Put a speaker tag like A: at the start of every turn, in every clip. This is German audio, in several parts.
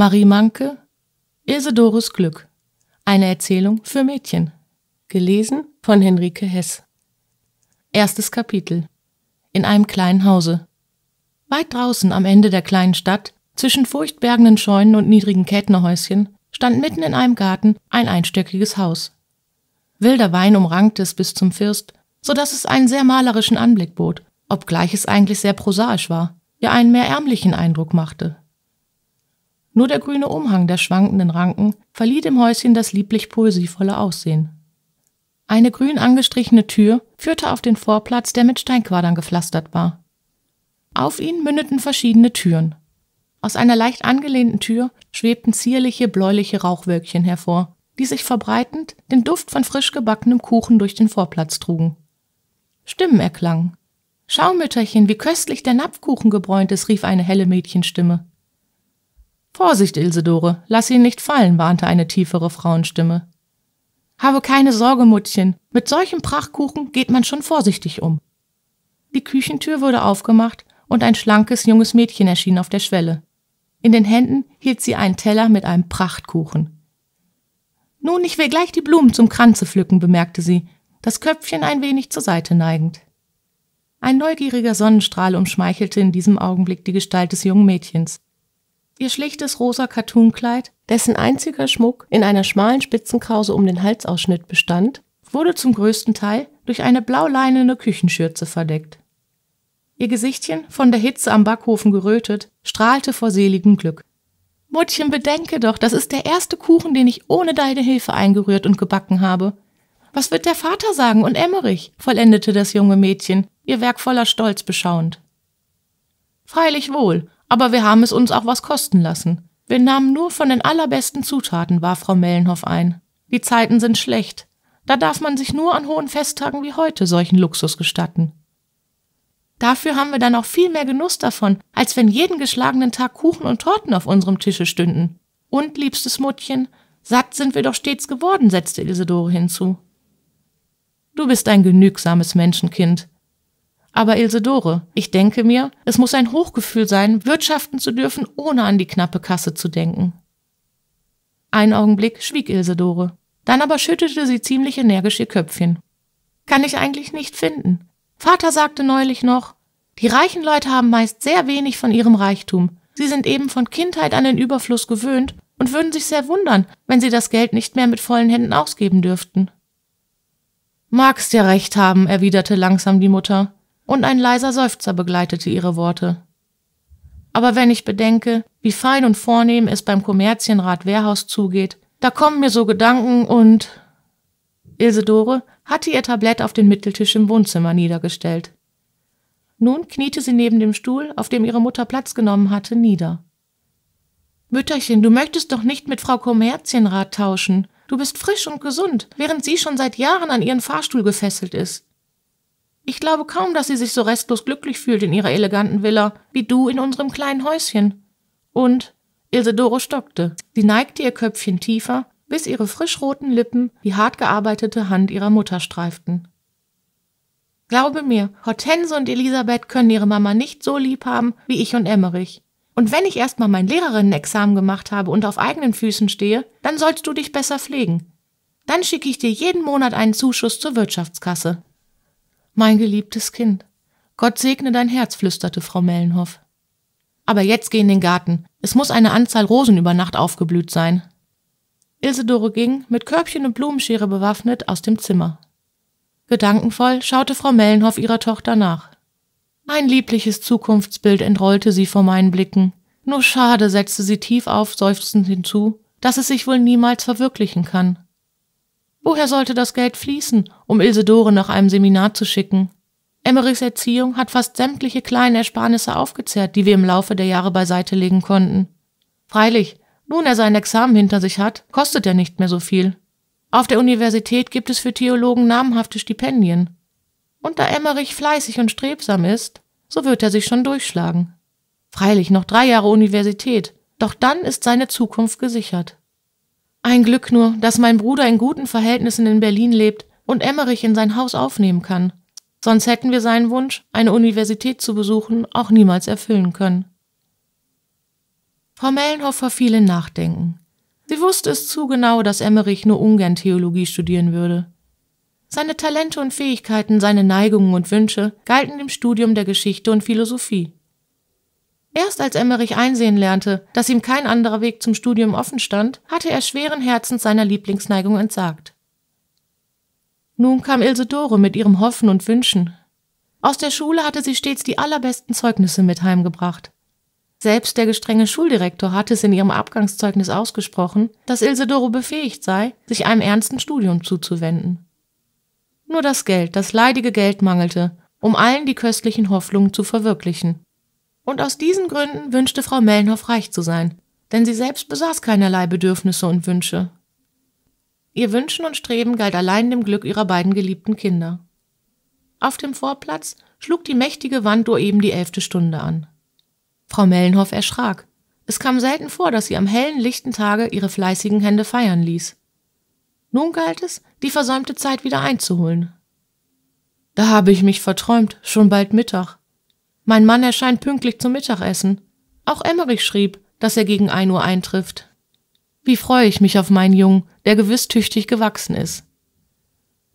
A: Marie Manke, Isidores Glück. Eine Erzählung für Mädchen. Gelesen von Henrike Hess. Erstes Kapitel. In einem kleinen Hause. Weit draußen am Ende der kleinen Stadt, zwischen furchtbergenden Scheunen und niedrigen Kätnerhäuschen, stand mitten in einem Garten ein einstöckiges Haus. Wilder Wein umrankte es bis zum First, so dass es einen sehr malerischen Anblick bot, obgleich es eigentlich sehr prosaisch war, ja einen mehr ärmlichen Eindruck machte. Nur der grüne Umhang der schwankenden Ranken verlieh dem Häuschen das lieblich poesievolle Aussehen. Eine grün angestrichene Tür führte auf den Vorplatz, der mit Steinquadern gepflastert war. Auf ihn mündeten verschiedene Türen. Aus einer leicht angelehnten Tür schwebten zierliche, bläuliche Rauchwölkchen hervor, die sich verbreitend den Duft von frisch gebackenem Kuchen durch den Vorplatz trugen. Stimmen erklangen. Schau, Mütterchen, wie köstlich der Napfkuchen gebräunt ist, rief eine helle Mädchenstimme. Vorsicht, Ilsedore, lass ihn nicht fallen, warnte eine tiefere Frauenstimme. Habe keine Sorge, Muttchen, mit solchem Prachtkuchen geht man schon vorsichtig um. Die Küchentür wurde aufgemacht und ein schlankes junges Mädchen erschien auf der Schwelle. In den Händen hielt sie einen Teller mit einem Prachtkuchen. Nun, ich will gleich die Blumen zum Kranze pflücken, bemerkte sie, das Köpfchen ein wenig zur Seite neigend. Ein neugieriger Sonnenstrahl umschmeichelte in diesem Augenblick die Gestalt des jungen Mädchens. Ihr schlichtes rosa Cartoonkleid, dessen einziger Schmuck in einer schmalen Spitzenkrause um den Halsausschnitt bestand, wurde zum größten Teil durch eine blauleinene Küchenschürze verdeckt. Ihr Gesichtchen, von der Hitze am Backofen gerötet, strahlte vor seligem Glück. Muttchen, bedenke doch, das ist der erste Kuchen, den ich ohne deine Hilfe eingerührt und gebacken habe. Was wird der Vater sagen und Emmerich? vollendete das junge Mädchen, ihr Werk voller Stolz beschauend. Freilich wohl, aber wir haben es uns auch was kosten lassen. Wir nahmen nur von den allerbesten Zutaten, warf Frau Mellenhoff ein. Die Zeiten sind schlecht. Da darf man sich nur an hohen Festtagen wie heute solchen Luxus gestatten. Dafür haben wir dann auch viel mehr Genuss davon, als wenn jeden geschlagenen Tag Kuchen und Torten auf unserem Tische stünden. Und, liebstes Muttchen, satt sind wir doch stets geworden, setzte Isidore hinzu. Du bist ein genügsames Menschenkind, aber Ilsedore, ich denke mir, es muss ein Hochgefühl sein, wirtschaften zu dürfen, ohne an die knappe Kasse zu denken. Ein Augenblick schwieg Ilsedore. Dann aber schüttelte sie ziemlich energisch ihr Köpfchen. Kann ich eigentlich nicht finden. Vater sagte neulich noch, die reichen Leute haben meist sehr wenig von ihrem Reichtum. Sie sind eben von Kindheit an den Überfluss gewöhnt und würden sich sehr wundern, wenn sie das Geld nicht mehr mit vollen Händen ausgeben dürften. Magst ja recht haben, erwiderte langsam die Mutter und ein leiser Seufzer begleitete ihre Worte. Aber wenn ich bedenke, wie fein und vornehm es beim Kommerzienrat Wehrhaus zugeht, da kommen mir so Gedanken und. Ilsedore hatte ihr Tablett auf den Mitteltisch im Wohnzimmer niedergestellt. Nun kniete sie neben dem Stuhl, auf dem ihre Mutter Platz genommen hatte, nieder. Mütterchen, du möchtest doch nicht mit Frau Kommerzienrat tauschen. Du bist frisch und gesund, während sie schon seit Jahren an ihren Fahrstuhl gefesselt ist. Ich glaube kaum, dass sie sich so restlos glücklich fühlt in ihrer eleganten Villa, wie du in unserem kleinen Häuschen. Und Ilsedore stockte. Sie neigte ihr Köpfchen tiefer, bis ihre frischroten Lippen die hart gearbeitete Hand ihrer Mutter streiften. Glaube mir, Hortense und Elisabeth können ihre Mama nicht so lieb haben wie ich und Emmerich. Und wenn ich erstmal mein Lehrerinnenexamen gemacht habe und auf eigenen Füßen stehe, dann sollst du dich besser pflegen. Dann schicke ich dir jeden Monat einen Zuschuss zur Wirtschaftskasse. Mein geliebtes Kind. Gott segne dein Herz, flüsterte Frau Mellenhoff. Aber jetzt geh in den Garten. Es muss eine Anzahl Rosen über Nacht aufgeblüht sein. Isidore ging, mit Körbchen und Blumenschere bewaffnet, aus dem Zimmer. Gedankenvoll schaute Frau Mellenhoff ihrer Tochter nach. Ein liebliches Zukunftsbild entrollte sie vor meinen Blicken. Nur schade, setzte sie tief auf, seufzend hinzu, dass es sich wohl niemals verwirklichen kann. Woher sollte das Geld fließen, um Ilsedore nach einem Seminar zu schicken? Emmerichs Erziehung hat fast sämtliche kleinen Ersparnisse aufgezehrt, die wir im Laufe der Jahre beiseite legen konnten. Freilich, nun er sein Examen hinter sich hat, kostet er nicht mehr so viel. Auf der Universität gibt es für Theologen namhafte Stipendien. Und da Emmerich fleißig und strebsam ist, so wird er sich schon durchschlagen. Freilich noch drei Jahre Universität, doch dann ist seine Zukunft gesichert. Ein Glück nur, dass mein Bruder in guten Verhältnissen in Berlin lebt und Emmerich in sein Haus aufnehmen kann. Sonst hätten wir seinen Wunsch, eine Universität zu besuchen, auch niemals erfüllen können. Frau Mellenhoff verfiel in Nachdenken. Sie wusste es zu genau, dass Emmerich nur ungern Theologie studieren würde. Seine Talente und Fähigkeiten, seine Neigungen und Wünsche galten dem Studium der Geschichte und Philosophie. Erst als Emmerich einsehen lernte, dass ihm kein anderer Weg zum Studium offen stand, hatte er schweren Herzens seiner Lieblingsneigung entsagt. Nun kam Ilse Ilsedore mit ihrem Hoffen und Wünschen. Aus der Schule hatte sie stets die allerbesten Zeugnisse mit heimgebracht. Selbst der gestrenge Schuldirektor hatte es in ihrem Abgangszeugnis ausgesprochen, dass Ilse Doro befähigt sei, sich einem ernsten Studium zuzuwenden. Nur das Geld, das leidige Geld mangelte, um allen die köstlichen Hoffnungen zu verwirklichen. Und aus diesen Gründen wünschte Frau Mellenhoff reich zu sein, denn sie selbst besaß keinerlei Bedürfnisse und Wünsche. Ihr Wünschen und Streben galt allein dem Glück ihrer beiden geliebten Kinder. Auf dem Vorplatz schlug die mächtige Wanduhr eben die elfte Stunde an. Frau Mellenhoff erschrak. Es kam selten vor, dass sie am hellen, lichten Tage ihre fleißigen Hände feiern ließ. Nun galt es, die versäumte Zeit wieder einzuholen. Da habe ich mich verträumt, schon bald Mittag. Mein Mann erscheint pünktlich zum Mittagessen. Auch Emmerich schrieb, dass er gegen ein Uhr eintrifft. Wie freue ich mich auf meinen Jungen, der gewiss tüchtig gewachsen ist.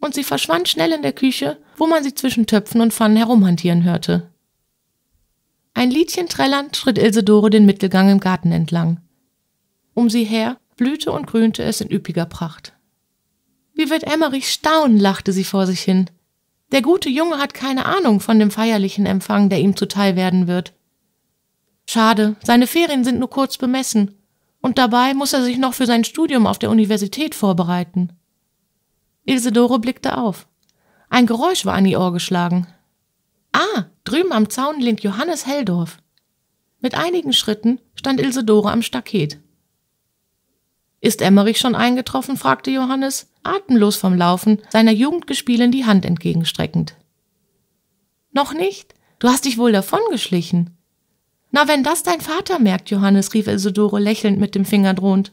A: Und sie verschwand schnell in der Küche, wo man sie zwischen Töpfen und Pfannen herumhantieren hörte. Ein Liedchen trällernd schritt Ilsedore den Mittelgang im Garten entlang. Um sie her blühte und grünte es in üppiger Pracht. Wie wird Emmerich staunen, lachte sie vor sich hin, der gute Junge hat keine Ahnung von dem feierlichen Empfang, der ihm zuteil werden wird. Schade, seine Ferien sind nur kurz bemessen, und dabei muss er sich noch für sein Studium auf der Universität vorbereiten. Ilsedore blickte auf. Ein Geräusch war an ihr Ohr geschlagen. Ah, drüben am Zaun lehnt Johannes Helldorf. Mit einigen Schritten stand Ilsedore am Staket. Ist Emmerich schon eingetroffen? fragte Johannes, atemlos vom Laufen, seiner Jugendgespielin die Hand entgegenstreckend. Noch nicht? Du hast dich wohl davongeschlichen. Na, wenn das dein Vater merkt, Johannes, rief Isidore lächelnd mit dem Finger drohend.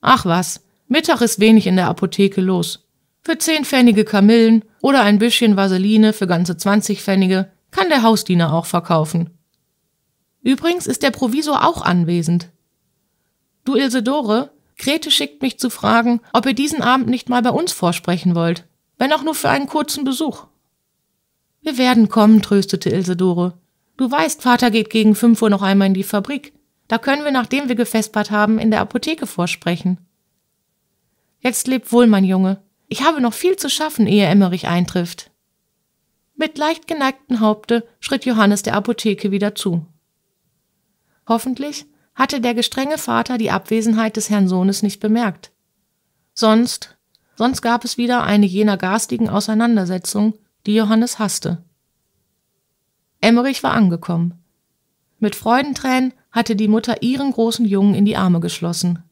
A: Ach was, Mittag ist wenig in der Apotheke los. Für zehn Pfennige Kamillen oder ein Büschchen Vaseline für ganze zwanzig Pfennige kann der Hausdiener auch verkaufen. Übrigens ist der Provisor auch anwesend. Du ilse Ilsedore, Grete schickt mich zu fragen, ob ihr diesen Abend nicht mal bei uns vorsprechen wollt, wenn auch nur für einen kurzen Besuch. Wir werden kommen, tröstete ilse Ilsedore. Du weißt, Vater geht gegen fünf Uhr noch einmal in die Fabrik. Da können wir, nachdem wir gefespert haben, in der Apotheke vorsprechen. Jetzt lebt wohl, mein Junge. Ich habe noch viel zu schaffen, ehe Emmerich eintrifft. Mit leicht geneigtem Haupte schritt Johannes der Apotheke wieder zu. Hoffentlich hatte der gestrenge Vater die Abwesenheit des Herrn Sohnes nicht bemerkt. Sonst, sonst gab es wieder eine jener garstigen Auseinandersetzungen, die Johannes hasste. Emmerich war angekommen. Mit Freudentränen hatte die Mutter ihren großen Jungen in die Arme geschlossen.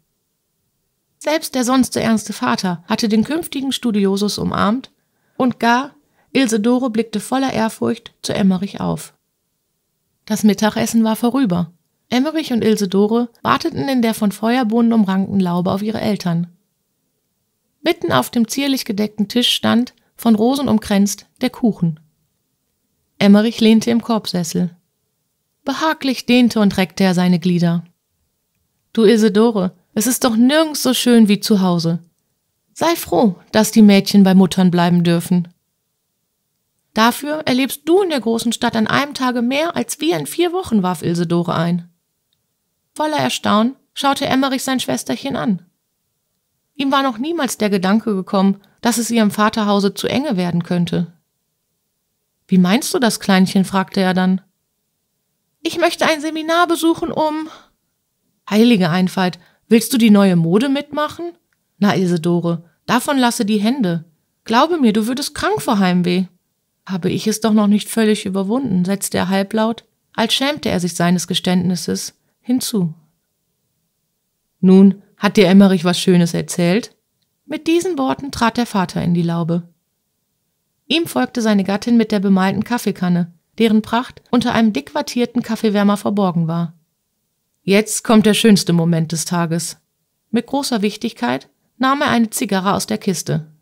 A: Selbst der sonst so ernste Vater hatte den künftigen Studiosus umarmt und gar Ilse Dore blickte voller Ehrfurcht zu Emmerich auf. Das Mittagessen war vorüber. Emmerich und Ilse Dore warteten in der von Feuerbohnen umrankten Laube auf ihre Eltern. Mitten auf dem zierlich gedeckten Tisch stand, von Rosen umkränzt, der Kuchen. Emmerich lehnte im Korbsessel. Behaglich dehnte und reckte er seine Glieder. Du Isidore, es ist doch nirgends so schön wie zu Hause. Sei froh, dass die Mädchen bei Muttern bleiben dürfen. Dafür erlebst du in der großen Stadt an einem Tage mehr als wir in vier Wochen, warf Ilse Dore ein. Voller Erstaunen schaute Emmerich sein Schwesterchen an. Ihm war noch niemals der Gedanke gekommen, dass es ihrem Vaterhause zu enge werden könnte. Wie meinst du das, Kleinchen? fragte er dann. Ich möchte ein Seminar besuchen, um. Heilige Einfalt, willst du die neue Mode mitmachen? Na, Isidore, davon lasse die Hände. Glaube mir, du würdest krank vor Heimweh. Habe ich es doch noch nicht völlig überwunden, setzte er halblaut, als schämte er sich seines Geständnisses hinzu. Nun hat dir Emmerich was Schönes erzählt? Mit diesen Worten trat der Vater in die Laube. Ihm folgte seine Gattin mit der bemalten Kaffeekanne, deren Pracht unter einem dickwattierten Kaffeewärmer verborgen war. Jetzt kommt der schönste Moment des Tages. Mit großer Wichtigkeit nahm er eine Zigarre aus der Kiste.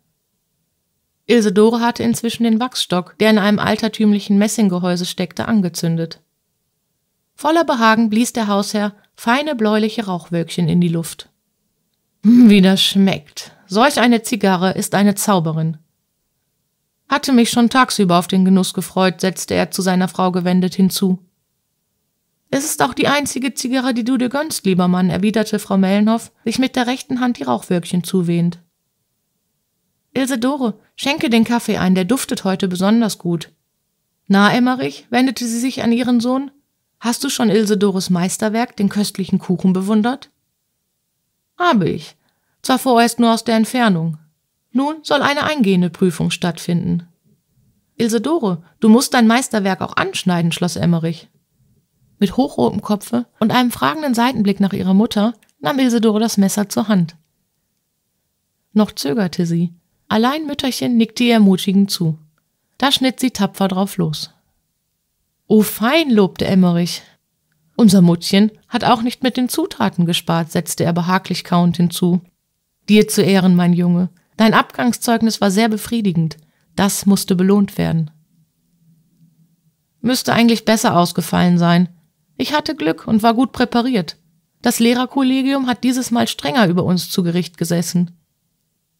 A: Ilse Dore hatte inzwischen den Wachsstock, der in einem altertümlichen Messinggehäuse steckte, angezündet. Voller Behagen blies der Hausherr feine bläuliche Rauchwölkchen in die Luft. Hm, wie das schmeckt. Solch eine Zigarre ist eine Zauberin. Hatte mich schon tagsüber auf den Genuss gefreut, setzte er zu seiner Frau gewendet hinzu. Es ist auch die einzige Zigarre, die du dir gönnst, lieber Mann, erwiderte Frau Mellenhoff, sich mit der rechten Hand die Rauchwölkchen zuwehend. Ilsedore, schenke den Kaffee ein, der duftet heute besonders gut. Na, Emmerich, wendete sie sich an ihren Sohn, Hast du schon Ilse Doris Meisterwerk, den köstlichen Kuchen, bewundert? Habe ich. Zwar vorerst nur aus der Entfernung. Nun soll eine eingehende Prüfung stattfinden. Ilsedore, du musst dein Meisterwerk auch anschneiden, schloss Emmerich. Mit hochrotem Kopfe und einem fragenden Seitenblick nach ihrer Mutter nahm Ilsedore das Messer zur Hand. Noch zögerte sie. Allein Mütterchen nickte ihr ermutigend zu. Da schnitt sie tapfer drauf los. Oh fein, lobte Emmerich. Unser Muttchen hat auch nicht mit den Zutaten gespart, setzte er behaglich kauend hinzu. Dir zu Ehren, mein Junge. Dein Abgangszeugnis war sehr befriedigend. Das musste belohnt werden. Müsste eigentlich besser ausgefallen sein. Ich hatte Glück und war gut präpariert. Das Lehrerkollegium hat dieses Mal strenger über uns zu Gericht gesessen.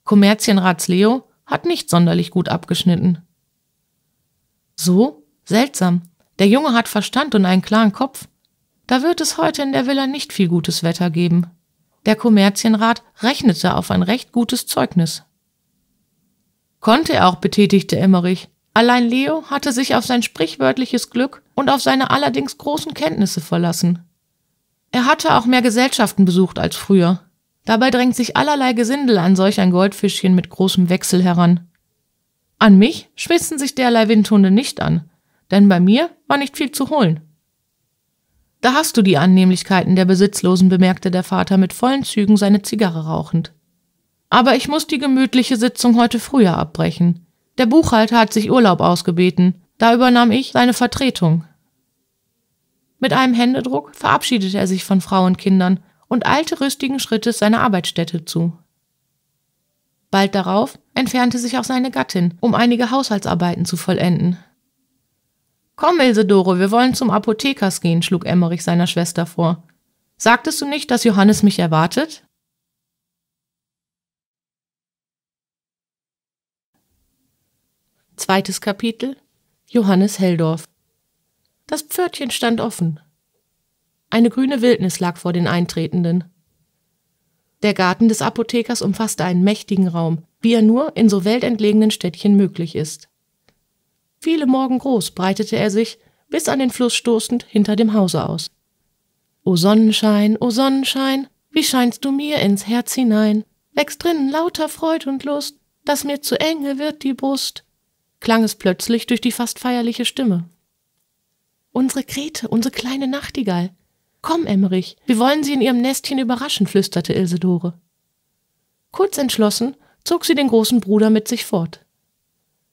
A: Kommerzienrats Leo hat nicht sonderlich gut abgeschnitten. So? Seltsam. Der Junge hat Verstand und einen klaren Kopf. Da wird es heute in der Villa nicht viel gutes Wetter geben. Der Kommerzienrat rechnete auf ein recht gutes Zeugnis. Konnte er auch, betätigte Emmerich. Allein Leo hatte sich auf sein sprichwörtliches Glück und auf seine allerdings großen Kenntnisse verlassen. Er hatte auch mehr Gesellschaften besucht als früher. Dabei drängt sich allerlei Gesindel an solch ein Goldfischchen mit großem Wechsel heran. An mich schmissen sich derlei Windhunde nicht an, denn bei mir war nicht viel zu holen. Da hast du die Annehmlichkeiten der Besitzlosen, bemerkte der Vater mit vollen Zügen seine Zigarre rauchend. Aber ich muss die gemütliche Sitzung heute früher abbrechen. Der Buchhalter hat sich Urlaub ausgebeten, da übernahm ich seine Vertretung. Mit einem Händedruck verabschiedete er sich von Frau und Kindern und eilte rüstigen Schrittes seiner Arbeitsstätte zu. Bald darauf entfernte sich auch seine Gattin, um einige Haushaltsarbeiten zu vollenden. Komm, Ilsedore, wir wollen zum Apothekers gehen, schlug Emmerich seiner Schwester vor. Sagtest du nicht, dass Johannes mich erwartet? Zweites Kapitel Johannes Helldorf Das Pförtchen stand offen. Eine grüne Wildnis lag vor den Eintretenden. Der Garten des Apothekers umfasste einen mächtigen Raum, wie er nur in so weltentlegenen Städtchen möglich ist. Viele Morgen groß breitete er sich, bis an den Fluss stoßend, hinter dem Hause aus. O Sonnenschein, o Sonnenschein, wie scheinst du mir ins Herz hinein? Wächst drinnen lauter Freud und Lust, dass mir zu enge wird die Brust, klang es plötzlich durch die fast feierliche Stimme. Unsere Grete, unsere kleine Nachtigall. Komm, Emmerich, wir wollen sie in ihrem Nestchen überraschen, flüsterte Ilse Dore. Kurz entschlossen zog sie den großen Bruder mit sich fort.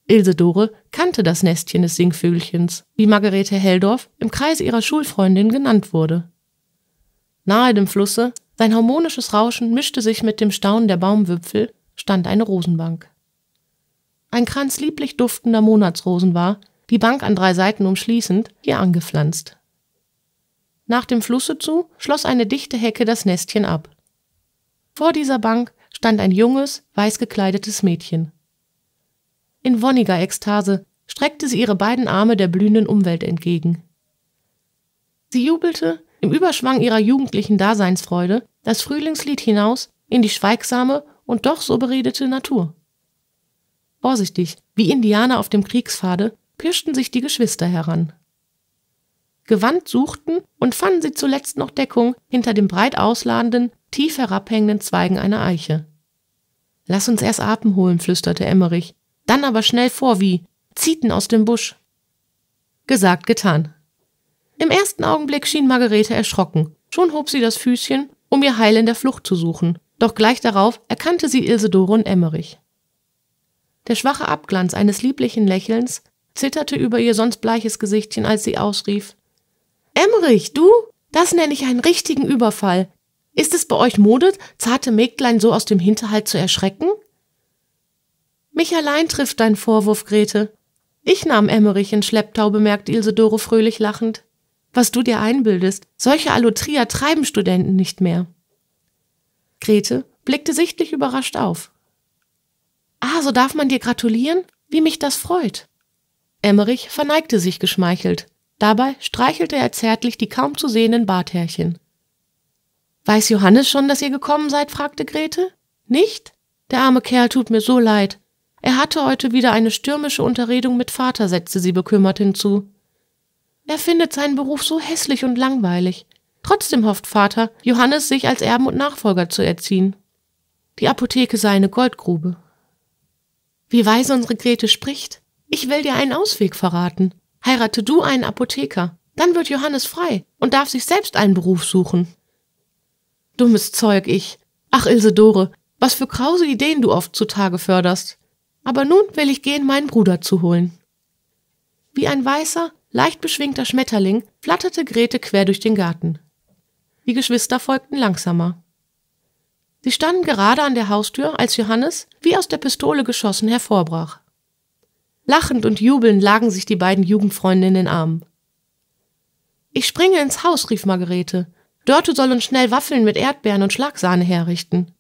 A: Ilse Dore kannte das Nestchen des Singvögelchens, wie Margarete Heldorf im Kreise ihrer Schulfreundin genannt wurde. Nahe dem Flusse, sein harmonisches Rauschen mischte sich mit dem Staunen der Baumwipfel, stand eine Rosenbank. Ein Kranz lieblich duftender Monatsrosen war, die Bank an drei Seiten umschließend, hier angepflanzt. Nach dem Flusse zu schloss eine dichte Hecke das Nestchen ab. Vor dieser Bank stand ein junges, weiß gekleidetes Mädchen. In wonniger Ekstase streckte sie ihre beiden Arme der blühenden Umwelt entgegen. Sie jubelte im Überschwang ihrer jugendlichen Daseinsfreude das Frühlingslied hinaus in die schweigsame und doch so beredete Natur. Vorsichtig, wie Indianer auf dem Kriegspfade, pirschten sich die Geschwister heran. Gewandt suchten und fanden sie zuletzt noch Deckung hinter den breit ausladenden, tief herabhängenden Zweigen einer Eiche. Lass uns erst Atem holen, flüsterte Emmerich dann aber schnell vor wie Zieten aus dem Busch. Gesagt, getan. Im ersten Augenblick schien Margarete erschrocken. Schon hob sie das Füßchen, um ihr Heil in der Flucht zu suchen. Doch gleich darauf erkannte sie Ilsedore und Emmerich. Der schwache Abglanz eines lieblichen Lächelns zitterte über ihr sonst bleiches Gesichtchen, als sie ausrief. Emmerich, du? Das nenne ich einen richtigen Überfall. Ist es bei euch Modet, zarte Mägdlein so aus dem Hinterhalt zu erschrecken? Mich allein trifft dein Vorwurf, Grete. Ich nahm Emmerich in Schlepptau, bemerkt Ilsedore fröhlich lachend. Was du dir einbildest, solche Allotria treiben Studenten nicht mehr. Grete blickte sichtlich überrascht auf. Ah, so darf man dir gratulieren? Wie mich das freut. Emmerich verneigte sich geschmeichelt. Dabei streichelte er zärtlich die kaum zu sehenden Barthärchen. Weiß Johannes schon, dass ihr gekommen seid? fragte Grete. Nicht? Der arme Kerl tut mir so leid. Er hatte heute wieder eine stürmische Unterredung mit Vater, setzte sie bekümmert hinzu. Er findet seinen Beruf so hässlich und langweilig. Trotzdem hofft Vater, Johannes sich als Erben und Nachfolger zu erziehen. Die Apotheke sei eine Goldgrube. Wie weise unsere Grete spricht. Ich will dir einen Ausweg verraten. Heirate du einen Apotheker. Dann wird Johannes frei und darf sich selbst einen Beruf suchen. Dummes Zeug, ich. Ach, Ilse Dore, was für krause Ideen du oft zutage förderst aber nun will ich gehen, meinen Bruder zu holen. Wie ein weißer, leicht beschwingter Schmetterling flatterte Grete quer durch den Garten. Die Geschwister folgten langsamer. Sie standen gerade an der Haustür, als Johannes, wie aus der Pistole geschossen, hervorbrach. Lachend und jubelnd lagen sich die beiden Jugendfreunde in den Armen. Ich springe ins Haus, rief Margarete. Dörte soll uns schnell Waffeln mit Erdbeeren und Schlagsahne herrichten.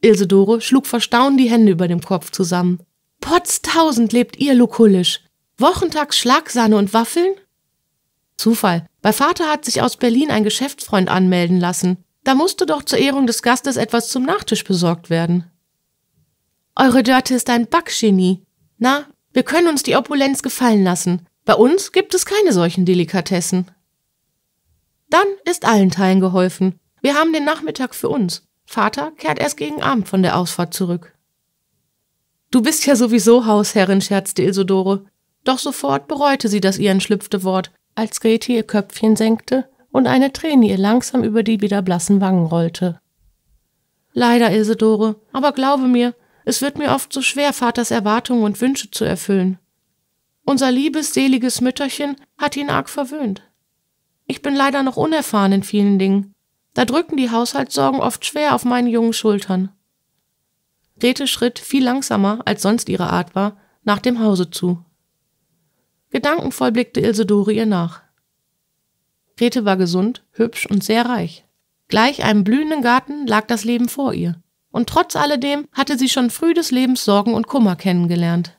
A: Ilsedore schlug vor Staunen die Hände über dem Kopf zusammen. Potztausend lebt ihr lukullisch. Wochentags Schlagsahne und Waffeln? Zufall. Bei Vater hat sich aus Berlin ein Geschäftsfreund anmelden lassen. Da musste doch zur Ehrung des Gastes etwas zum Nachtisch besorgt werden. Eure Dörte ist ein Backgenie. Na, wir können uns die Opulenz gefallen lassen. Bei uns gibt es keine solchen Delikatessen. Dann ist allen Teilen geholfen. Wir haben den Nachmittag für uns. Vater kehrt erst gegen Abend von der Ausfahrt zurück. Du bist ja sowieso Hausherrin, scherzte Isidore. Doch sofort bereute sie das ihr entschlüpfte Wort, als Grete ihr Köpfchen senkte und eine Träne ihr langsam über die wieder blassen Wangen rollte. Leider, Isidore, aber glaube mir, es wird mir oft so schwer, Vaters Erwartungen und Wünsche zu erfüllen. Unser liebes, seliges Mütterchen hat ihn arg verwöhnt. Ich bin leider noch unerfahren in vielen Dingen, da drückten die Haushaltssorgen oft schwer auf meinen jungen Schultern. Grete schritt viel langsamer, als sonst ihre Art war, nach dem Hause zu. Gedankenvoll blickte Ilsedore ihr nach. Grete war gesund, hübsch und sehr reich. Gleich einem blühenden Garten lag das Leben vor ihr. Und trotz alledem hatte sie schon früh des Lebens Sorgen und Kummer kennengelernt.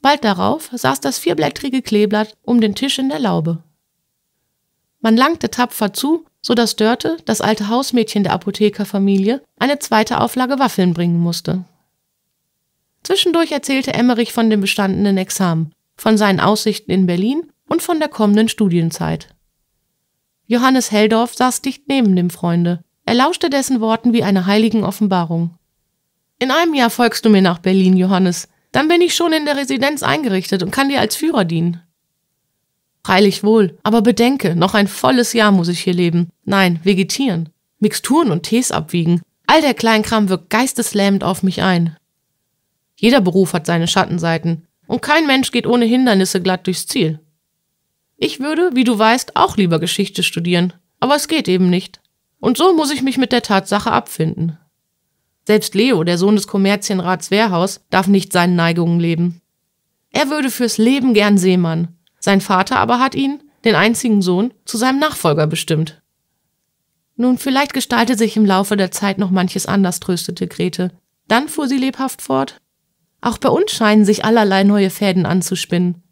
A: Bald darauf saß das vierblättrige Kleeblatt um den Tisch in der Laube. Man langte tapfer zu so dass Dörte, das alte Hausmädchen der Apothekerfamilie, eine zweite Auflage Waffeln bringen musste. Zwischendurch erzählte Emmerich von dem bestandenen Examen, von seinen Aussichten in Berlin und von der kommenden Studienzeit. Johannes Heldorf saß dicht neben dem Freunde. Er lauschte dessen Worten wie einer heiligen Offenbarung. In einem Jahr folgst du mir nach Berlin, Johannes. Dann bin ich schon in der Residenz eingerichtet und kann dir als Führer dienen. Freilich wohl, aber bedenke, noch ein volles Jahr muss ich hier leben. Nein, vegetieren. Mixturen und Tees abwiegen. All der Kleinkram wirkt geisteslähmend auf mich ein. Jeder Beruf hat seine Schattenseiten, und kein Mensch geht ohne Hindernisse glatt durchs Ziel. Ich würde, wie du weißt, auch lieber Geschichte studieren, aber es geht eben nicht. Und so muss ich mich mit der Tatsache abfinden. Selbst Leo, der Sohn des Kommerzienrats Wehrhaus, darf nicht seinen Neigungen leben. Er würde fürs Leben gern Seemann, sein Vater aber hat ihn, den einzigen Sohn, zu seinem Nachfolger bestimmt. Nun, vielleicht gestaltet sich im Laufe der Zeit noch manches anders, tröstete Grete. Dann fuhr sie lebhaft fort. Auch bei uns scheinen sich allerlei neue Fäden anzuspinnen.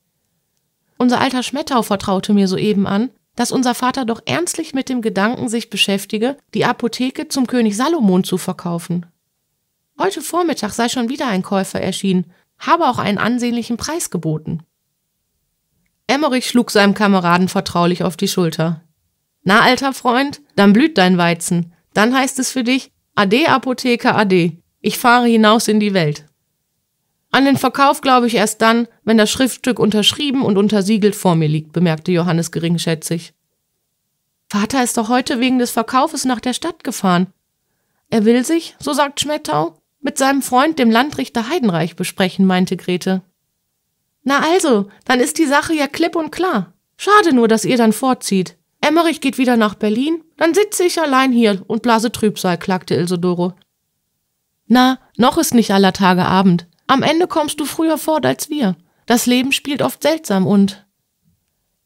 A: Unser alter Schmettau vertraute mir soeben an, dass unser Vater doch ernstlich mit dem Gedanken sich beschäftige, die Apotheke zum König Salomon zu verkaufen. Heute Vormittag sei schon wieder ein Käufer erschienen, habe auch einen ansehnlichen Preis geboten. Emmerich schlug seinem Kameraden vertraulich auf die Schulter. Na, alter Freund, dann blüht dein Weizen. Dann heißt es für dich, Ade, Apotheker, Ade. Ich fahre hinaus in die Welt. An den Verkauf glaube ich erst dann, wenn das Schriftstück unterschrieben und untersiegelt vor mir liegt, bemerkte Johannes geringschätzig. Vater ist doch heute wegen des Verkaufes nach der Stadt gefahren. Er will sich, so sagt Schmettau, mit seinem Freund, dem Landrichter Heidenreich, besprechen, meinte Grete. Na also, dann ist die Sache ja klipp und klar. Schade nur, dass ihr dann vorzieht. Emmerich geht wieder nach Berlin, dann sitze ich allein hier und blase Trübsal, klagte Isidoro. Na, noch ist nicht aller Tage Abend. Am Ende kommst du früher fort als wir. Das Leben spielt oft seltsam und.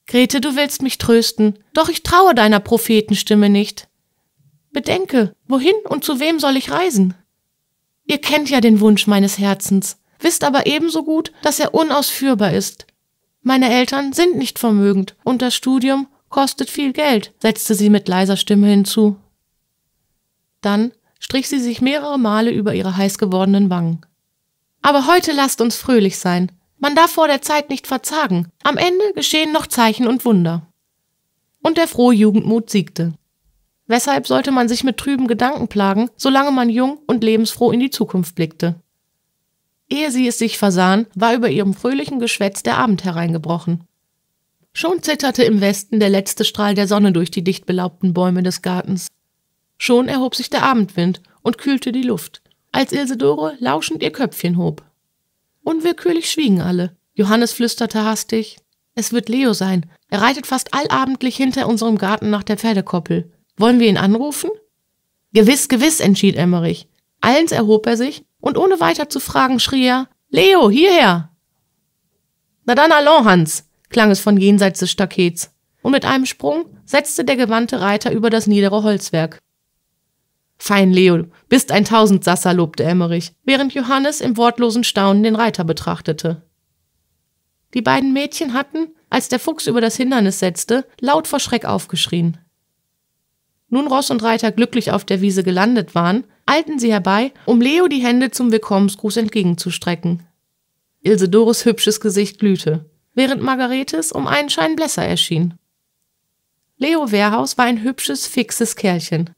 A: Grete, du willst mich trösten, doch ich traue deiner Prophetenstimme nicht. Bedenke, wohin und zu wem soll ich reisen? Ihr kennt ja den Wunsch meines Herzens wisst aber ebenso gut, dass er unausführbar ist. Meine Eltern sind nicht vermögend und das Studium kostet viel Geld, setzte sie mit leiser Stimme hinzu. Dann strich sie sich mehrere Male über ihre heiß gewordenen Wangen. Aber heute lasst uns fröhlich sein. Man darf vor der Zeit nicht verzagen. Am Ende geschehen noch Zeichen und Wunder. Und der frohe Jugendmut siegte. Weshalb sollte man sich mit trüben Gedanken plagen, solange man jung und lebensfroh in die Zukunft blickte? Ehe sie es sich versahen, war über ihrem fröhlichen Geschwätz der Abend hereingebrochen. Schon zitterte im Westen der letzte Strahl der Sonne durch die dicht belaubten Bäume des Gartens. Schon erhob sich der Abendwind und kühlte die Luft, als Ilsedore lauschend ihr Köpfchen hob. Unwillkürlich schwiegen alle. Johannes flüsterte hastig: Es wird Leo sein. Er reitet fast allabendlich hinter unserem Garten nach der Pferdekoppel. Wollen wir ihn anrufen? Gewiss, gewiss, entschied Emmerich. Allens erhob er sich, und ohne weiter zu fragen schrie er Leo, hierher. Na dann allons, Hans, klang es von jenseits des Stakets, und mit einem Sprung setzte der gewandte Reiter über das niedere Holzwerk. Fein, Leo, bist ein Tausendsasser, lobte Emmerich, während Johannes im wortlosen Staunen den Reiter betrachtete. Die beiden Mädchen hatten, als der Fuchs über das Hindernis setzte, laut vor Schreck aufgeschrien. Nun Ross und Reiter glücklich auf der Wiese gelandet waren, eilten sie herbei, um Leo die Hände zum Willkommensgruß entgegenzustrecken. Ilse Ilsedores hübsches Gesicht glühte, während Margaretes um einen Schein blässer erschien. Leo Wehrhaus war ein hübsches, fixes Kerlchen.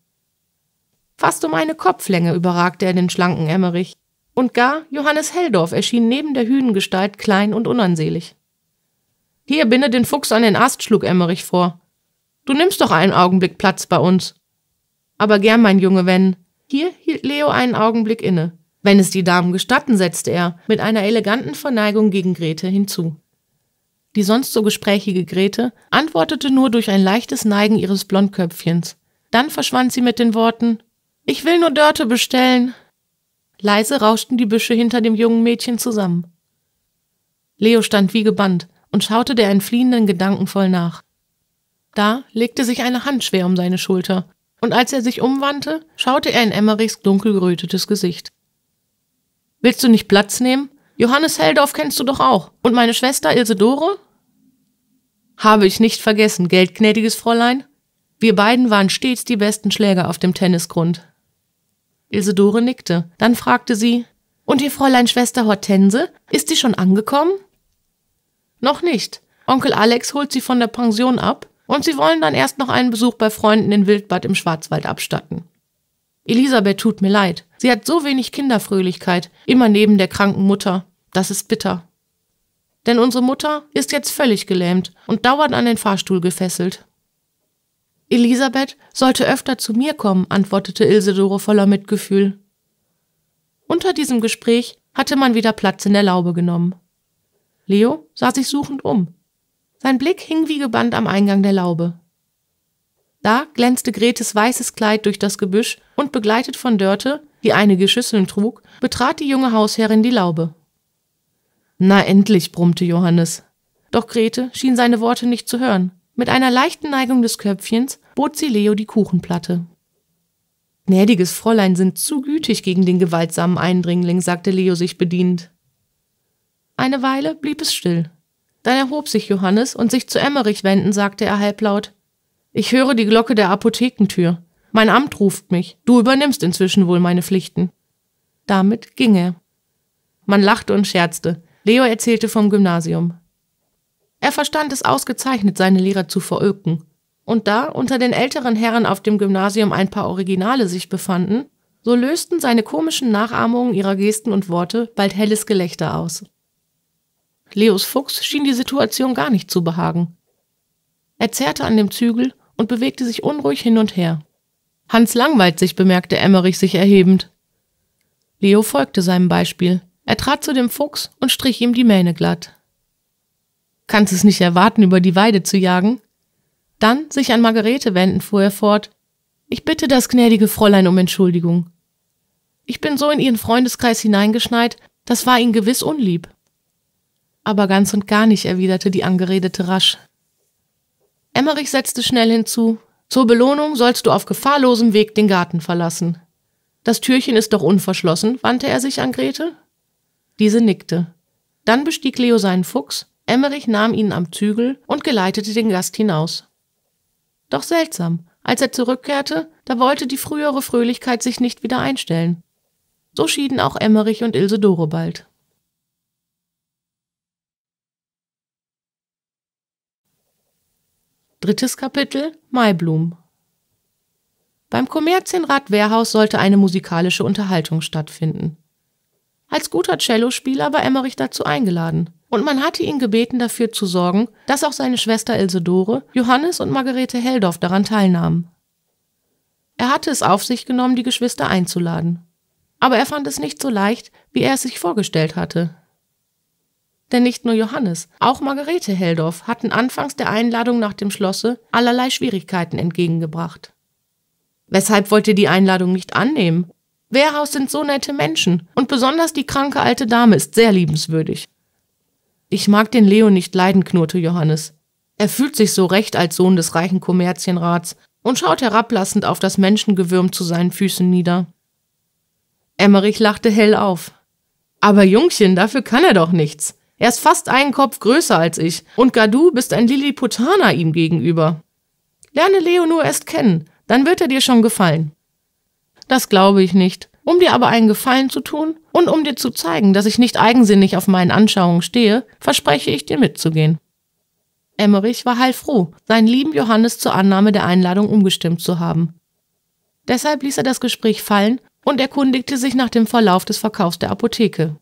A: Fast um eine Kopflänge überragte er den schlanken Emmerich. Und gar Johannes Helldorf erschien neben der Hünengestalt klein und unansehlich. Hier binde den Fuchs an den Ast, schlug Emmerich vor. Du nimmst doch einen Augenblick Platz bei uns. Aber gern, mein Junge, wenn, hier hielt Leo einen Augenblick inne. Wenn es die Damen gestatten, setzte er mit einer eleganten Verneigung gegen Grete hinzu. Die sonst so gesprächige Grete antwortete nur durch ein leichtes Neigen ihres Blondköpfchens. Dann verschwand sie mit den Worten Ich will nur Dörte bestellen. Leise rauschten die Büsche hinter dem jungen Mädchen zusammen. Leo stand wie gebannt und schaute der entfliehenden Gedanken voll nach. Da legte sich eine Hand schwer um seine Schulter und als er sich umwandte, schaute er in Emmerichs dunkelgerötetes Gesicht. Willst du nicht Platz nehmen? Johannes Heldorf kennst du doch auch. Und meine Schwester Ilse Dore? Habe ich nicht vergessen, geldgnädiges Fräulein. Wir beiden waren stets die besten Schläger auf dem Tennisgrund. Ilsedore nickte. Dann fragte sie, und ihr Fräulein Schwester Hortense, ist sie schon angekommen? Noch nicht. Onkel Alex holt sie von der Pension ab und sie wollen dann erst noch einen Besuch bei Freunden in Wildbad im Schwarzwald abstatten. Elisabeth tut mir leid. Sie hat so wenig Kinderfröhlichkeit, immer neben der kranken Mutter. Das ist bitter. Denn unsere Mutter ist jetzt völlig gelähmt und dauernd an den Fahrstuhl gefesselt. Elisabeth sollte öfter zu mir kommen, antwortete Ilsedore voller Mitgefühl. Unter diesem Gespräch hatte man wieder Platz in der Laube genommen. Leo sah sich suchend um. Sein Blick hing wie gebannt am Eingang der Laube. Da glänzte Gretes weißes Kleid durch das Gebüsch und begleitet von Dörte, die einige Schüsseln trug, betrat die junge Hausherrin die Laube. Na endlich, brummte Johannes. Doch Grete schien seine Worte nicht zu hören. Mit einer leichten Neigung des Köpfchens bot sie Leo die Kuchenplatte. Gnädiges Fräulein sind zu gütig gegen den gewaltsamen Eindringling, sagte Leo sich bedient. Eine Weile blieb es still. Dann erhob sich Johannes und sich zu Emmerich wendend sagte er halblaut Ich höre die Glocke der Apothekentür. Mein Amt ruft mich. Du übernimmst inzwischen wohl meine Pflichten. Damit ging er. Man lachte und scherzte. Leo erzählte vom Gymnasium. Er verstand es ausgezeichnet, seine Lehrer zu verölken. Und da unter den älteren Herren auf dem Gymnasium ein paar Originale sich befanden, so lösten seine komischen Nachahmungen ihrer Gesten und Worte bald helles Gelächter aus. Leos Fuchs schien die Situation gar nicht zu behagen. Er zerrte an dem Zügel und bewegte sich unruhig hin und her. Hans langweilt sich, bemerkte Emmerich sich erhebend. Leo folgte seinem Beispiel. Er trat zu dem Fuchs und strich ihm die Mähne glatt. Kannst es nicht erwarten, über die Weide zu jagen? Dann, sich an Margarete wendend, fuhr er fort. Ich bitte das gnädige Fräulein um Entschuldigung. Ich bin so in ihren Freundeskreis hineingeschneit, das war ihnen gewiss unlieb. Aber ganz und gar nicht, erwiderte die Angeredete rasch. Emmerich setzte schnell hinzu, zur Belohnung sollst du auf gefahrlosem Weg den Garten verlassen. Das Türchen ist doch unverschlossen, wandte er sich an Grete. Diese nickte. Dann bestieg Leo seinen Fuchs, Emmerich nahm ihn am Zügel und geleitete den Gast hinaus. Doch seltsam, als er zurückkehrte, da wollte die frühere Fröhlichkeit sich nicht wieder einstellen. So schieden auch Emmerich und Ilse Dore bald. Drittes Kapitel Maiblum Beim Kommerzienrat Wehrhaus sollte eine musikalische Unterhaltung stattfinden. Als guter Cellospieler war Emmerich dazu eingeladen und man hatte ihn gebeten, dafür zu sorgen, dass auch seine Schwester Isidore, Johannes und Margarete Heldorf daran teilnahmen. Er hatte es auf sich genommen, die Geschwister einzuladen. Aber er fand es nicht so leicht, wie er es sich vorgestellt hatte. Denn nicht nur Johannes, auch Margarete Heldorf hatten anfangs der Einladung nach dem Schlosse allerlei Schwierigkeiten entgegengebracht. Weshalb wollt ihr die Einladung nicht annehmen? Wehrhaus sind so nette Menschen und besonders die kranke alte Dame ist sehr liebenswürdig. Ich mag den Leo nicht leiden, knurrte Johannes. Er fühlt sich so recht als Sohn des reichen Kommerzienrats und schaut herablassend auf das Menschengewürm zu seinen Füßen nieder. Emmerich lachte hell auf. Aber Jungchen, dafür kann er doch nichts. Er ist fast einen Kopf größer als ich, und Gadu bist ein Lilliputaner ihm gegenüber. Lerne Leo nur erst kennen, dann wird er dir schon gefallen. Das glaube ich nicht. Um dir aber einen Gefallen zu tun und um dir zu zeigen, dass ich nicht eigensinnig auf meinen Anschauungen stehe, verspreche ich dir mitzugehen. Emmerich war heilfroh, seinen lieben Johannes zur Annahme der Einladung umgestimmt zu haben. Deshalb ließ er das Gespräch fallen und erkundigte sich nach dem Verlauf des Verkaufs der Apotheke.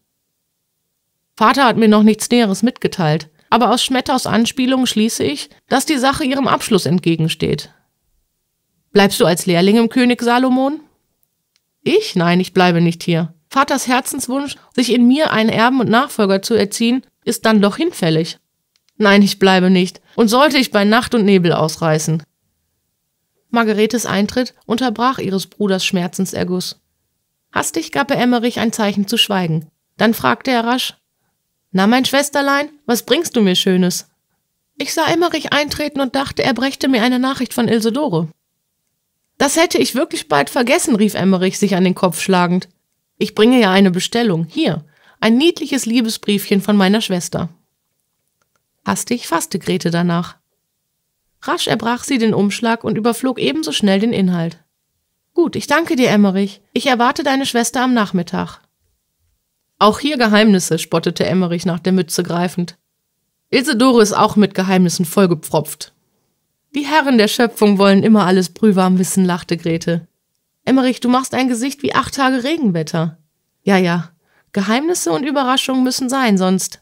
A: Vater hat mir noch nichts Näheres mitgeteilt, aber aus Schmettaus Anspielung schließe ich, dass die Sache ihrem Abschluss entgegensteht. Bleibst du als Lehrling im König Salomon? Ich? Nein, ich bleibe nicht hier. Vaters Herzenswunsch, sich in mir einen Erben und Nachfolger zu erziehen, ist dann doch hinfällig. Nein, ich bleibe nicht, und sollte ich bei Nacht und Nebel ausreißen. Margaretes Eintritt unterbrach ihres Bruders Schmerzenserguss. Hastig gab er Emmerich ein Zeichen zu schweigen. Dann fragte er rasch, na, mein Schwesterlein, was bringst du mir Schönes? Ich sah Emmerich eintreten und dachte, er brächte mir eine Nachricht von Ilsedore. Das hätte ich wirklich bald vergessen, rief Emmerich sich an den Kopf schlagend. Ich bringe ja eine Bestellung. Hier, ein niedliches Liebesbriefchen von meiner Schwester. Hastig fasste Grete danach. Rasch erbrach sie den Umschlag und überflog ebenso schnell den Inhalt. Gut, ich danke dir, Emmerich. Ich erwarte deine Schwester am Nachmittag. Auch hier Geheimnisse, spottete Emmerich nach der Mütze greifend. Isidore ist auch mit Geheimnissen vollgepfropft. Die Herren der Schöpfung wollen immer alles brühwarm wissen, lachte Grete. Emmerich, du machst ein Gesicht wie acht Tage Regenwetter. Ja, ja. Geheimnisse und Überraschungen müssen sein, sonst.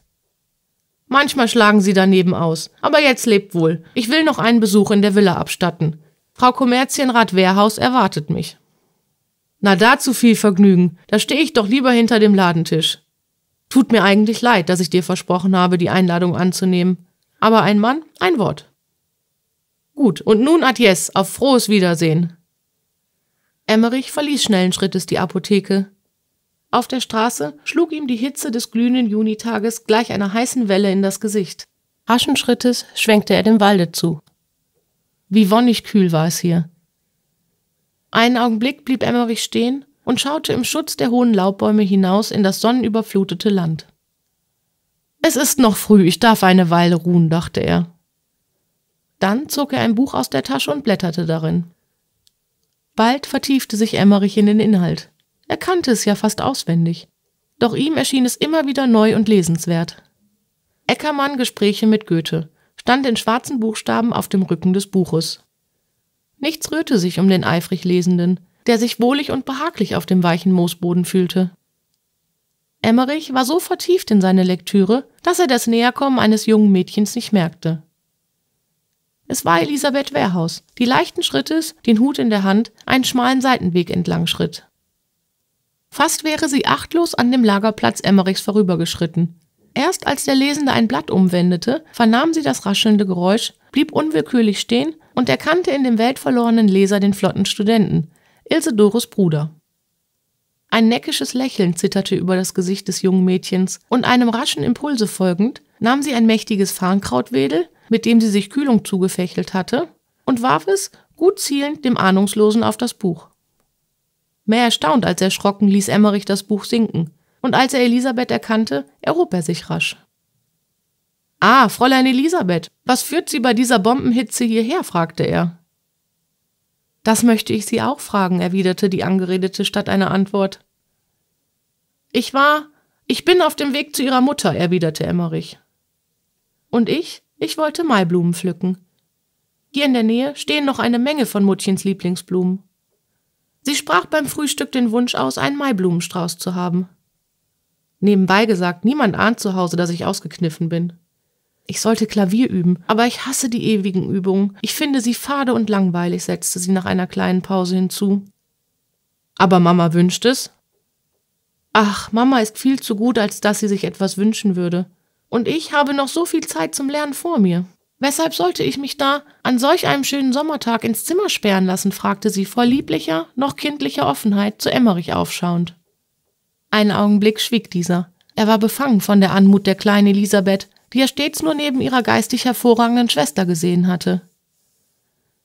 A: Manchmal schlagen sie daneben aus. Aber jetzt lebt wohl. Ich will noch einen Besuch in der Villa abstatten. Frau Kommerzienrat Wehrhaus erwartet mich. Na dazu viel Vergnügen, da stehe ich doch lieber hinter dem Ladentisch. Tut mir eigentlich leid, dass ich dir versprochen habe, die Einladung anzunehmen. Aber ein Mann, ein Wort. Gut, und nun adies, auf frohes Wiedersehen. Emmerich verließ schnellen Schrittes die Apotheke. Auf der Straße schlug ihm die Hitze des glühenden Junitages gleich einer heißen Welle in das Gesicht. Schrittes schwenkte er dem Walde zu. Wie wonnig kühl war es hier. Einen Augenblick blieb Emmerich stehen und schaute im Schutz der hohen Laubbäume hinaus in das sonnenüberflutete Land. Es ist noch früh, ich darf eine Weile ruhen, dachte er. Dann zog er ein Buch aus der Tasche und blätterte darin. Bald vertiefte sich Emmerich in den Inhalt. Er kannte es ja fast auswendig. Doch ihm erschien es immer wieder neu und lesenswert. Eckermann Gespräche mit Goethe stand in schwarzen Buchstaben auf dem Rücken des Buches. Nichts rührte sich um den eifrig Lesenden, der sich wohlig und behaglich auf dem weichen Moosboden fühlte. Emmerich war so vertieft in seine Lektüre, dass er das Näherkommen eines jungen Mädchens nicht merkte. Es war Elisabeth Wehrhaus, die leichten Schrittes, den Hut in der Hand, einen schmalen Seitenweg entlang schritt. Fast wäre sie achtlos an dem Lagerplatz Emmerichs vorübergeschritten. Erst als der Lesende ein Blatt umwendete, vernahm sie das raschelnde Geräusch, blieb unwillkürlich stehen und erkannte in dem weltverlorenen Leser den flotten Studenten, Ilse Ilsedores Bruder. Ein neckisches Lächeln zitterte über das Gesicht des jungen Mädchens, und einem raschen Impulse folgend nahm sie ein mächtiges Farnkrautwedel, mit dem sie sich Kühlung zugefächelt hatte, und warf es, gut zielend, dem Ahnungslosen auf das Buch. Mehr erstaunt als erschrocken ließ Emmerich das Buch sinken, und als er Elisabeth erkannte, erhob er sich rasch. Ah, Fräulein Elisabeth, was führt Sie bei dieser Bombenhitze hierher? fragte er. Das möchte ich Sie auch fragen, erwiderte die Angeredete statt einer Antwort. Ich war, ich bin auf dem Weg zu Ihrer Mutter, erwiderte Emmerich. Und ich, ich wollte Maiblumen pflücken. Hier in der Nähe stehen noch eine Menge von Muttchens Lieblingsblumen. Sie sprach beim Frühstück den Wunsch aus, einen Maiblumenstrauß zu haben. Nebenbei gesagt, niemand ahnt zu Hause, dass ich ausgekniffen bin. Ich sollte Klavier üben, aber ich hasse die ewigen Übungen. Ich finde sie fade und langweilig, setzte sie nach einer kleinen Pause hinzu. Aber Mama wünscht es. Ach, Mama ist viel zu gut, als dass sie sich etwas wünschen würde. Und ich habe noch so viel Zeit zum Lernen vor mir. Weshalb sollte ich mich da an solch einem schönen Sommertag ins Zimmer sperren lassen? fragte sie vor lieblicher, noch kindlicher Offenheit zu Emmerich aufschauend. Einen Augenblick schwieg dieser. Er war befangen von der Anmut der kleinen Elisabeth, die er stets nur neben ihrer geistig hervorragenden Schwester gesehen hatte.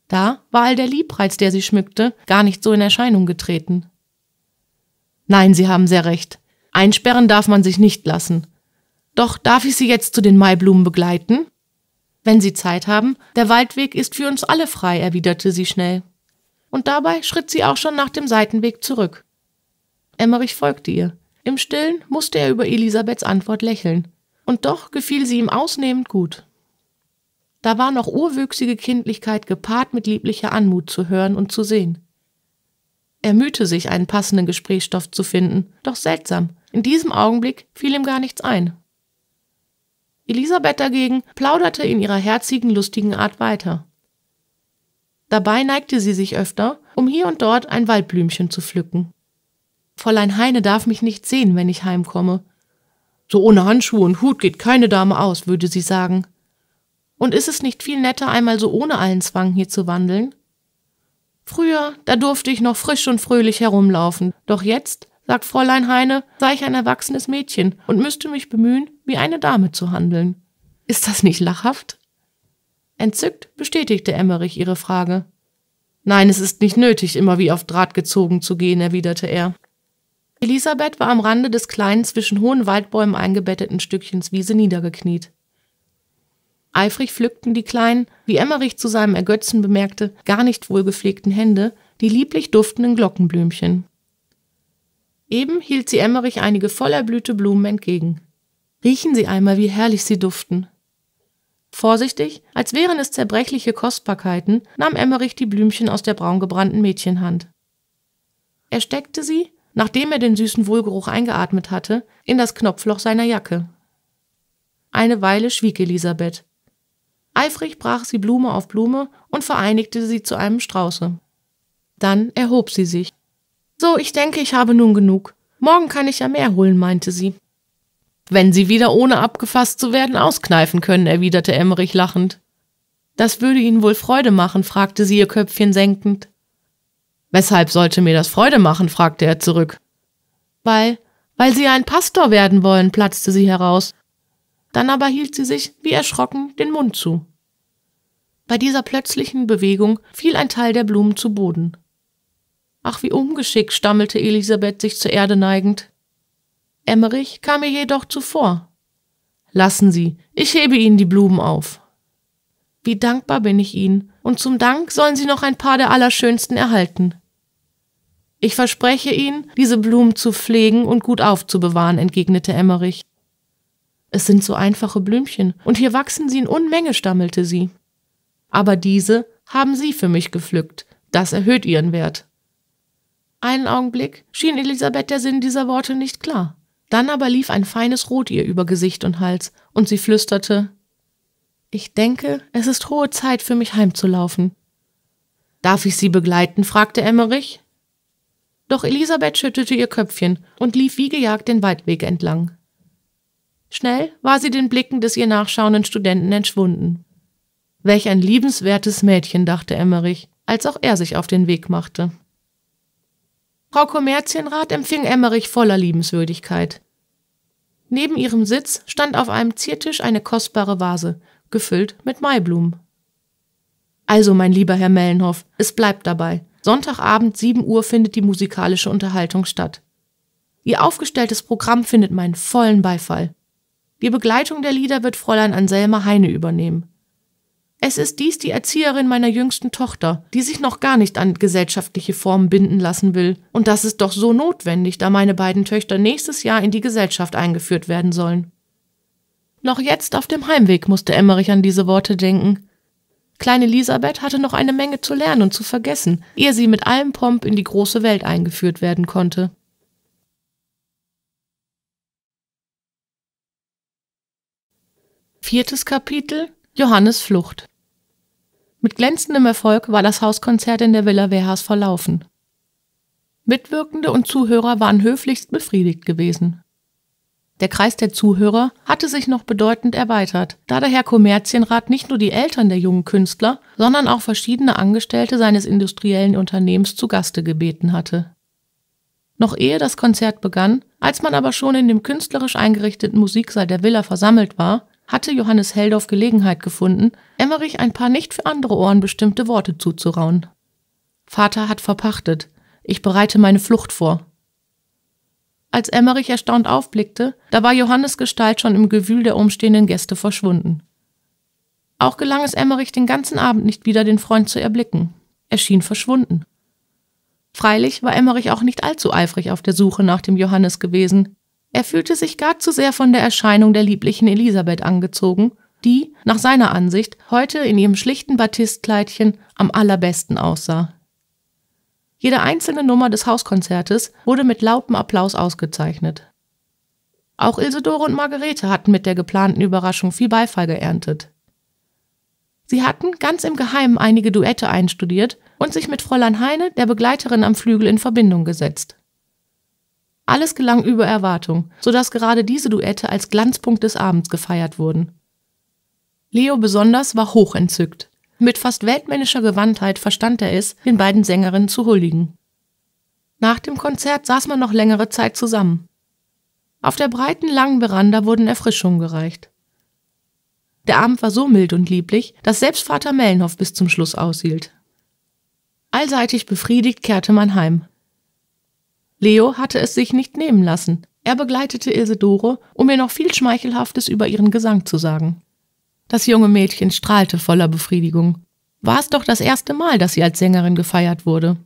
A: Da war all der Liebreiz, der sie schmückte, gar nicht so in Erscheinung getreten. Nein, Sie haben sehr recht. Einsperren darf man sich nicht lassen. Doch darf ich Sie jetzt zu den Maiblumen begleiten? Wenn Sie Zeit haben, der Waldweg ist für uns alle frei, erwiderte sie schnell. Und dabei schritt sie auch schon nach dem Seitenweg zurück. Emmerich folgte ihr. Im stillen musste er über Elisabeths Antwort lächeln und doch gefiel sie ihm ausnehmend gut. Da war noch urwüchsige Kindlichkeit gepaart mit lieblicher Anmut zu hören und zu sehen. Er mühte sich, einen passenden Gesprächsstoff zu finden, doch seltsam, in diesem Augenblick fiel ihm gar nichts ein. Elisabeth dagegen plauderte in ihrer herzigen, lustigen Art weiter. Dabei neigte sie sich öfter, um hier und dort ein Waldblümchen zu pflücken. Fräulein Heine darf mich nicht sehen, wenn ich heimkomme, so ohne Handschuhe und Hut geht keine Dame aus, würde sie sagen. Und ist es nicht viel netter, einmal so ohne allen Zwang hier zu wandeln? Früher, da durfte ich noch frisch und fröhlich herumlaufen, doch jetzt, sagt Fräulein Heine, sei ich ein erwachsenes Mädchen und müsste mich bemühen, wie eine Dame zu handeln. Ist das nicht lachhaft? Entzückt bestätigte Emmerich ihre Frage. Nein, es ist nicht nötig, immer wie auf Draht gezogen zu gehen, erwiderte er. Elisabeth war am Rande des kleinen, zwischen hohen Waldbäumen eingebetteten Stückchens Wiese niedergekniet. Eifrig pflückten die kleinen, wie Emmerich zu seinem Ergötzen bemerkte, gar nicht wohlgepflegten Hände die lieblich duftenden Glockenblümchen. Eben hielt sie Emmerich einige vollerblühte Blumen entgegen. Riechen Sie einmal, wie herrlich sie duften. Vorsichtig, als wären es zerbrechliche Kostbarkeiten, nahm Emmerich die Blümchen aus der braungebrannten Mädchenhand. Er steckte sie, nachdem er den süßen Wohlgeruch eingeatmet hatte, in das Knopfloch seiner Jacke. Eine Weile schwieg Elisabeth. Eifrig brach sie Blume auf Blume und vereinigte sie zu einem Strauße. Dann erhob sie sich. So, ich denke, ich habe nun genug. Morgen kann ich ja mehr holen, meinte sie. Wenn Sie wieder ohne abgefasst zu werden auskneifen können, erwiderte Emmerich lachend. Das würde Ihnen wohl Freude machen, fragte sie ihr Köpfchen senkend. Weshalb sollte mir das Freude machen? fragte er zurück. Weil, weil Sie ein Pastor werden wollen, platzte sie heraus. Dann aber hielt sie sich, wie erschrocken, den Mund zu. Bei dieser plötzlichen Bewegung fiel ein Teil der Blumen zu Boden. Ach, wie ungeschickt, stammelte Elisabeth sich zur Erde neigend. Emmerich kam ihr jedoch zuvor. Lassen Sie, ich hebe Ihnen die Blumen auf. Wie dankbar bin ich Ihnen, und zum Dank sollen Sie noch ein paar der allerschönsten erhalten. Ich verspreche Ihnen, diese Blumen zu pflegen und gut aufzubewahren, entgegnete Emmerich. Es sind so einfache Blümchen, und hier wachsen sie in Unmenge, stammelte sie. Aber diese haben Sie für mich gepflückt, das erhöht ihren Wert. Einen Augenblick schien Elisabeth der Sinn dieser Worte nicht klar. Dann aber lief ein feines Rot ihr über Gesicht und Hals, und sie flüsterte Ich denke, es ist hohe Zeit für mich heimzulaufen. Darf ich Sie begleiten? fragte Emmerich. Doch Elisabeth schüttelte ihr Köpfchen und lief wie gejagt den Waldweg entlang. Schnell war sie den Blicken des ihr nachschauenden Studenten entschwunden. Welch ein liebenswertes Mädchen, dachte Emmerich, als auch er sich auf den Weg machte. Frau Kommerzienrat empfing Emmerich voller Liebenswürdigkeit. Neben ihrem Sitz stand auf einem Ziertisch eine kostbare Vase, gefüllt mit Maiblumen. Also, mein lieber Herr Mellenhoff, es bleibt dabei. Sonntagabend 7 Uhr findet die musikalische Unterhaltung statt. Ihr aufgestelltes Programm findet meinen vollen Beifall. Die Begleitung der Lieder wird Fräulein Anselma Heine übernehmen. Es ist dies die Erzieherin meiner jüngsten Tochter, die sich noch gar nicht an gesellschaftliche Formen binden lassen will. Und das ist doch so notwendig, da meine beiden Töchter nächstes Jahr in die Gesellschaft eingeführt werden sollen. Noch jetzt auf dem Heimweg musste Emmerich an diese Worte denken. Kleine Elisabeth hatte noch eine Menge zu lernen und zu vergessen, ehe sie mit allem Pomp in die große Welt eingeführt werden konnte. Viertes Kapitel Johannes Flucht Mit glänzendem Erfolg war das Hauskonzert in der Villa Wehrhaas verlaufen. Mitwirkende und Zuhörer waren höflichst befriedigt gewesen. Der Kreis der Zuhörer hatte sich noch bedeutend erweitert, da der Herr Kommerzienrat nicht nur die Eltern der jungen Künstler, sondern auch verschiedene Angestellte seines industriellen Unternehmens zu Gaste gebeten hatte. Noch ehe das Konzert begann, als man aber schon in dem künstlerisch eingerichteten Musiksaal der Villa versammelt war, hatte Johannes Heldorf Gelegenheit gefunden, Emmerich ein paar nicht für andere Ohren bestimmte Worte zuzurauen. Vater hat verpachtet. Ich bereite meine Flucht vor. Als Emmerich erstaunt aufblickte, da war Johannes Gestalt schon im Gewühl der umstehenden Gäste verschwunden. Auch gelang es Emmerich den ganzen Abend nicht wieder, den Freund zu erblicken. Er schien verschwunden. Freilich war Emmerich auch nicht allzu eifrig auf der Suche nach dem Johannes gewesen. Er fühlte sich gar zu sehr von der Erscheinung der lieblichen Elisabeth angezogen, die, nach seiner Ansicht, heute in ihrem schlichten Batistkleidchen am allerbesten aussah. Jede einzelne Nummer des Hauskonzertes wurde mit lautem Applaus ausgezeichnet. Auch Isidore und Margarete hatten mit der geplanten Überraschung viel Beifall geerntet. Sie hatten ganz im Geheimen einige Duette einstudiert und sich mit Fräulein Heine, der Begleiterin am Flügel, in Verbindung gesetzt. Alles gelang über Erwartung, sodass gerade diese Duette als Glanzpunkt des Abends gefeiert wurden. Leo besonders war hochentzückt. Mit fast weltmännischer Gewandtheit verstand er es, den beiden Sängerinnen zu huldigen. Nach dem Konzert saß man noch längere Zeit zusammen. Auf der breiten, langen Veranda wurden Erfrischungen gereicht. Der Abend war so mild und lieblich, dass selbst Vater Mellenhoff bis zum Schluss aushielt. Allseitig befriedigt kehrte man heim. Leo hatte es sich nicht nehmen lassen. Er begleitete Ilse Isidore, um ihr noch viel Schmeichelhaftes über ihren Gesang zu sagen. Das junge Mädchen strahlte voller Befriedigung. War es doch das erste Mal, dass sie als Sängerin gefeiert wurde.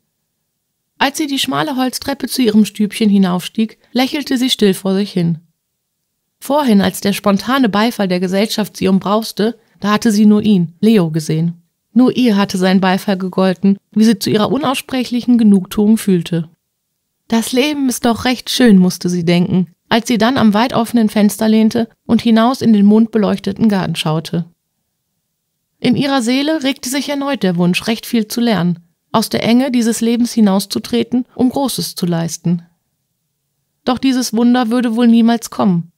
A: Als sie die schmale Holztreppe zu ihrem Stübchen hinaufstieg, lächelte sie still vor sich hin. Vorhin, als der spontane Beifall der Gesellschaft sie umbrauste, da hatte sie nur ihn, Leo, gesehen. Nur ihr hatte sein Beifall gegolten, wie sie zu ihrer unaussprechlichen Genugtuung fühlte. Das Leben ist doch recht schön, musste sie denken, als sie dann am weit offenen Fenster lehnte und hinaus in den mondbeleuchteten Garten schaute. In ihrer Seele regte sich erneut der Wunsch, recht viel zu lernen, aus der Enge dieses Lebens hinauszutreten, um Großes zu leisten. Doch dieses Wunder würde wohl niemals kommen.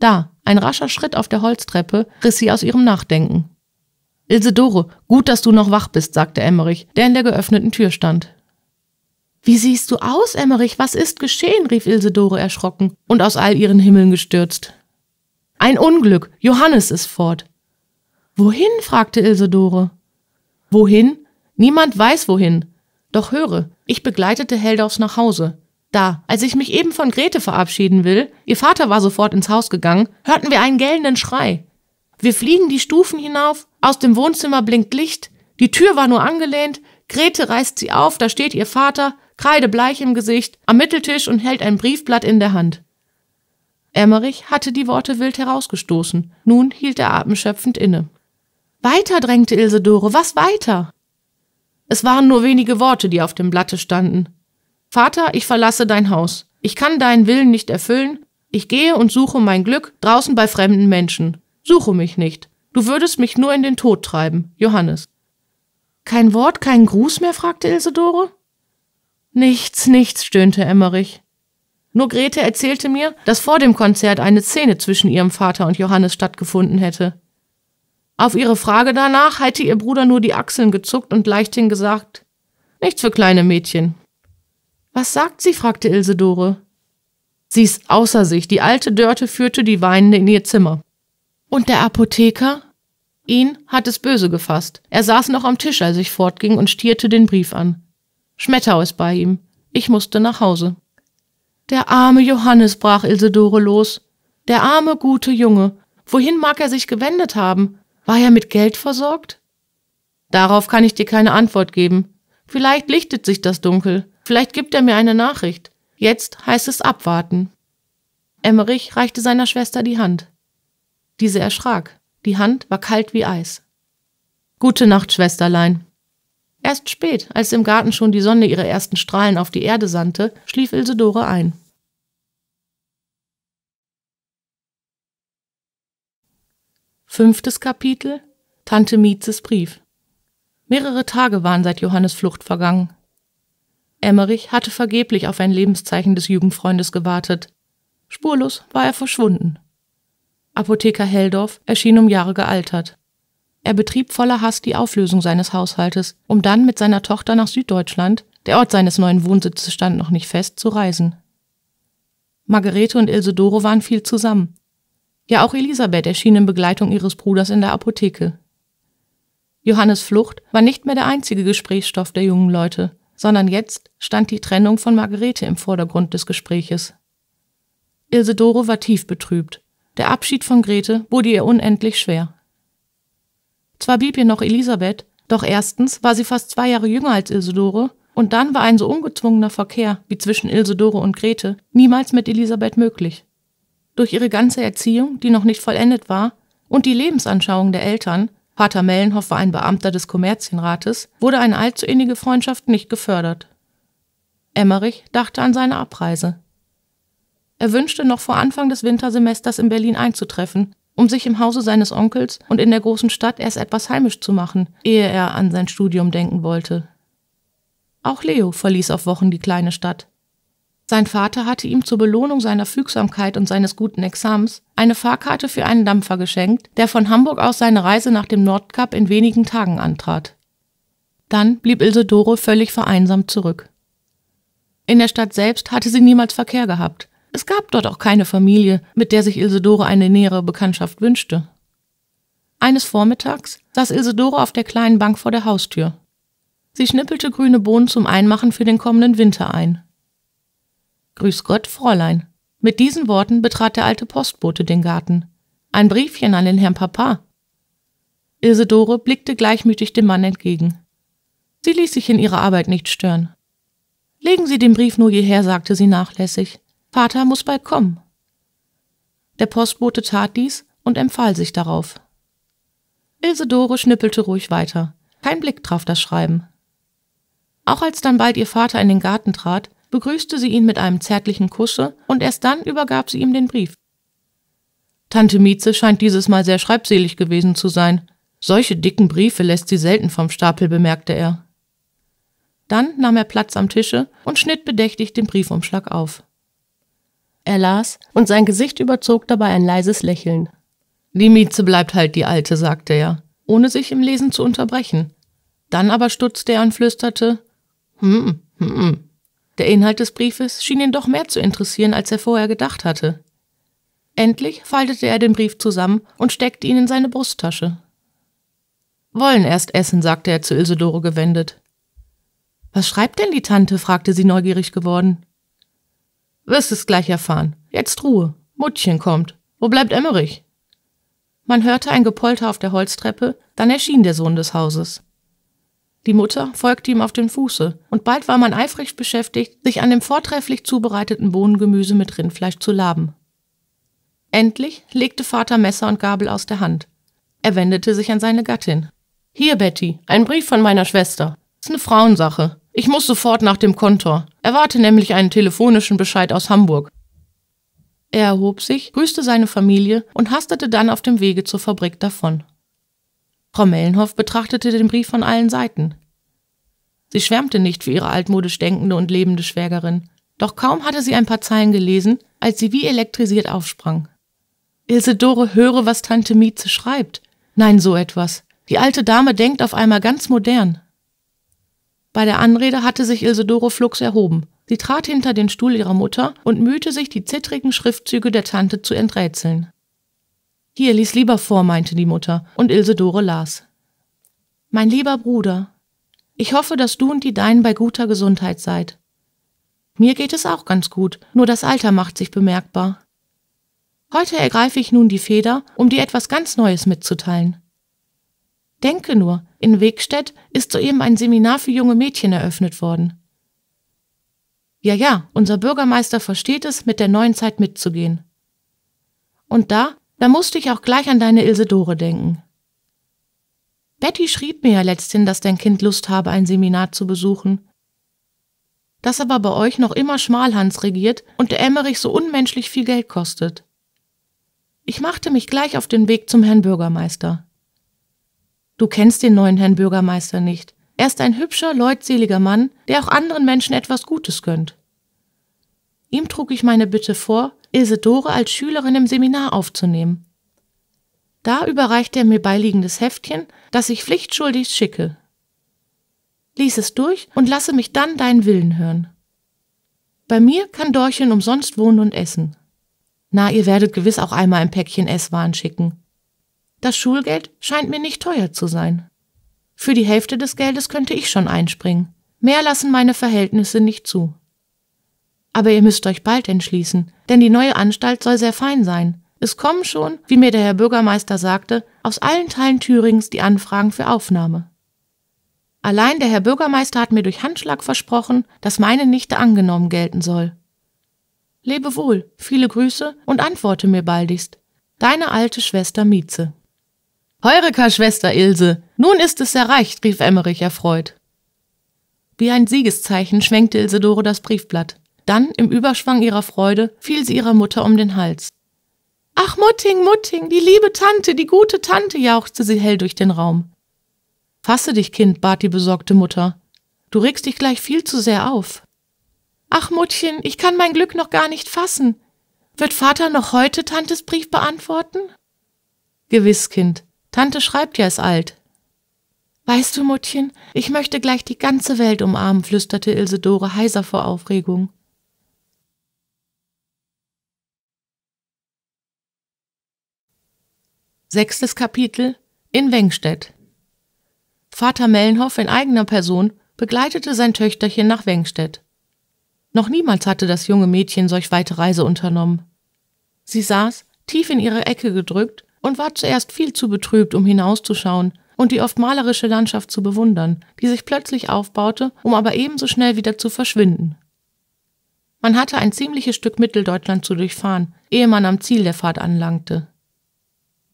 A: Da, ein rascher Schritt auf der Holztreppe riss sie aus ihrem Nachdenken. Ilse Dore, gut, dass du noch wach bist, sagte Emmerich, der in der geöffneten Tür stand. Wie siehst du aus, Emmerich? Was ist geschehen? rief Ilsedore erschrocken und aus all ihren Himmeln gestürzt. Ein Unglück. Johannes ist fort. Wohin? fragte Ilsedore. Wohin? Niemand weiß wohin. Doch höre, ich begleitete Heldorfs nach Hause. Da, als ich mich eben von Grete verabschieden will, ihr Vater war sofort ins Haus gegangen, hörten wir einen gellenden Schrei. Wir fliegen die Stufen hinauf, aus dem Wohnzimmer blinkt Licht, die Tür war nur angelehnt, Grete reißt sie auf, da steht ihr Vater, kreidebleich im Gesicht, am Mitteltisch und hält ein Briefblatt in der Hand. Emmerich hatte die Worte wild herausgestoßen. Nun hielt er atemschöpfend inne. Weiter, drängte Ilse Dore, was weiter? Es waren nur wenige Worte, die auf dem Blatte standen. Vater, ich verlasse dein Haus. Ich kann deinen Willen nicht erfüllen. Ich gehe und suche mein Glück draußen bei fremden Menschen. Suche mich nicht. Du würdest mich nur in den Tod treiben. Johannes. Kein Wort, kein Gruß mehr? fragte Ilse Dore. Nichts, nichts, stöhnte Emmerich. Nur Grete erzählte mir, dass vor dem Konzert eine Szene zwischen ihrem Vater und Johannes stattgefunden hätte. Auf ihre Frage danach hätte ihr Bruder nur die Achseln gezuckt und leichthin gesagt, nichts für kleine Mädchen. Was sagt sie? fragte Ilsedore. Sie ist außer sich. Die alte Dörte führte die Weinende in ihr Zimmer. Und der Apotheker? Ihn hat es böse gefasst. Er saß noch am Tisch, als ich fortging und stierte den Brief an. Schmettau ist bei ihm. Ich musste nach Hause. Der arme Johannes, brach Ilsedore los. Der arme, gute Junge. Wohin mag er sich gewendet haben? War er mit Geld versorgt? Darauf kann ich dir keine Antwort geben. Vielleicht lichtet sich das Dunkel. Vielleicht gibt er mir eine Nachricht. Jetzt heißt es abwarten. Emmerich reichte seiner Schwester die Hand. Diese erschrak. Die Hand war kalt wie Eis. Gute Nacht, Schwesterlein, Erst spät, als im Garten schon die Sonne ihre ersten Strahlen auf die Erde sandte, schlief Ilsedore ein. Fünftes Kapitel Tante Mietzes Brief Mehrere Tage waren seit Johannes Flucht vergangen. Emmerich hatte vergeblich auf ein Lebenszeichen des Jugendfreundes gewartet. Spurlos war er verschwunden. Apotheker Heldorf erschien um Jahre gealtert. Er betrieb voller Hass die Auflösung seines Haushaltes, um dann mit seiner Tochter nach Süddeutschland, der Ort seines neuen Wohnsitzes stand noch nicht fest, zu reisen. Margarete und Ilsedore waren viel zusammen. Ja, auch Elisabeth erschien in Begleitung ihres Bruders in der Apotheke. Johannes Flucht war nicht mehr der einzige Gesprächsstoff der jungen Leute, sondern jetzt stand die Trennung von Margarete im Vordergrund des Gespräches. Ilse Ilsedore war tief betrübt. Der Abschied von Grete wurde ihr unendlich schwer. Zwar blieb ihr noch Elisabeth, doch erstens war sie fast zwei Jahre jünger als Isidore und dann war ein so ungezwungener Verkehr wie zwischen Isidore und Grete niemals mit Elisabeth möglich. Durch ihre ganze Erziehung, die noch nicht vollendet war, und die Lebensanschauung der Eltern, Pater Mellenhoff war ein Beamter des Kommerzienrates, wurde eine allzu innige Freundschaft nicht gefördert. Emmerich dachte an seine Abreise. Er wünschte noch vor Anfang des Wintersemesters in Berlin einzutreffen, um sich im Hause seines Onkels und in der großen Stadt erst etwas heimisch zu machen, ehe er an sein Studium denken wollte. Auch Leo verließ auf Wochen die kleine Stadt. Sein Vater hatte ihm zur Belohnung seiner Fügsamkeit und seines guten Exams eine Fahrkarte für einen Dampfer geschenkt, der von Hamburg aus seine Reise nach dem Nordkap in wenigen Tagen antrat. Dann blieb Ilse Dore völlig vereinsamt zurück. In der Stadt selbst hatte sie niemals Verkehr gehabt, es gab dort auch keine Familie, mit der sich Isidore eine nähere Bekanntschaft wünschte. Eines Vormittags saß Isidore auf der kleinen Bank vor der Haustür. Sie schnippelte grüne Bohnen zum Einmachen für den kommenden Winter ein. Grüß Gott, Fräulein. Mit diesen Worten betrat der alte Postbote den Garten. Ein Briefchen an den Herrn Papa. Isidore blickte gleichmütig dem Mann entgegen. Sie ließ sich in ihrer Arbeit nicht stören. Legen Sie den Brief nur hierher, sagte sie nachlässig. Vater muss bald kommen. Der Postbote tat dies und empfahl sich darauf. Ilsedore schnippelte ruhig weiter. Kein Blick traf das Schreiben. Auch als dann bald ihr Vater in den Garten trat, begrüßte sie ihn mit einem zärtlichen Kusse und erst dann übergab sie ihm den Brief. Tante Mieze scheint dieses Mal sehr schreibselig gewesen zu sein. Solche dicken Briefe lässt sie selten vom Stapel, bemerkte er. Dann nahm er Platz am Tische und schnitt bedächtig den Briefumschlag auf. Er las, und sein Gesicht überzog dabei ein leises Lächeln. Die Mieze bleibt halt die alte, sagte er, ohne sich im Lesen zu unterbrechen. Dann aber stutzte er und flüsterte, hm, hm, hm. Der Inhalt des Briefes schien ihn doch mehr zu interessieren, als er vorher gedacht hatte. Endlich faltete er den Brief zusammen und steckte ihn in seine Brusttasche. Wollen erst essen, sagte er zu Isidoro gewendet. Was schreibt denn die Tante? fragte sie neugierig geworden. Wirst es gleich erfahren. Jetzt Ruhe. Muttchen kommt. Wo bleibt Emmerich? Man hörte ein Gepolter auf der Holztreppe, dann erschien der Sohn des Hauses. Die Mutter folgte ihm auf dem Fuße, und bald war man eifrig beschäftigt, sich an dem vortrefflich zubereiteten Bohnengemüse mit Rindfleisch zu laben. Endlich legte Vater Messer und Gabel aus der Hand. Er wendete sich an seine Gattin. Hier, Betty, ein Brief von meiner Schwester. Ist eine Frauensache. Ich muss sofort nach dem Kontor, erwarte nämlich einen telefonischen Bescheid aus Hamburg. Er erhob sich, grüßte seine Familie und hastete dann auf dem Wege zur Fabrik davon. Frau Mellenhoff betrachtete den Brief von allen Seiten. Sie schwärmte nicht für ihre altmodisch denkende und lebende Schwägerin, doch kaum hatte sie ein paar Zeilen gelesen, als sie wie elektrisiert aufsprang. Isidore, höre, was Tante Mieze schreibt. Nein, so etwas. Die alte Dame denkt auf einmal ganz modern. Bei der Anrede hatte sich Isidore flugs erhoben. Sie trat hinter den Stuhl ihrer Mutter und mühte sich, die zittrigen Schriftzüge der Tante zu enträtseln. Hier, lies lieber vor, meinte die Mutter, und Ilsedore las. Mein lieber Bruder, ich hoffe, dass du und die Deinen bei guter Gesundheit seid. Mir geht es auch ganz gut, nur das Alter macht sich bemerkbar. Heute ergreife ich nun die Feder, um dir etwas ganz Neues mitzuteilen. Denke nur, in Wegstedt ist soeben ein Seminar für junge Mädchen eröffnet worden. Ja, ja, unser Bürgermeister versteht es, mit der neuen Zeit mitzugehen. Und da, da musste ich auch gleich an deine Ilsedore denken. Betty schrieb mir ja letzthin, dass dein Kind Lust habe, ein Seminar zu besuchen. Dass aber bei euch noch immer Schmalhans regiert und der Emmerich so unmenschlich viel Geld kostet. Ich machte mich gleich auf den Weg zum Herrn Bürgermeister. Du kennst den neuen Herrn Bürgermeister nicht. Er ist ein hübscher, leutseliger Mann, der auch anderen Menschen etwas Gutes gönnt. Ihm trug ich meine Bitte vor, Ilse Dore als Schülerin im Seminar aufzunehmen. Da überreichte er mir beiliegendes Heftchen, das ich pflichtschuldig schicke. Lies es durch und lasse mich dann deinen Willen hören. Bei mir kann Dorchen umsonst wohnen und essen. Na, ihr werdet gewiss auch einmal ein Päckchen Esswaren schicken. Das Schulgeld scheint mir nicht teuer zu sein. Für die Hälfte des Geldes könnte ich schon einspringen. Mehr lassen meine Verhältnisse nicht zu. Aber ihr müsst euch bald entschließen, denn die neue Anstalt soll sehr fein sein. Es kommen schon, wie mir der Herr Bürgermeister sagte, aus allen Teilen Thürings die Anfragen für Aufnahme. Allein der Herr Bürgermeister hat mir durch Handschlag versprochen, dass meine Nichte angenommen gelten soll. Lebe wohl, viele Grüße und antworte mir baldigst. Deine alte Schwester Mieze. Heureka, Schwester Ilse! Nun ist es erreicht, rief Emmerich erfreut. Wie ein Siegeszeichen schwenkte Ilsedore das Briefblatt. Dann, im Überschwang ihrer Freude, fiel sie ihrer Mutter um den Hals. Ach, Mutting, Mutting, die liebe Tante, die gute Tante, jauchzte sie hell durch den Raum. Fasse dich, Kind, bat die besorgte Mutter. Du regst dich gleich viel zu sehr auf. Ach, Muttchen, ich kann mein Glück noch gar nicht fassen. Wird Vater noch heute Tantes Brief beantworten? Gewiss, Kind. Tante schreibt ja, ist alt. Weißt du, Muttchen, ich möchte gleich die ganze Welt umarmen, flüsterte Ilse Dore heiser vor Aufregung. Sechstes Kapitel in Wengstedt. Vater Mellenhoff in eigener Person begleitete sein Töchterchen nach Wengstedt. Noch niemals hatte das junge Mädchen solch weite Reise unternommen. Sie saß, tief in ihre Ecke gedrückt, und war zuerst viel zu betrübt, um hinauszuschauen und die oft malerische Landschaft zu bewundern, die sich plötzlich aufbaute, um aber ebenso schnell wieder zu verschwinden. Man hatte ein ziemliches Stück Mitteldeutschland zu durchfahren, ehe man am Ziel der Fahrt anlangte.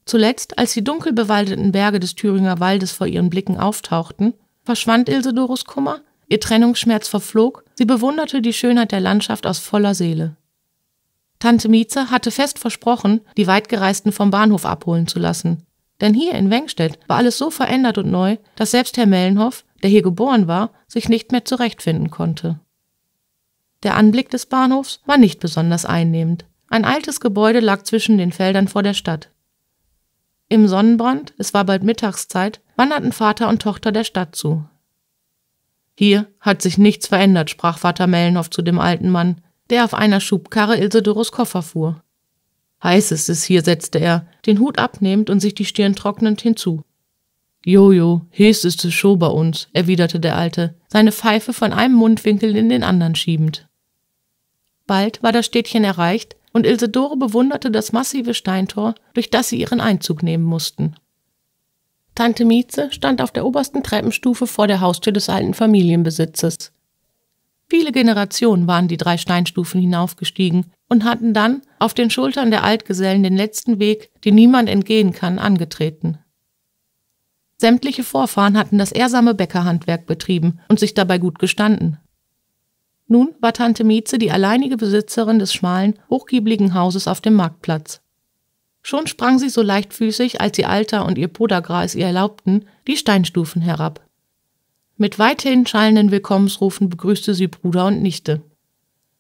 A: Zuletzt, als die dunkel bewaldeten Berge des Thüringer Waldes vor ihren Blicken auftauchten, verschwand Ilse Doris Kummer, ihr Trennungsschmerz verflog, sie bewunderte die Schönheit der Landschaft aus voller Seele. Tante Mieze hatte fest versprochen, die Weitgereisten vom Bahnhof abholen zu lassen. Denn hier in Wengstedt war alles so verändert und neu, dass selbst Herr Mellenhoff, der hier geboren war, sich nicht mehr zurechtfinden konnte. Der Anblick des Bahnhofs war nicht besonders einnehmend. Ein altes Gebäude lag zwischen den Feldern vor der Stadt. Im Sonnenbrand, es war bald Mittagszeit, wanderten Vater und Tochter der Stadt zu. Hier hat sich nichts verändert, sprach Vater Mellenhoff zu dem alten Mann, der auf einer Schubkarre Ilse Ilsedoros Koffer fuhr. Heiß ist es hier, setzte er, den Hut abnehmend und sich die Stirn trocknend hinzu. Jojo, heiß ist es schon bei uns, erwiderte der Alte, seine Pfeife von einem Mundwinkel in den anderen schiebend. Bald war das Städtchen erreicht und Ilsedore bewunderte das massive Steintor, durch das sie ihren Einzug nehmen mussten. Tante Mieze stand auf der obersten Treppenstufe vor der Haustür des alten Familienbesitzes. Viele Generationen waren die drei Steinstufen hinaufgestiegen und hatten dann auf den Schultern der Altgesellen den letzten Weg, den niemand entgehen kann, angetreten. Sämtliche Vorfahren hatten das ehrsame Bäckerhandwerk betrieben und sich dabei gut gestanden. Nun war Tante Mieze die alleinige Besitzerin des schmalen, hochgiebligen Hauses auf dem Marktplatz. Schon sprang sie so leichtfüßig, als ihr Alter und ihr Podergras ihr erlaubten, die Steinstufen herab. Mit weithin schallenden Willkommensrufen begrüßte sie Bruder und Nichte.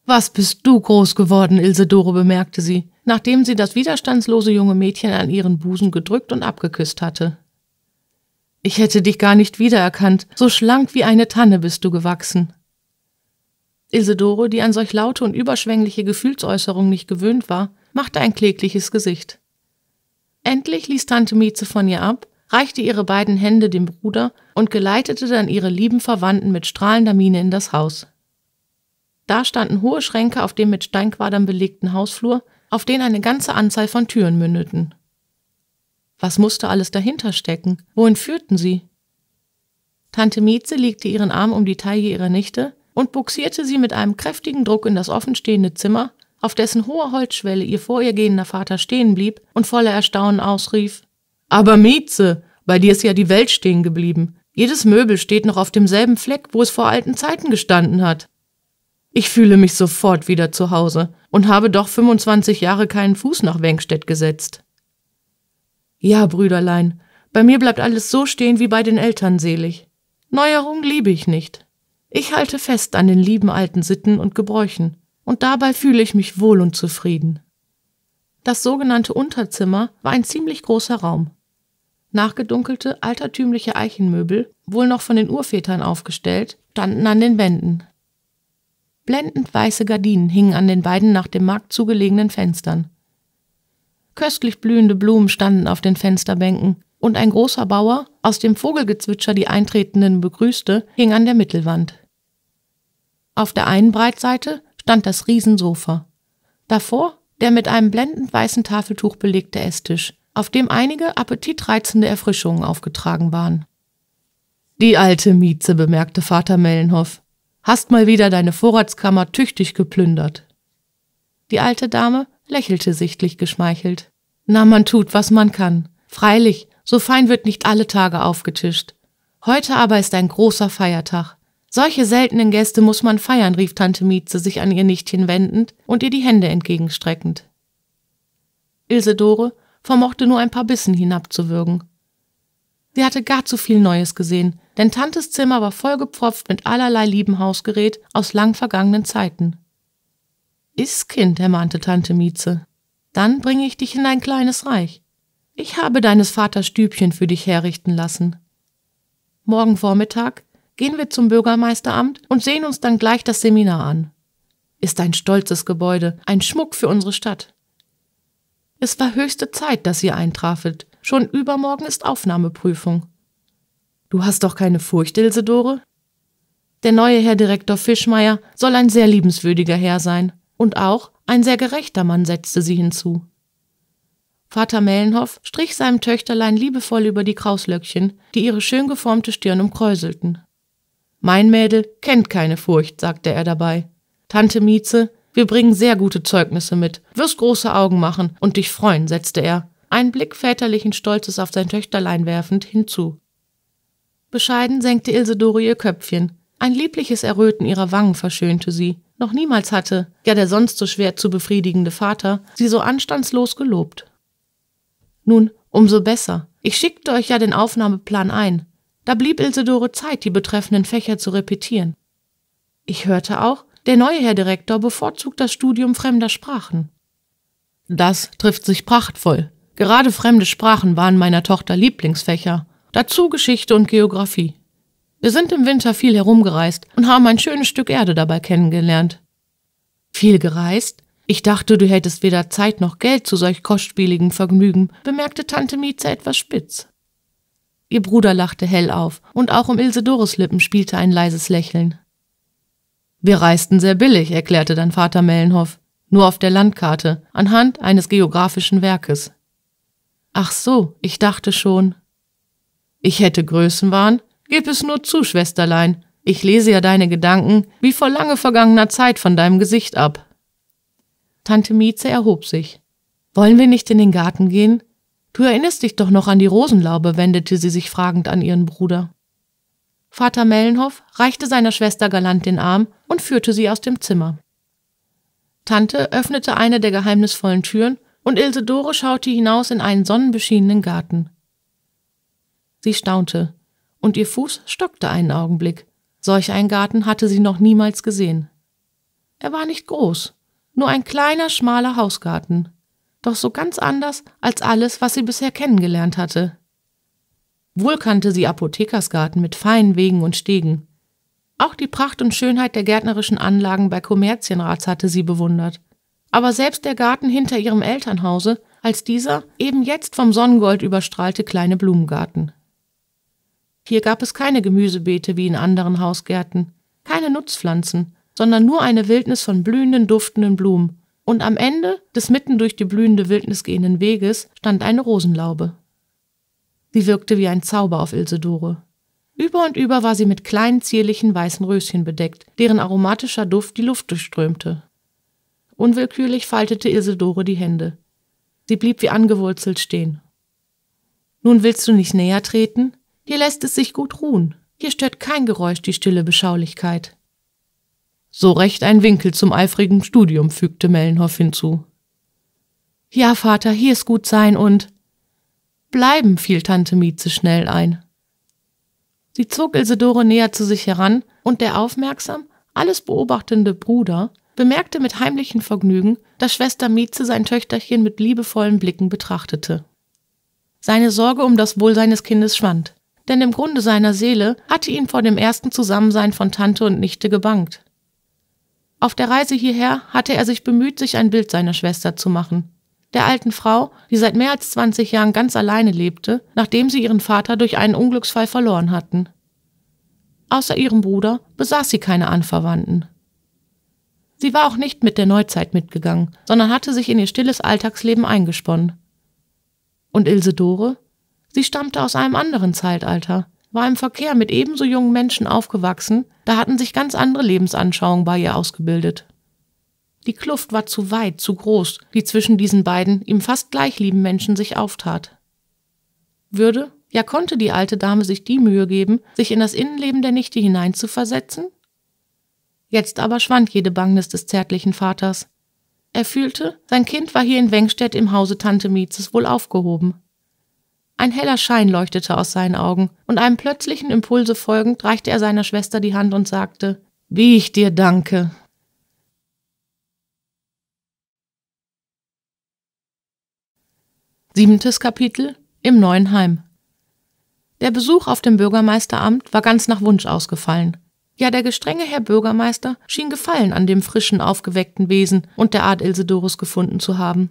A: Was bist du groß geworden, Ilsedore, bemerkte sie, nachdem sie das widerstandslose junge Mädchen an ihren Busen gedrückt und abgeküsst hatte. Ich hätte dich gar nicht wiedererkannt, so schlank wie eine Tanne bist du gewachsen. Ilsedore, die an solch laute und überschwängliche Gefühlsäußerungen nicht gewöhnt war, machte ein klägliches Gesicht. Endlich ließ Tante Mieze von ihr ab reichte ihre beiden Hände dem Bruder und geleitete dann ihre lieben Verwandten mit strahlender Miene in das Haus. Da standen hohe Schränke auf dem mit Steinquadern belegten Hausflur, auf den eine ganze Anzahl von Türen mündeten. Was musste alles dahinter stecken? Wohin führten sie? Tante Mieze legte ihren Arm um die Taille ihrer Nichte und buxierte sie mit einem kräftigen Druck in das offenstehende Zimmer, auf dessen hoher Holzschwelle ihr vor ihr gehender Vater stehen blieb und voller Erstaunen ausrief aber Mieze, bei dir ist ja die Welt stehen geblieben. Jedes Möbel steht noch auf demselben Fleck, wo es vor alten Zeiten gestanden hat. Ich fühle mich sofort wieder zu Hause und habe doch 25 Jahre keinen Fuß nach Wenkstedt gesetzt. Ja, Brüderlein, bei mir bleibt alles so stehen wie bei den Eltern selig. Neuerung liebe ich nicht. Ich halte fest an den lieben alten Sitten und Gebräuchen, und dabei fühle ich mich wohl und zufrieden. Das sogenannte Unterzimmer war ein ziemlich großer Raum. Nachgedunkelte, altertümliche Eichenmöbel, wohl noch von den Urvätern aufgestellt, standen an den Wänden. Blendend weiße Gardinen hingen an den beiden nach dem Markt zugelegenen Fenstern. Köstlich blühende Blumen standen auf den Fensterbänken, und ein großer Bauer, aus dem Vogelgezwitscher die Eintretenden begrüßte, hing an der Mittelwand. Auf der einen Breitseite stand das Riesensofa. Davor der mit einem blendend weißen Tafeltuch belegte Esstisch, auf dem einige appetitreizende Erfrischungen aufgetragen waren. Die alte Mieze, bemerkte Vater Mellenhoff, hast mal wieder deine Vorratskammer tüchtig geplündert. Die alte Dame lächelte sichtlich geschmeichelt. Na, man tut, was man kann. Freilich, so fein wird nicht alle Tage aufgetischt. Heute aber ist ein großer Feiertag. Solche seltenen Gäste muss man feiern, rief Tante Mietze, sich an ihr Nichtchen wendend und ihr die Hände entgegenstreckend. Ilse Dore vermochte nur ein paar Bissen hinabzuwürgen. Sie hatte gar zu viel Neues gesehen, denn Tantes Zimmer war vollgepfropft mit allerlei lieben Hausgerät aus lang vergangenen Zeiten. Iss, Kind, ermahnte Tante Mieze, dann bringe ich dich in dein kleines Reich. Ich habe deines Vaters Stübchen für dich herrichten lassen. Morgen Vormittag gehen wir zum Bürgermeisteramt und sehen uns dann gleich das Seminar an. Ist ein stolzes Gebäude, ein Schmuck für unsere Stadt. Es war höchste Zeit, dass ihr eintrafet. Schon übermorgen ist Aufnahmeprüfung. Du hast doch keine Furcht, Ilsedore? Der neue Herr Direktor Fischmeier soll ein sehr liebenswürdiger Herr sein. Und auch ein sehr gerechter Mann, setzte sie hinzu. Vater Mellenhoff strich seinem Töchterlein liebevoll über die Krauslöckchen, die ihre schön geformte Stirn umkräuselten. Mein Mädel kennt keine Furcht, sagte er dabei. Tante Mieze wir bringen sehr gute Zeugnisse mit. Wirst große Augen machen und dich freuen, setzte er, einen Blick väterlichen Stolzes auf sein Töchterlein werfend, hinzu. Bescheiden senkte Ilse Ilsedore ihr Köpfchen. Ein liebliches Erröten ihrer Wangen verschönte sie. Noch niemals hatte, ja der sonst so schwer zu befriedigende Vater, sie so anstandslos gelobt. Nun, umso besser. Ich schickte euch ja den Aufnahmeplan ein. Da blieb Ilse Dore Zeit, die betreffenden Fächer zu repetieren. Ich hörte auch, der neue Herr Direktor bevorzugt das Studium fremder Sprachen. Das trifft sich prachtvoll. Gerade fremde Sprachen waren meiner Tochter Lieblingsfächer. Dazu Geschichte und Geografie. Wir sind im Winter viel herumgereist und haben ein schönes Stück Erde dabei kennengelernt. Viel gereist? Ich dachte, du hättest weder Zeit noch Geld zu solch kostspieligen Vergnügen, bemerkte Tante Mieze etwas spitz. Ihr Bruder lachte hell auf, und auch um Ilse Doris Lippen spielte ein leises Lächeln. Wir reisten sehr billig, erklärte dann Vater Mellenhoff, nur auf der Landkarte, anhand eines geografischen Werkes. Ach so, ich dachte schon. Ich hätte Größenwahn? Gib es nur zu, Schwesterlein. Ich lese ja deine Gedanken wie vor lange vergangener Zeit von deinem Gesicht ab. Tante Mieze erhob sich. Wollen wir nicht in den Garten gehen? Du erinnerst dich doch noch an die Rosenlaube, wendete sie sich fragend an ihren Bruder. Vater Mellenhoff reichte seiner Schwester galant den Arm und führte sie aus dem Zimmer. Tante öffnete eine der geheimnisvollen Türen und Ilsedore schaute hinaus in einen sonnenbeschienenen Garten. Sie staunte, und ihr Fuß stockte einen Augenblick. Solch einen Garten hatte sie noch niemals gesehen. Er war nicht groß, nur ein kleiner, schmaler Hausgarten, doch so ganz anders als alles, was sie bisher kennengelernt hatte. Wohl kannte sie Apothekersgarten mit feinen Wegen und Stegen. Auch die Pracht und Schönheit der gärtnerischen Anlagen bei Kommerzienrats hatte sie bewundert. Aber selbst der Garten hinter ihrem Elternhause, als dieser eben jetzt vom Sonnengold überstrahlte kleine Blumengarten. Hier gab es keine Gemüsebeete wie in anderen Hausgärten, keine Nutzpflanzen, sondern nur eine Wildnis von blühenden, duftenden Blumen. Und am Ende des mitten durch die blühende Wildnis gehenden Weges stand eine Rosenlaube. Sie wirkte wie ein Zauber auf Ilsedore. Über und über war sie mit kleinen, zierlichen weißen Röschen bedeckt, deren aromatischer Duft die Luft durchströmte. Unwillkürlich faltete Isidore die Hände. Sie blieb wie angewurzelt stehen. Nun willst du nicht näher treten? Hier lässt es sich gut ruhen. Hier stört kein Geräusch die stille Beschaulichkeit. So recht ein Winkel zum eifrigen Studium, fügte Mellenhoff hinzu. Ja, Vater, hier ist gut sein und bleiben, fiel Tante Mieze schnell ein. Sie zog Isidore näher zu sich heran und der aufmerksam, alles beobachtende Bruder bemerkte mit heimlichem Vergnügen, dass Schwester Mieze sein Töchterchen mit liebevollen Blicken betrachtete. Seine Sorge um das Wohl seines Kindes schwand, denn im Grunde seiner Seele hatte ihn vor dem ersten Zusammensein von Tante und Nichte gebangt. Auf der Reise hierher hatte er sich bemüht, sich ein Bild seiner Schwester zu machen der alten Frau, die seit mehr als 20 Jahren ganz alleine lebte, nachdem sie ihren Vater durch einen Unglücksfall verloren hatten. Außer ihrem Bruder besaß sie keine Anverwandten. Sie war auch nicht mit der Neuzeit mitgegangen, sondern hatte sich in ihr stilles Alltagsleben eingesponnen. Und Ilse Dore? Sie stammte aus einem anderen Zeitalter, war im Verkehr mit ebenso jungen Menschen aufgewachsen, da hatten sich ganz andere Lebensanschauungen bei ihr ausgebildet. Die Kluft war zu weit, zu groß, die zwischen diesen beiden, ihm fast gleich lieben Menschen sich auftat. Würde, ja konnte die alte Dame sich die Mühe geben, sich in das Innenleben der Nichte hineinzuversetzen? Jetzt aber schwand jede Bangnis des zärtlichen Vaters. Er fühlte, sein Kind war hier in Wengstedt im Hause Tante Mietzes wohl aufgehoben. Ein heller Schein leuchtete aus seinen Augen, und einem plötzlichen Impulse folgend reichte er seiner Schwester die Hand und sagte Wie ich dir danke. Siebentes Kapitel im neuen Heim. Der Besuch auf dem Bürgermeisteramt war ganz nach Wunsch ausgefallen. Ja, der gestrenge Herr Bürgermeister schien Gefallen an dem frischen, aufgeweckten Wesen und der Art Ilsedoros gefunden zu haben.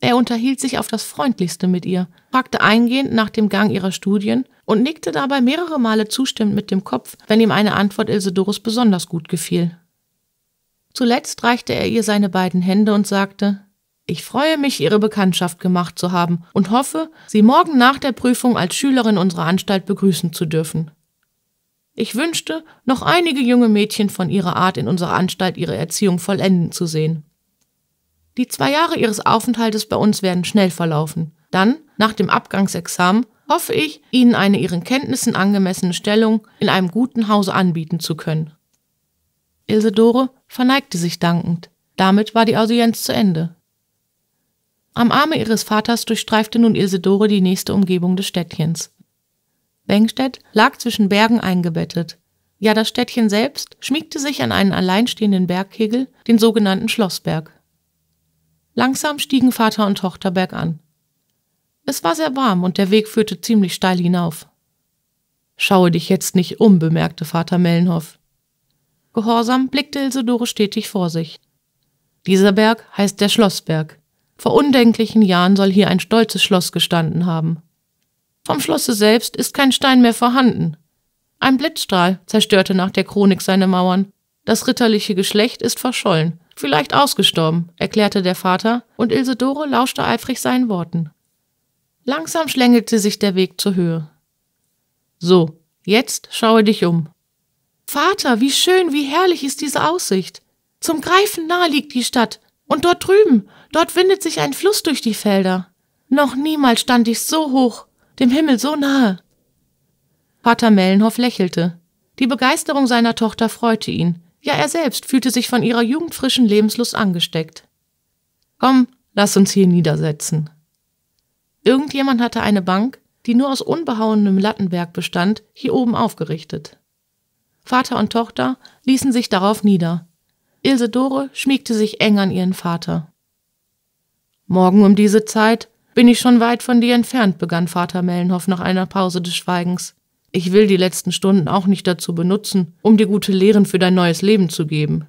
A: Er unterhielt sich auf das Freundlichste mit ihr, fragte eingehend nach dem Gang ihrer Studien und nickte dabei mehrere Male zustimmend mit dem Kopf, wenn ihm eine Antwort Ilsedoros besonders gut gefiel. Zuletzt reichte er ihr seine beiden Hände und sagte ich freue mich, Ihre Bekanntschaft gemacht zu haben und hoffe, Sie morgen nach der Prüfung als Schülerin unserer Anstalt begrüßen zu dürfen. Ich wünschte, noch einige junge Mädchen von ihrer Art in unserer Anstalt ihre Erziehung vollenden zu sehen. Die zwei Jahre ihres Aufenthaltes bei uns werden schnell verlaufen. Dann, nach dem Abgangsexamen, hoffe ich, Ihnen eine Ihren Kenntnissen angemessene Stellung in einem guten Hause anbieten zu können. Ilse Dore verneigte sich dankend. Damit war die Audienz zu Ende. Am Arme ihres Vaters durchstreifte nun Isidore die nächste Umgebung des Städtchens. Bengstedt lag zwischen Bergen eingebettet. Ja, das Städtchen selbst schmiegte sich an einen alleinstehenden Bergkegel, den sogenannten Schlossberg. Langsam stiegen Vater und Tochter bergan. Es war sehr warm und der Weg führte ziemlich steil hinauf. Schaue dich jetzt nicht um, bemerkte Vater Mellenhoff. Gehorsam blickte Isidore stetig vor sich. Dieser Berg heißt der Schlossberg. Vor undenklichen Jahren soll hier ein stolzes Schloss gestanden haben. Vom Schlosse selbst ist kein Stein mehr vorhanden. Ein Blitzstrahl zerstörte nach der Chronik seine Mauern. Das ritterliche Geschlecht ist verschollen, vielleicht ausgestorben, erklärte der Vater, und Ilsedore lauschte eifrig seinen Worten. Langsam schlängelte sich der Weg zur Höhe. So, jetzt schaue dich um. Vater, wie schön, wie herrlich ist diese Aussicht. Zum Greifen nahe liegt die Stadt, und dort drüben, Dort windet sich ein Fluss durch die Felder. Noch niemals stand ich so hoch, dem Himmel so nahe. Pater Mellenhoff lächelte. Die Begeisterung seiner Tochter freute ihn. Ja, er selbst fühlte sich von ihrer jugendfrischen Lebenslust angesteckt. Komm, lass uns hier niedersetzen. Irgendjemand hatte eine Bank, die nur aus unbehauenem Lattenwerk bestand, hier oben aufgerichtet. Vater und Tochter ließen sich darauf nieder. Ilse Dore schmiegte sich eng an ihren Vater. Morgen um diese Zeit bin ich schon weit von dir entfernt, begann Vater Mellenhoff nach einer Pause des Schweigens. Ich will die letzten Stunden auch nicht dazu benutzen, um dir gute Lehren für dein neues Leben zu geben.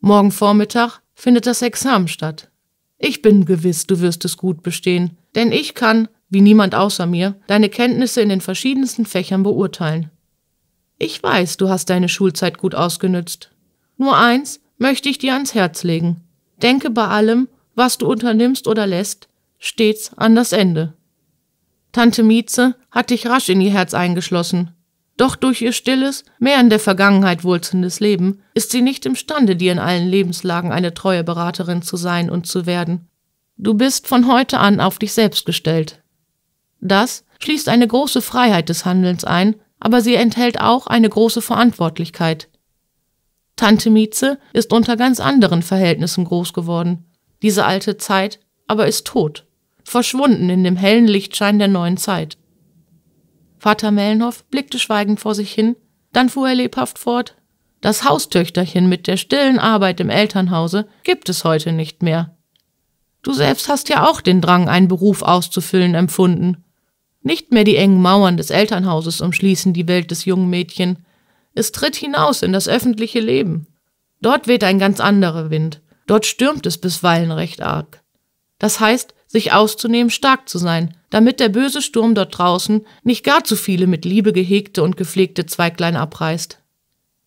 A: Morgen Vormittag findet das Examen statt. Ich bin gewiss, du wirst es gut bestehen, denn ich kann, wie niemand außer mir, deine Kenntnisse in den verschiedensten Fächern beurteilen. Ich weiß, du hast deine Schulzeit gut ausgenützt. Nur eins möchte ich dir ans Herz legen. Denke bei allem was du unternimmst oder lässt, stets an das Ende. Tante Mieze hat dich rasch in ihr Herz eingeschlossen. Doch durch ihr stilles, mehr in der Vergangenheit wurzelndes Leben ist sie nicht imstande, dir in allen Lebenslagen eine treue Beraterin zu sein und zu werden. Du bist von heute an auf dich selbst gestellt. Das schließt eine große Freiheit des Handelns ein, aber sie enthält auch eine große Verantwortlichkeit. Tante Mieze ist unter ganz anderen Verhältnissen groß geworden diese alte Zeit, aber ist tot, verschwunden in dem hellen Lichtschein der neuen Zeit. Vater Mellenhoff blickte schweigend vor sich hin, dann fuhr er lebhaft fort, das Haustöchterchen mit der stillen Arbeit im Elternhause gibt es heute nicht mehr. Du selbst hast ja auch den Drang, einen Beruf auszufüllen, empfunden. Nicht mehr die engen Mauern des Elternhauses umschließen die Welt des jungen Mädchen. Es tritt hinaus in das öffentliche Leben. Dort weht ein ganz anderer Wind, Dort stürmt es bisweilen recht arg. Das heißt, sich auszunehmen, stark zu sein, damit der böse Sturm dort draußen nicht gar zu viele mit Liebe gehegte und gepflegte Zweiglein abreißt.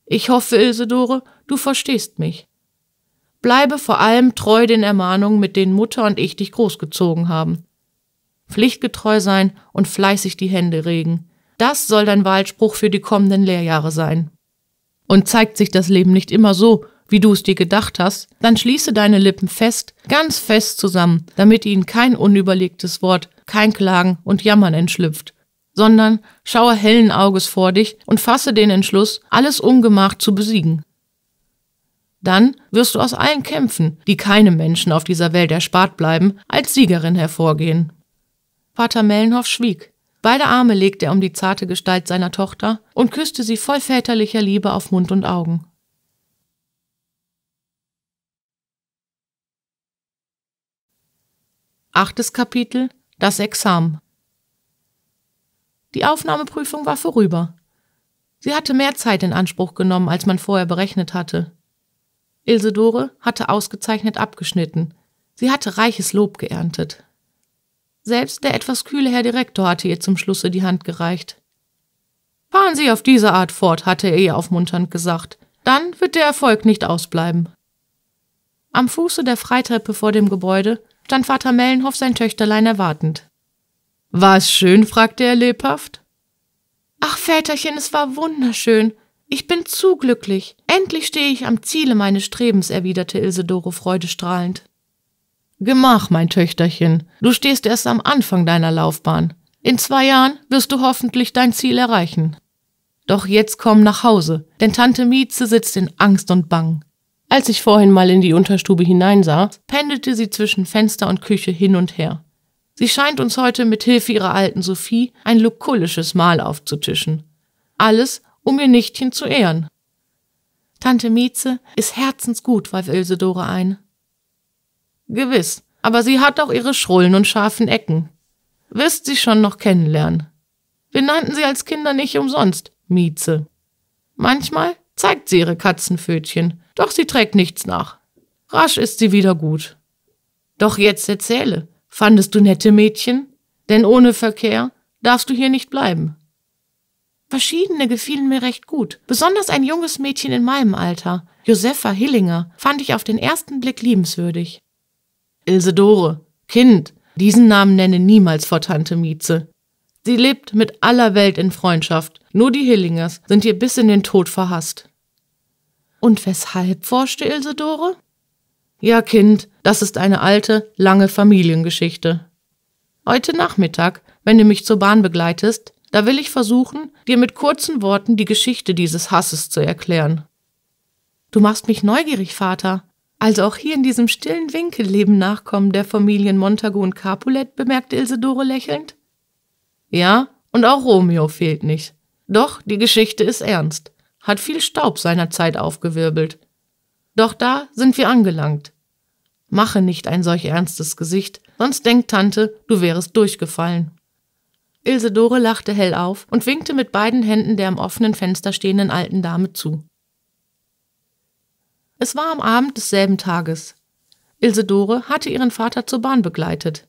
A: Ich hoffe, Isidore, du verstehst mich. Bleibe vor allem treu den Ermahnungen, mit denen Mutter und ich dich großgezogen haben. Pflichtgetreu sein und fleißig die Hände regen. Das soll dein Wahlspruch für die kommenden Lehrjahre sein. Und zeigt sich das Leben nicht immer so, wie du es dir gedacht hast, dann schließe deine Lippen fest, ganz fest zusammen, damit ihnen kein unüberlegtes Wort, kein Klagen und Jammern entschlüpft, sondern schaue hellen Auges vor dich und fasse den Entschluss, alles Ungemach zu besiegen. Dann wirst du aus allen Kämpfen, die keinem Menschen auf dieser Welt erspart bleiben, als Siegerin hervorgehen. Vater Mellenhoff schwieg. Beide Arme legte er um die zarte Gestalt seiner Tochter und küsste sie voll väterlicher Liebe auf Mund und Augen. Achtes Kapitel Das Examen. Die Aufnahmeprüfung war vorüber. Sie hatte mehr Zeit in Anspruch genommen, als man vorher berechnet hatte. Ilsedore hatte ausgezeichnet abgeschnitten. Sie hatte reiches Lob geerntet. Selbst der etwas kühle Herr Direktor hatte ihr zum Schlusse die Hand gereicht. Fahren Sie auf diese Art fort, hatte er ihr aufmunternd gesagt. Dann wird der Erfolg nicht ausbleiben. Am Fuße der Freitreppe vor dem Gebäude stand Vater Mellenhoff sein Töchterlein erwartend. War es schön? fragte er lebhaft. Ach, Väterchen, es war wunderschön. Ich bin zu glücklich. Endlich stehe ich am Ziele meines Strebens, erwiderte Isidore freudestrahlend. Gemach, mein Töchterchen, du stehst erst am Anfang deiner Laufbahn. In zwei Jahren wirst du hoffentlich dein Ziel erreichen. Doch jetzt komm nach Hause, denn Tante Mieze sitzt in Angst und Bang. Als ich vorhin mal in die Unterstube hineinsah, pendelte sie zwischen Fenster und Küche hin und her. Sie scheint uns heute mit Hilfe ihrer alten Sophie ein lukullisches Mahl aufzutischen. Alles, um ihr Nichtchen zu ehren. Tante Mieze ist herzensgut, warf Ilsedore ein. Gewiss, aber sie hat auch ihre Schrullen und scharfen Ecken. Wirst sie schon noch kennenlernen. Wir nannten sie als Kinder nicht umsonst Mieze. Manchmal zeigt sie ihre Katzenpfötchen, doch sie trägt nichts nach. Rasch ist sie wieder gut. Doch jetzt erzähle, fandest du nette Mädchen? Denn ohne Verkehr darfst du hier nicht bleiben. Verschiedene gefielen mir recht gut, besonders ein junges Mädchen in meinem Alter, Josepha Hillinger, fand ich auf den ersten Blick liebenswürdig. Ilsedore, Kind, diesen Namen nenne niemals vor Tante Mieze. Sie lebt mit aller Welt in Freundschaft, nur die Hillingers sind ihr bis in den Tod verhasst. Und weshalb forschte Ilse Ilsedore? Ja, Kind, das ist eine alte, lange Familiengeschichte. Heute Nachmittag, wenn du mich zur Bahn begleitest, da will ich versuchen, dir mit kurzen Worten die Geschichte dieses Hasses zu erklären. Du machst mich neugierig, Vater. Also auch hier in diesem stillen Winkel leben Nachkommen der Familien Montagu und Capulet, bemerkte Ilse Ilsedore lächelnd. Ja, und auch Romeo fehlt nicht. Doch die Geschichte ist ernst hat viel Staub seinerzeit aufgewirbelt. Doch da sind wir angelangt. Mache nicht ein solch ernstes Gesicht, sonst denkt Tante, du wärest durchgefallen. Ilsedore lachte hell auf und winkte mit beiden Händen der am offenen Fenster stehenden alten Dame zu. Es war am Abend desselben Tages. Ilsedore hatte ihren Vater zur Bahn begleitet.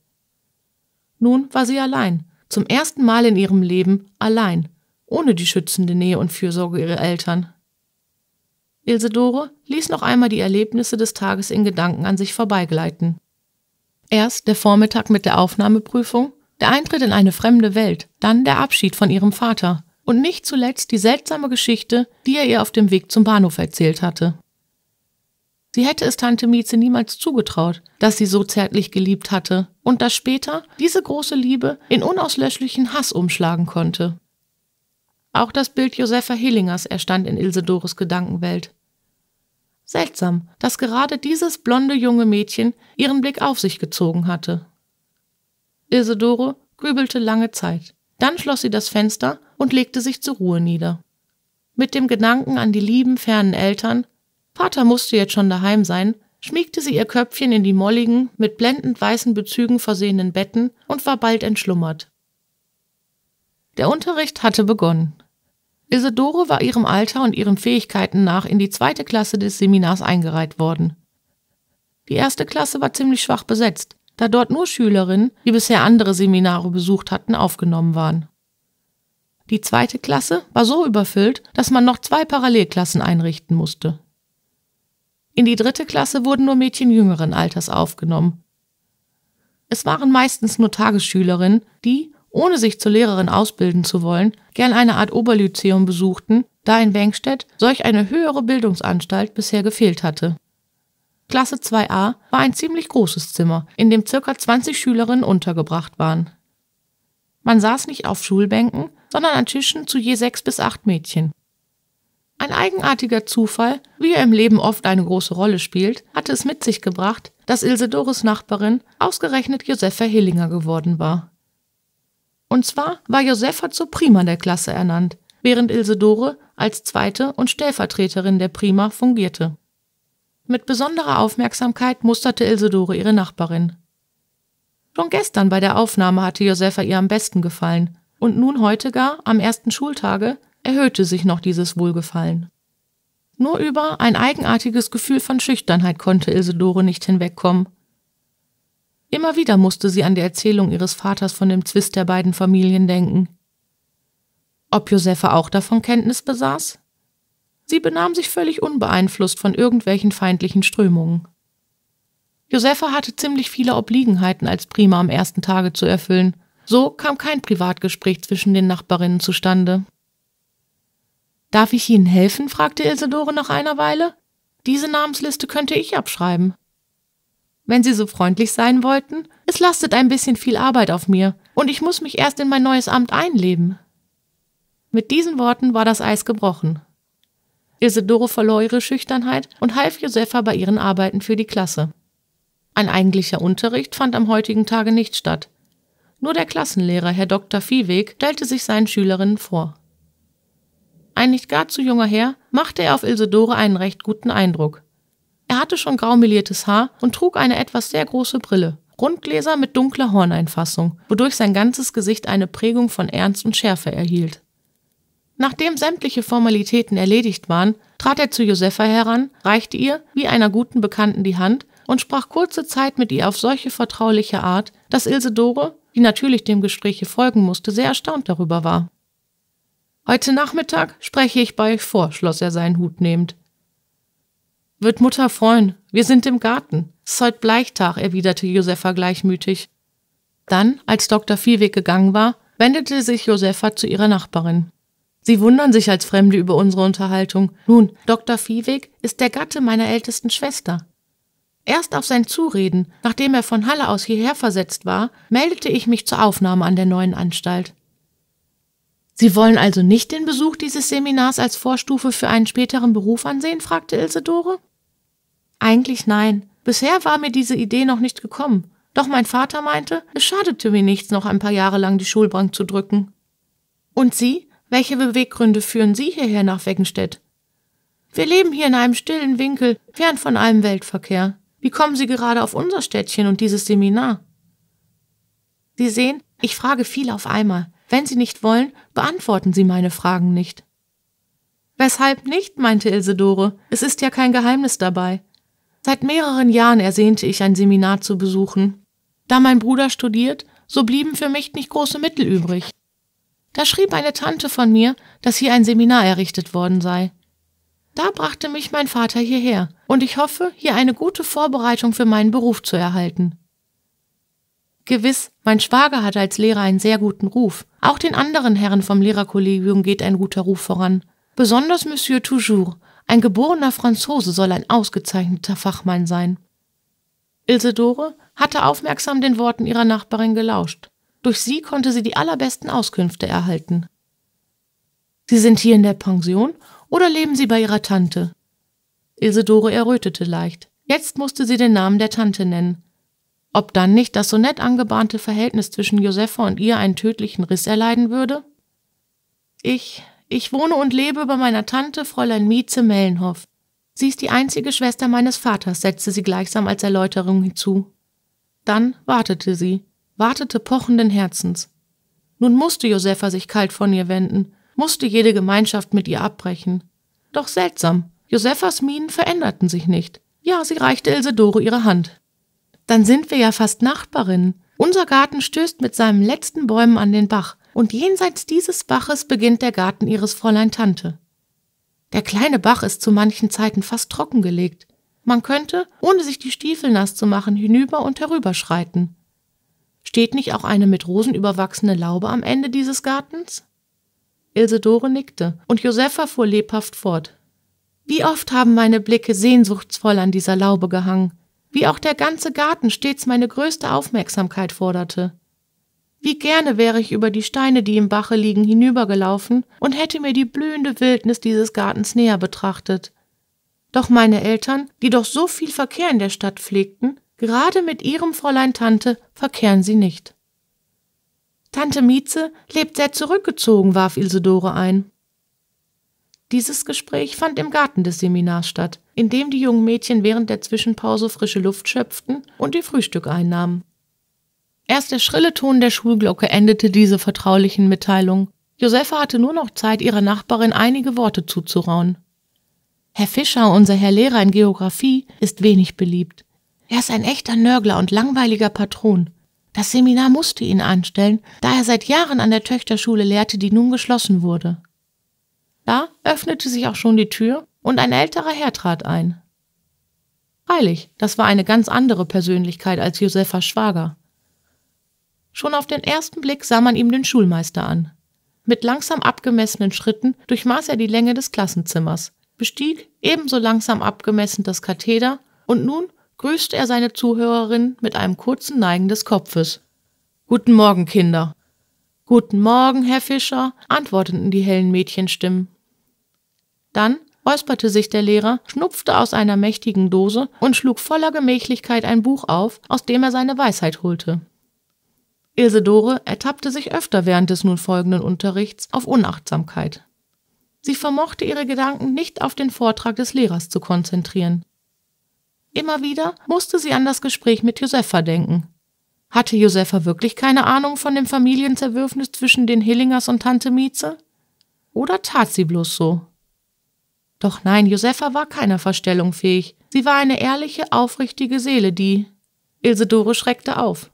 A: Nun war sie allein, zum ersten Mal in ihrem Leben allein ohne die schützende Nähe und Fürsorge ihrer Eltern. Ilsedore ließ noch einmal die Erlebnisse des Tages in Gedanken an sich vorbeigleiten. Erst der Vormittag mit der Aufnahmeprüfung, der Eintritt in eine fremde Welt, dann der Abschied von ihrem Vater und nicht zuletzt die seltsame Geschichte, die er ihr auf dem Weg zum Bahnhof erzählt hatte. Sie hätte es Tante Mieze niemals zugetraut, dass sie so zärtlich geliebt hatte und dass später diese große Liebe in unauslöschlichen Hass umschlagen konnte. Auch das Bild Josepha Hillingers erstand in Ilsedores Gedankenwelt. Seltsam, dass gerade dieses blonde junge Mädchen ihren Blick auf sich gezogen hatte. Isidore grübelte lange Zeit. Dann schloss sie das Fenster und legte sich zur Ruhe nieder. Mit dem Gedanken an die lieben, fernen Eltern, Vater musste jetzt schon daheim sein, schmiegte sie ihr Köpfchen in die molligen, mit blendend weißen Bezügen versehenen Betten und war bald entschlummert. Der Unterricht hatte begonnen. Isidore war ihrem Alter und ihren Fähigkeiten nach in die zweite Klasse des Seminars eingereiht worden. Die erste Klasse war ziemlich schwach besetzt, da dort nur Schülerinnen, die bisher andere Seminare besucht hatten, aufgenommen waren. Die zweite Klasse war so überfüllt, dass man noch zwei Parallelklassen einrichten musste. In die dritte Klasse wurden nur Mädchen jüngeren Alters aufgenommen. Es waren meistens nur Tagesschülerinnen, die, ohne sich zur Lehrerin ausbilden zu wollen, gern eine Art Oberlyzeum besuchten, da in Wengstedt solch eine höhere Bildungsanstalt bisher gefehlt hatte. Klasse 2a war ein ziemlich großes Zimmer, in dem ca. 20 Schülerinnen untergebracht waren. Man saß nicht auf Schulbänken, sondern an Tischen zu je sechs bis acht Mädchen. Ein eigenartiger Zufall, wie er im Leben oft eine große Rolle spielt, hatte es mit sich gebracht, dass Ilse Doris Nachbarin ausgerechnet Josepha Hillinger geworden war. Und zwar war Josefa zur Prima der Klasse ernannt, während Isidore als zweite und Stellvertreterin der Prima fungierte. Mit besonderer Aufmerksamkeit musterte Isidore ihre Nachbarin. Schon gestern bei der Aufnahme hatte Josefa ihr am besten gefallen, und nun heute gar, am ersten Schultage, erhöhte sich noch dieses Wohlgefallen. Nur über ein eigenartiges Gefühl von Schüchternheit konnte Isidore nicht hinwegkommen, Immer wieder musste sie an die Erzählung ihres Vaters von dem Zwist der beiden Familien denken. Ob Josefa auch davon Kenntnis besaß? Sie benahm sich völlig unbeeinflusst von irgendwelchen feindlichen Strömungen. Josefa hatte ziemlich viele Obliegenheiten als Prima am ersten Tage zu erfüllen. So kam kein Privatgespräch zwischen den Nachbarinnen zustande. Darf ich Ihnen helfen? fragte Ilse Dore nach einer Weile. Diese Namensliste könnte ich abschreiben wenn Sie so freundlich sein wollten? Es lastet ein bisschen viel Arbeit auf mir, und ich muss mich erst in mein neues Amt einleben. Mit diesen Worten war das Eis gebrochen. Isidoro verlor ihre Schüchternheit und half Josefa bei ihren Arbeiten für die Klasse. Ein eigentlicher Unterricht fand am heutigen Tage nicht statt. Nur der Klassenlehrer, Herr Dr. Viehweg, stellte sich seinen Schülerinnen vor. Ein nicht gar zu junger Herr machte er auf Isidore einen recht guten Eindruck. Er hatte schon graumeliertes Haar und trug eine etwas sehr große Brille, Rundgläser mit dunkler Horneinfassung, wodurch sein ganzes Gesicht eine Prägung von Ernst und Schärfe erhielt. Nachdem sämtliche Formalitäten erledigt waren, trat er zu Josefa heran, reichte ihr, wie einer guten Bekannten, die Hand und sprach kurze Zeit mit ihr auf solche vertrauliche Art, dass Ilse Dore, die natürlich dem Gespräche folgen musste, sehr erstaunt darüber war. Heute Nachmittag spreche ich bei euch vor, schloss er seinen Hut nehmend. Wird Mutter freuen. Wir sind im Garten. Es ist heute Bleichtag, erwiderte Josefa gleichmütig. Dann, als Dr. Viehweg gegangen war, wendete sich Josefa zu ihrer Nachbarin. Sie wundern sich als Fremde über unsere Unterhaltung. Nun, Dr. Viehweg ist der Gatte meiner ältesten Schwester. Erst auf sein Zureden, nachdem er von Halle aus hierher versetzt war, meldete ich mich zur Aufnahme an der neuen Anstalt. Sie wollen also nicht den Besuch dieses Seminars als Vorstufe für einen späteren Beruf ansehen? fragte Ilse Dore. Eigentlich nein. Bisher war mir diese Idee noch nicht gekommen. Doch mein Vater meinte, es schadete mir nichts, noch ein paar Jahre lang die Schulbank zu drücken. Und Sie? Welche Beweggründe führen Sie hierher nach Weckenstedt? Wir leben hier in einem stillen Winkel, fern von allem Weltverkehr. Wie kommen Sie gerade auf unser Städtchen und dieses Seminar? Sie sehen, ich frage viel auf einmal. Wenn Sie nicht wollen, beantworten Sie meine Fragen nicht. Weshalb nicht? meinte Ilse Dore. Es ist ja kein Geheimnis dabei. Seit mehreren Jahren ersehnte ich ein Seminar zu besuchen. Da mein Bruder studiert, so blieben für mich nicht große Mittel übrig. Da schrieb eine Tante von mir, dass hier ein Seminar errichtet worden sei. Da brachte mich mein Vater hierher, und ich hoffe, hier eine gute Vorbereitung für meinen Beruf zu erhalten. Gewiss, mein Schwager hat als Lehrer einen sehr guten Ruf. Auch den anderen Herren vom Lehrerkollegium geht ein guter Ruf voran. Besonders Monsieur Toujours, ein geborener Franzose soll ein ausgezeichneter Fachmann sein. Ilsedore hatte aufmerksam den Worten ihrer Nachbarin gelauscht. Durch sie konnte sie die allerbesten Auskünfte erhalten. Sie sind hier in der Pension oder leben Sie bei Ihrer Tante? Ilsedore errötete leicht. Jetzt musste sie den Namen der Tante nennen. Ob dann nicht das so nett angebahnte Verhältnis zwischen Josepha und ihr einen tödlichen Riss erleiden würde? Ich, ich wohne und lebe bei meiner Tante Fräulein Mieze Mellenhoff. Sie ist die einzige Schwester meines Vaters, setzte sie gleichsam als Erläuterung hinzu. Dann wartete sie, wartete pochenden Herzens. Nun musste Josepha sich kalt von ihr wenden, musste jede Gemeinschaft mit ihr abbrechen. Doch seltsam, Josephas Mienen veränderten sich nicht. Ja, sie reichte Isidore ihre Hand. Dann sind wir ja fast Nachbarinnen. Unser Garten stößt mit seinen letzten Bäumen an den Bach, und jenseits dieses Baches beginnt der Garten ihres Fräulein Tante. Der kleine Bach ist zu manchen Zeiten fast trockengelegt. Man könnte, ohne sich die Stiefel nass zu machen, hinüber und herüberschreiten. Steht nicht auch eine mit Rosen überwachsene Laube am Ende dieses Gartens? Ilsedore nickte, und Josepha fuhr lebhaft fort. Wie oft haben meine Blicke sehnsuchtsvoll an dieser Laube gehangen, wie auch der ganze Garten stets meine größte Aufmerksamkeit forderte. Wie gerne wäre ich über die Steine, die im Bache liegen, hinübergelaufen und hätte mir die blühende Wildnis dieses Gartens näher betrachtet. Doch meine Eltern, die doch so viel Verkehr in der Stadt pflegten, gerade mit ihrem Fräulein Tante verkehren sie nicht. Tante Mieze lebt sehr zurückgezogen, warf Isidore ein. Dieses Gespräch fand im Garten des Seminars statt, in dem die jungen Mädchen während der Zwischenpause frische Luft schöpften und ihr Frühstück einnahmen. Erst der schrille Ton der Schulglocke endete diese vertraulichen Mitteilungen. Josefa hatte nur noch Zeit, ihrer Nachbarin einige Worte zuzurauen. Herr Fischer, unser Herr Lehrer in Geographie, ist wenig beliebt. Er ist ein echter Nörgler und langweiliger Patron. Das Seminar musste ihn anstellen, da er seit Jahren an der Töchterschule lehrte, die nun geschlossen wurde. Da öffnete sich auch schon die Tür und ein älterer Herr trat ein. Freilich, das war eine ganz andere Persönlichkeit als Josephas Schwager. Schon auf den ersten Blick sah man ihm den Schulmeister an. Mit langsam abgemessenen Schritten durchmaß er die Länge des Klassenzimmers, bestieg ebenso langsam abgemessen das Katheder und nun grüßte er seine Zuhörerin mit einem kurzen Neigen des Kopfes. Guten Morgen, Kinder. Guten Morgen, Herr Fischer, antworteten die hellen Mädchenstimmen. Dann räusperte sich der Lehrer, schnupfte aus einer mächtigen Dose und schlug voller Gemächlichkeit ein Buch auf, aus dem er seine Weisheit holte. Isidore ertappte sich öfter während des nun folgenden Unterrichts auf Unachtsamkeit. Sie vermochte ihre Gedanken nicht auf den Vortrag des Lehrers zu konzentrieren. Immer wieder musste sie an das Gespräch mit Josepha denken. Hatte Josepha wirklich keine Ahnung von dem Familienzerwürfnis zwischen den Hillingers und Tante Mieze? Oder tat sie bloß so? Doch nein, Josepha war keiner Verstellung fähig. Sie war eine ehrliche, aufrichtige Seele, die. Ilse Dore schreckte auf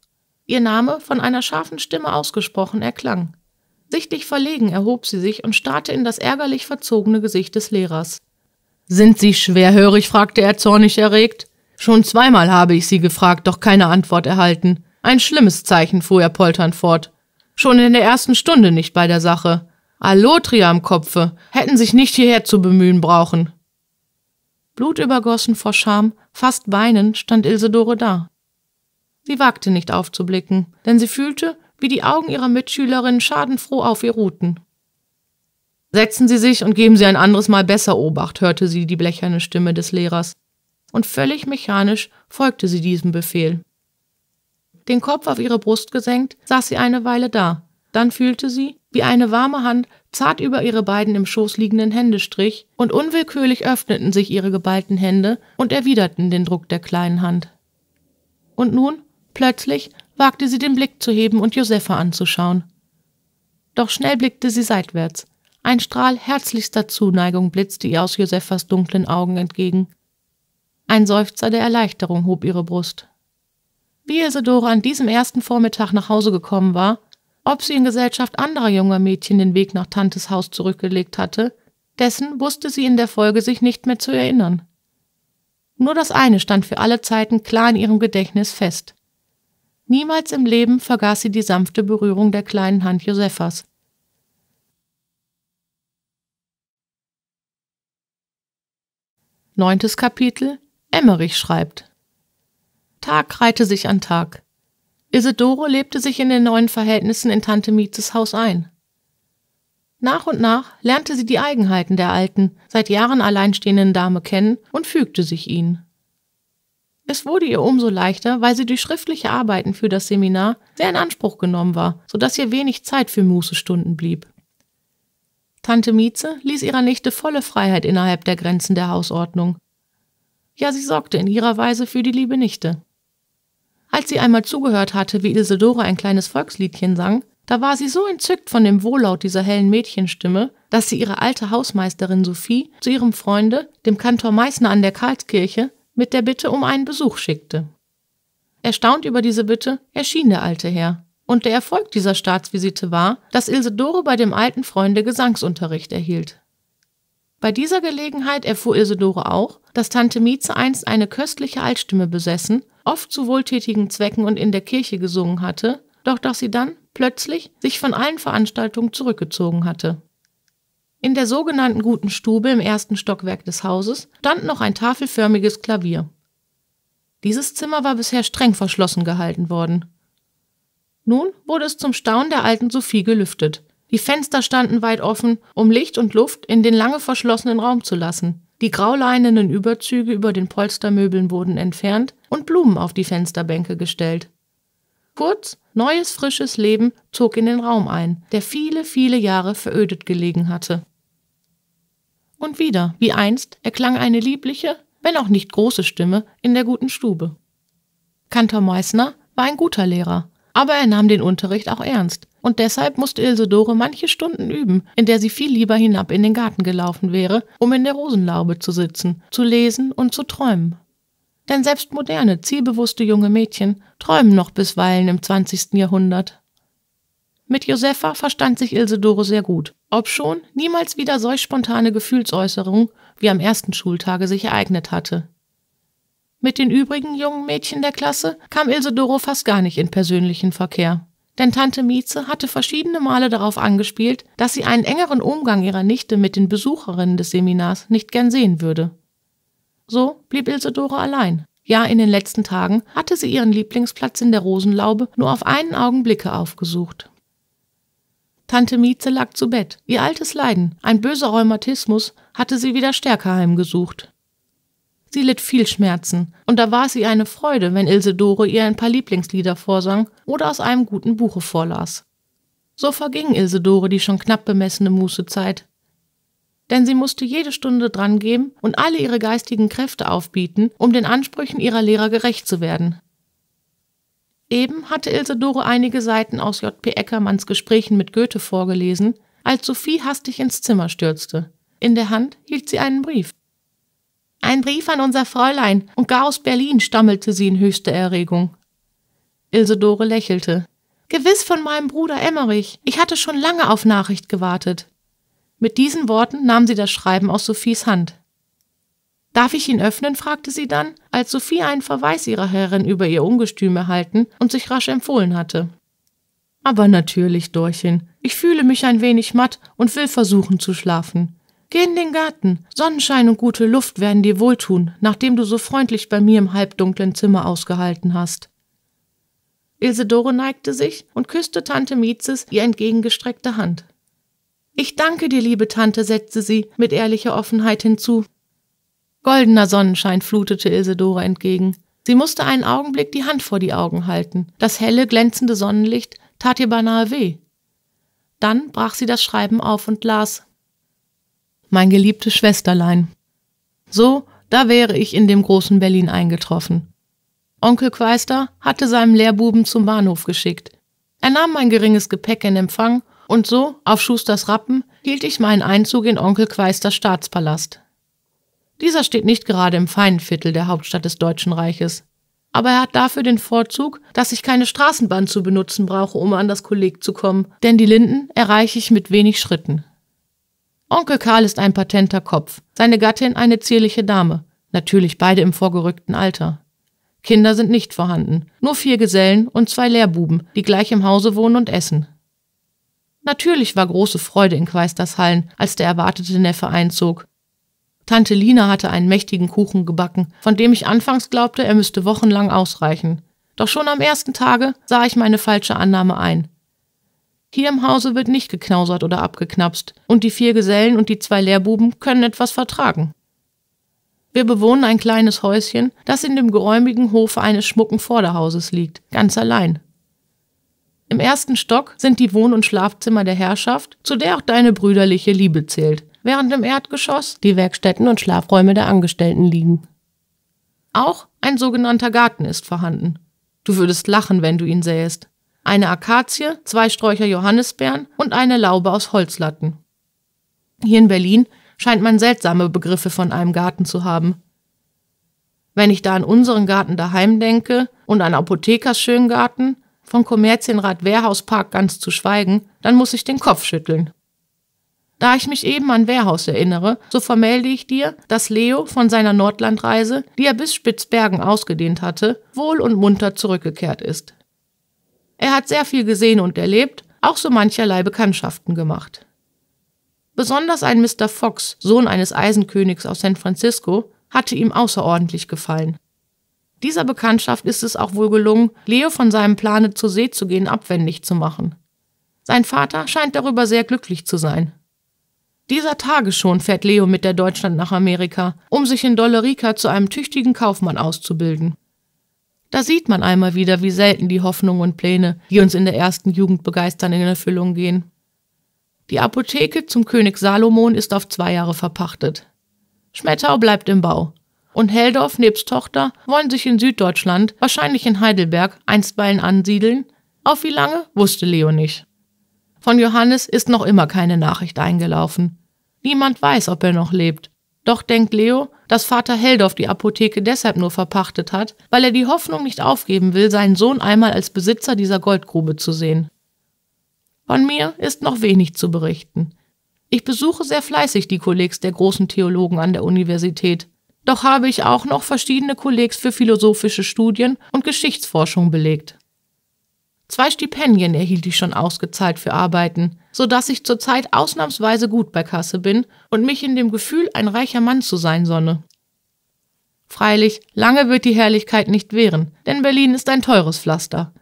A: ihr Name von einer scharfen Stimme ausgesprochen erklang. Sichtlich verlegen erhob sie sich und starrte in das ärgerlich verzogene Gesicht des Lehrers. Sind Sie schwerhörig? fragte er zornig erregt. Schon zweimal habe ich Sie gefragt, doch keine Antwort erhalten. Ein schlimmes Zeichen, fuhr er polternd fort. Schon in der ersten Stunde nicht bei der Sache. Allotria am Kopfe, hätten sich nicht hierher zu bemühen brauchen. Blutübergossen vor Scham, fast weinend, stand Ilse Dore da. Sie wagte nicht aufzublicken, denn sie fühlte, wie die Augen ihrer Mitschülerin schadenfroh auf ihr ruhten. Setzen Sie sich und geben Sie ein anderes Mal besser Obacht, hörte sie die blecherne Stimme des Lehrers, und völlig mechanisch folgte sie diesem Befehl. Den Kopf auf ihre Brust gesenkt, saß sie eine Weile da, dann fühlte sie, wie eine warme Hand zart über ihre beiden im Schoß liegenden Hände strich, und unwillkürlich öffneten sich ihre geballten Hände und erwiderten den Druck der kleinen Hand. Und nun Plötzlich wagte sie den Blick zu heben und Josepha anzuschauen. Doch schnell blickte sie seitwärts. Ein Strahl herzlichster Zuneigung blitzte ihr aus Josephas dunklen Augen entgegen. Ein Seufzer der Erleichterung hob ihre Brust. Wie Isidore an diesem ersten Vormittag nach Hause gekommen war, ob sie in Gesellschaft anderer junger Mädchen den Weg nach Tantes Haus zurückgelegt hatte, dessen wusste sie in der Folge sich nicht mehr zu erinnern. Nur das eine stand für alle Zeiten klar in ihrem Gedächtnis fest. Niemals im Leben vergaß sie die sanfte Berührung der kleinen Hand Josephas. Neuntes Kapitel Emmerich schreibt Tag reihte sich an Tag. Isidore lebte sich in den neuen Verhältnissen in Tante Mietes Haus ein. Nach und nach lernte sie die Eigenheiten der alten, seit Jahren alleinstehenden Dame kennen und fügte sich ihnen. Es wurde ihr umso leichter, weil sie durch schriftliche Arbeiten für das Seminar sehr in Anspruch genommen war, sodass ihr wenig Zeit für Mußestunden blieb. Tante Mieze ließ ihrer Nichte volle Freiheit innerhalb der Grenzen der Hausordnung. Ja, sie sorgte in ihrer Weise für die liebe Nichte. Als sie einmal zugehört hatte, wie Isidore ein kleines Volksliedchen sang, da war sie so entzückt von dem Wohllaut dieser hellen Mädchenstimme, dass sie ihre alte Hausmeisterin Sophie zu ihrem Freunde, dem Kantor Meißner an der Karlskirche, mit der Bitte um einen Besuch schickte. Erstaunt über diese Bitte erschien der alte Herr, und der Erfolg dieser Staatsvisite war, dass Isidore bei dem alten Freunde Gesangsunterricht erhielt. Bei dieser Gelegenheit erfuhr Isidore auch, dass Tante Mieze einst eine köstliche Altstimme besessen, oft zu wohltätigen Zwecken und in der Kirche gesungen hatte, doch dass sie dann plötzlich sich von allen Veranstaltungen zurückgezogen hatte. In der sogenannten guten Stube im ersten Stockwerk des Hauses stand noch ein tafelförmiges Klavier. Dieses Zimmer war bisher streng verschlossen gehalten worden. Nun wurde es zum Staunen der alten Sophie gelüftet. Die Fenster standen weit offen, um Licht und Luft in den lange verschlossenen Raum zu lassen. Die grauleinenen Überzüge über den Polstermöbeln wurden entfernt und Blumen auf die Fensterbänke gestellt. Kurz, neues, frisches Leben zog in den Raum ein, der viele, viele Jahre verödet gelegen hatte. Und wieder, wie einst, erklang eine liebliche, wenn auch nicht große Stimme in der guten Stube. Kantor Meißner war ein guter Lehrer, aber er nahm den Unterricht auch ernst. Und deshalb musste Ilsedore manche Stunden üben, in der sie viel lieber hinab in den Garten gelaufen wäre, um in der Rosenlaube zu sitzen, zu lesen und zu träumen. Denn selbst moderne, zielbewusste junge Mädchen träumen noch bisweilen im 20. Jahrhundert. Mit Josefa verstand sich Ilsedore sehr gut, obschon niemals wieder solch spontane Gefühlsäußerung wie am ersten Schultage sich ereignet hatte. Mit den übrigen jungen Mädchen der Klasse kam Ilsedoro fast gar nicht in persönlichen Verkehr. Denn Tante Mieze hatte verschiedene Male darauf angespielt, dass sie einen engeren Umgang ihrer Nichte mit den Besucherinnen des Seminars nicht gern sehen würde. So blieb Ilsedore allein. Ja, in den letzten Tagen hatte sie ihren Lieblingsplatz in der Rosenlaube nur auf einen Augenblicke aufgesucht. Tante Mieze lag zu Bett. Ihr altes Leiden, ein böser Rheumatismus, hatte sie wieder stärker heimgesucht. Sie litt viel Schmerzen, und da war es ihr eine Freude, wenn Ilse Dore ihr ein paar Lieblingslieder vorsang oder aus einem guten Buche vorlas. So verging Ilse Dore die schon knapp bemessene Mußezeit. Denn sie musste jede Stunde drangeben und alle ihre geistigen Kräfte aufbieten, um den Ansprüchen ihrer Lehrer gerecht zu werden. Eben hatte Ilse einige Seiten aus J.P. Eckermanns Gesprächen mit Goethe vorgelesen, als Sophie hastig ins Zimmer stürzte. In der Hand hielt sie einen Brief. Ein Brief an unser Fräulein und gar aus Berlin, stammelte sie in höchster Erregung. Ilse Ilsedore lächelte. Gewiss von meinem Bruder Emmerich. Ich hatte schon lange auf Nachricht gewartet. Mit diesen Worten nahm sie das Schreiben aus Sophies Hand. Darf ich ihn öffnen? fragte sie dann, als Sophie einen Verweis ihrer Herrin über ihr Ungestüm erhalten und sich rasch empfohlen hatte. Aber natürlich, Dorchen. Ich fühle mich ein wenig matt und will versuchen zu schlafen. Geh in den Garten. Sonnenschein und gute Luft werden dir wohltun, nachdem du so freundlich bei mir im halbdunklen Zimmer ausgehalten hast. Isidore neigte sich und küsste Tante Mietzes ihr entgegengestreckte Hand. Ich danke dir, liebe Tante, setzte sie mit ehrlicher Offenheit hinzu, Goldener Sonnenschein flutete Isidore entgegen. Sie musste einen Augenblick die Hand vor die Augen halten. Das helle, glänzende Sonnenlicht tat ihr beinahe weh. Dann brach sie das Schreiben auf und las Mein geliebtes Schwesterlein. So, da wäre ich in dem großen Berlin eingetroffen. Onkel Queister hatte seinen Lehrbuben zum Bahnhof geschickt. Er nahm mein geringes Gepäck in Empfang und so, auf Schusters Rappen, hielt ich meinen Einzug in Onkel Queisters Staatspalast. Dieser steht nicht gerade im feinen Viertel der Hauptstadt des Deutschen Reiches. Aber er hat dafür den Vorzug, dass ich keine Straßenbahn zu benutzen brauche, um an das Kolleg zu kommen, denn die Linden erreiche ich mit wenig Schritten. Onkel Karl ist ein patenter Kopf, seine Gattin eine zierliche Dame, natürlich beide im vorgerückten Alter. Kinder sind nicht vorhanden, nur vier Gesellen und zwei Lehrbuben, die gleich im Hause wohnen und essen. Natürlich war große Freude in Quaisters Hallen, als der erwartete Neffe einzog, Tante Lina hatte einen mächtigen Kuchen gebacken, von dem ich anfangs glaubte, er müsste wochenlang ausreichen. Doch schon am ersten Tage sah ich meine falsche Annahme ein. Hier im Hause wird nicht geknausert oder abgeknapst, und die vier Gesellen und die zwei Lehrbuben können etwas vertragen. Wir bewohnen ein kleines Häuschen, das in dem geräumigen Hofe eines schmucken Vorderhauses liegt, ganz allein. Im ersten Stock sind die Wohn- und Schlafzimmer der Herrschaft, zu der auch deine brüderliche Liebe zählt während im Erdgeschoss die Werkstätten und Schlafräume der Angestellten liegen. Auch ein sogenannter Garten ist vorhanden. Du würdest lachen, wenn du ihn sähest. Eine Akazie, zwei Sträucher Johannisbeeren und eine Laube aus Holzlatten. Hier in Berlin scheint man seltsame Begriffe von einem Garten zu haben. Wenn ich da an unseren Garten daheim denke und an Apothekers Schöngarten, von Kommerzienrat Wehrhauspark ganz zu schweigen, dann muss ich den Kopf schütteln. Da ich mich eben an Wehrhaus erinnere, so vermelde ich dir, dass Leo von seiner Nordlandreise, die er bis Spitzbergen ausgedehnt hatte, wohl und munter zurückgekehrt ist. Er hat sehr viel gesehen und erlebt, auch so mancherlei Bekanntschaften gemacht. Besonders ein Mr. Fox, Sohn eines Eisenkönigs aus San Francisco, hatte ihm außerordentlich gefallen. Dieser Bekanntschaft ist es auch wohl gelungen, Leo von seinem Plane zur See zu gehen abwendig zu machen. Sein Vater scheint darüber sehr glücklich zu sein. Dieser Tage schon fährt Leo mit der Deutschland nach Amerika, um sich in Dollarica zu einem tüchtigen Kaufmann auszubilden. Da sieht man einmal wieder, wie selten die Hoffnungen und Pläne, die uns in der ersten Jugend begeistern, in Erfüllung gehen. Die Apotheke zum König Salomon ist auf zwei Jahre verpachtet. Schmettau bleibt im Bau. Und Heldorf nebst Tochter wollen sich in Süddeutschland, wahrscheinlich in Heidelberg, einstweilen ansiedeln. Auf wie lange, wusste Leo nicht. Von Johannes ist noch immer keine Nachricht eingelaufen. Niemand weiß, ob er noch lebt. Doch denkt Leo, dass Vater Heldorf die Apotheke deshalb nur verpachtet hat, weil er die Hoffnung nicht aufgeben will, seinen Sohn einmal als Besitzer dieser Goldgrube zu sehen. Von mir ist noch wenig zu berichten. Ich besuche sehr fleißig die Kollegs der großen Theologen an der Universität. Doch habe ich auch noch verschiedene Kollegs für philosophische Studien und Geschichtsforschung belegt. Zwei Stipendien erhielt ich schon ausgezahlt für Arbeiten, so dass ich zurzeit ausnahmsweise gut bei Kasse bin und mich in dem Gefühl, ein reicher Mann zu sein sonne. Freilich, lange wird die Herrlichkeit nicht wehren, denn Berlin ist ein teures Pflaster.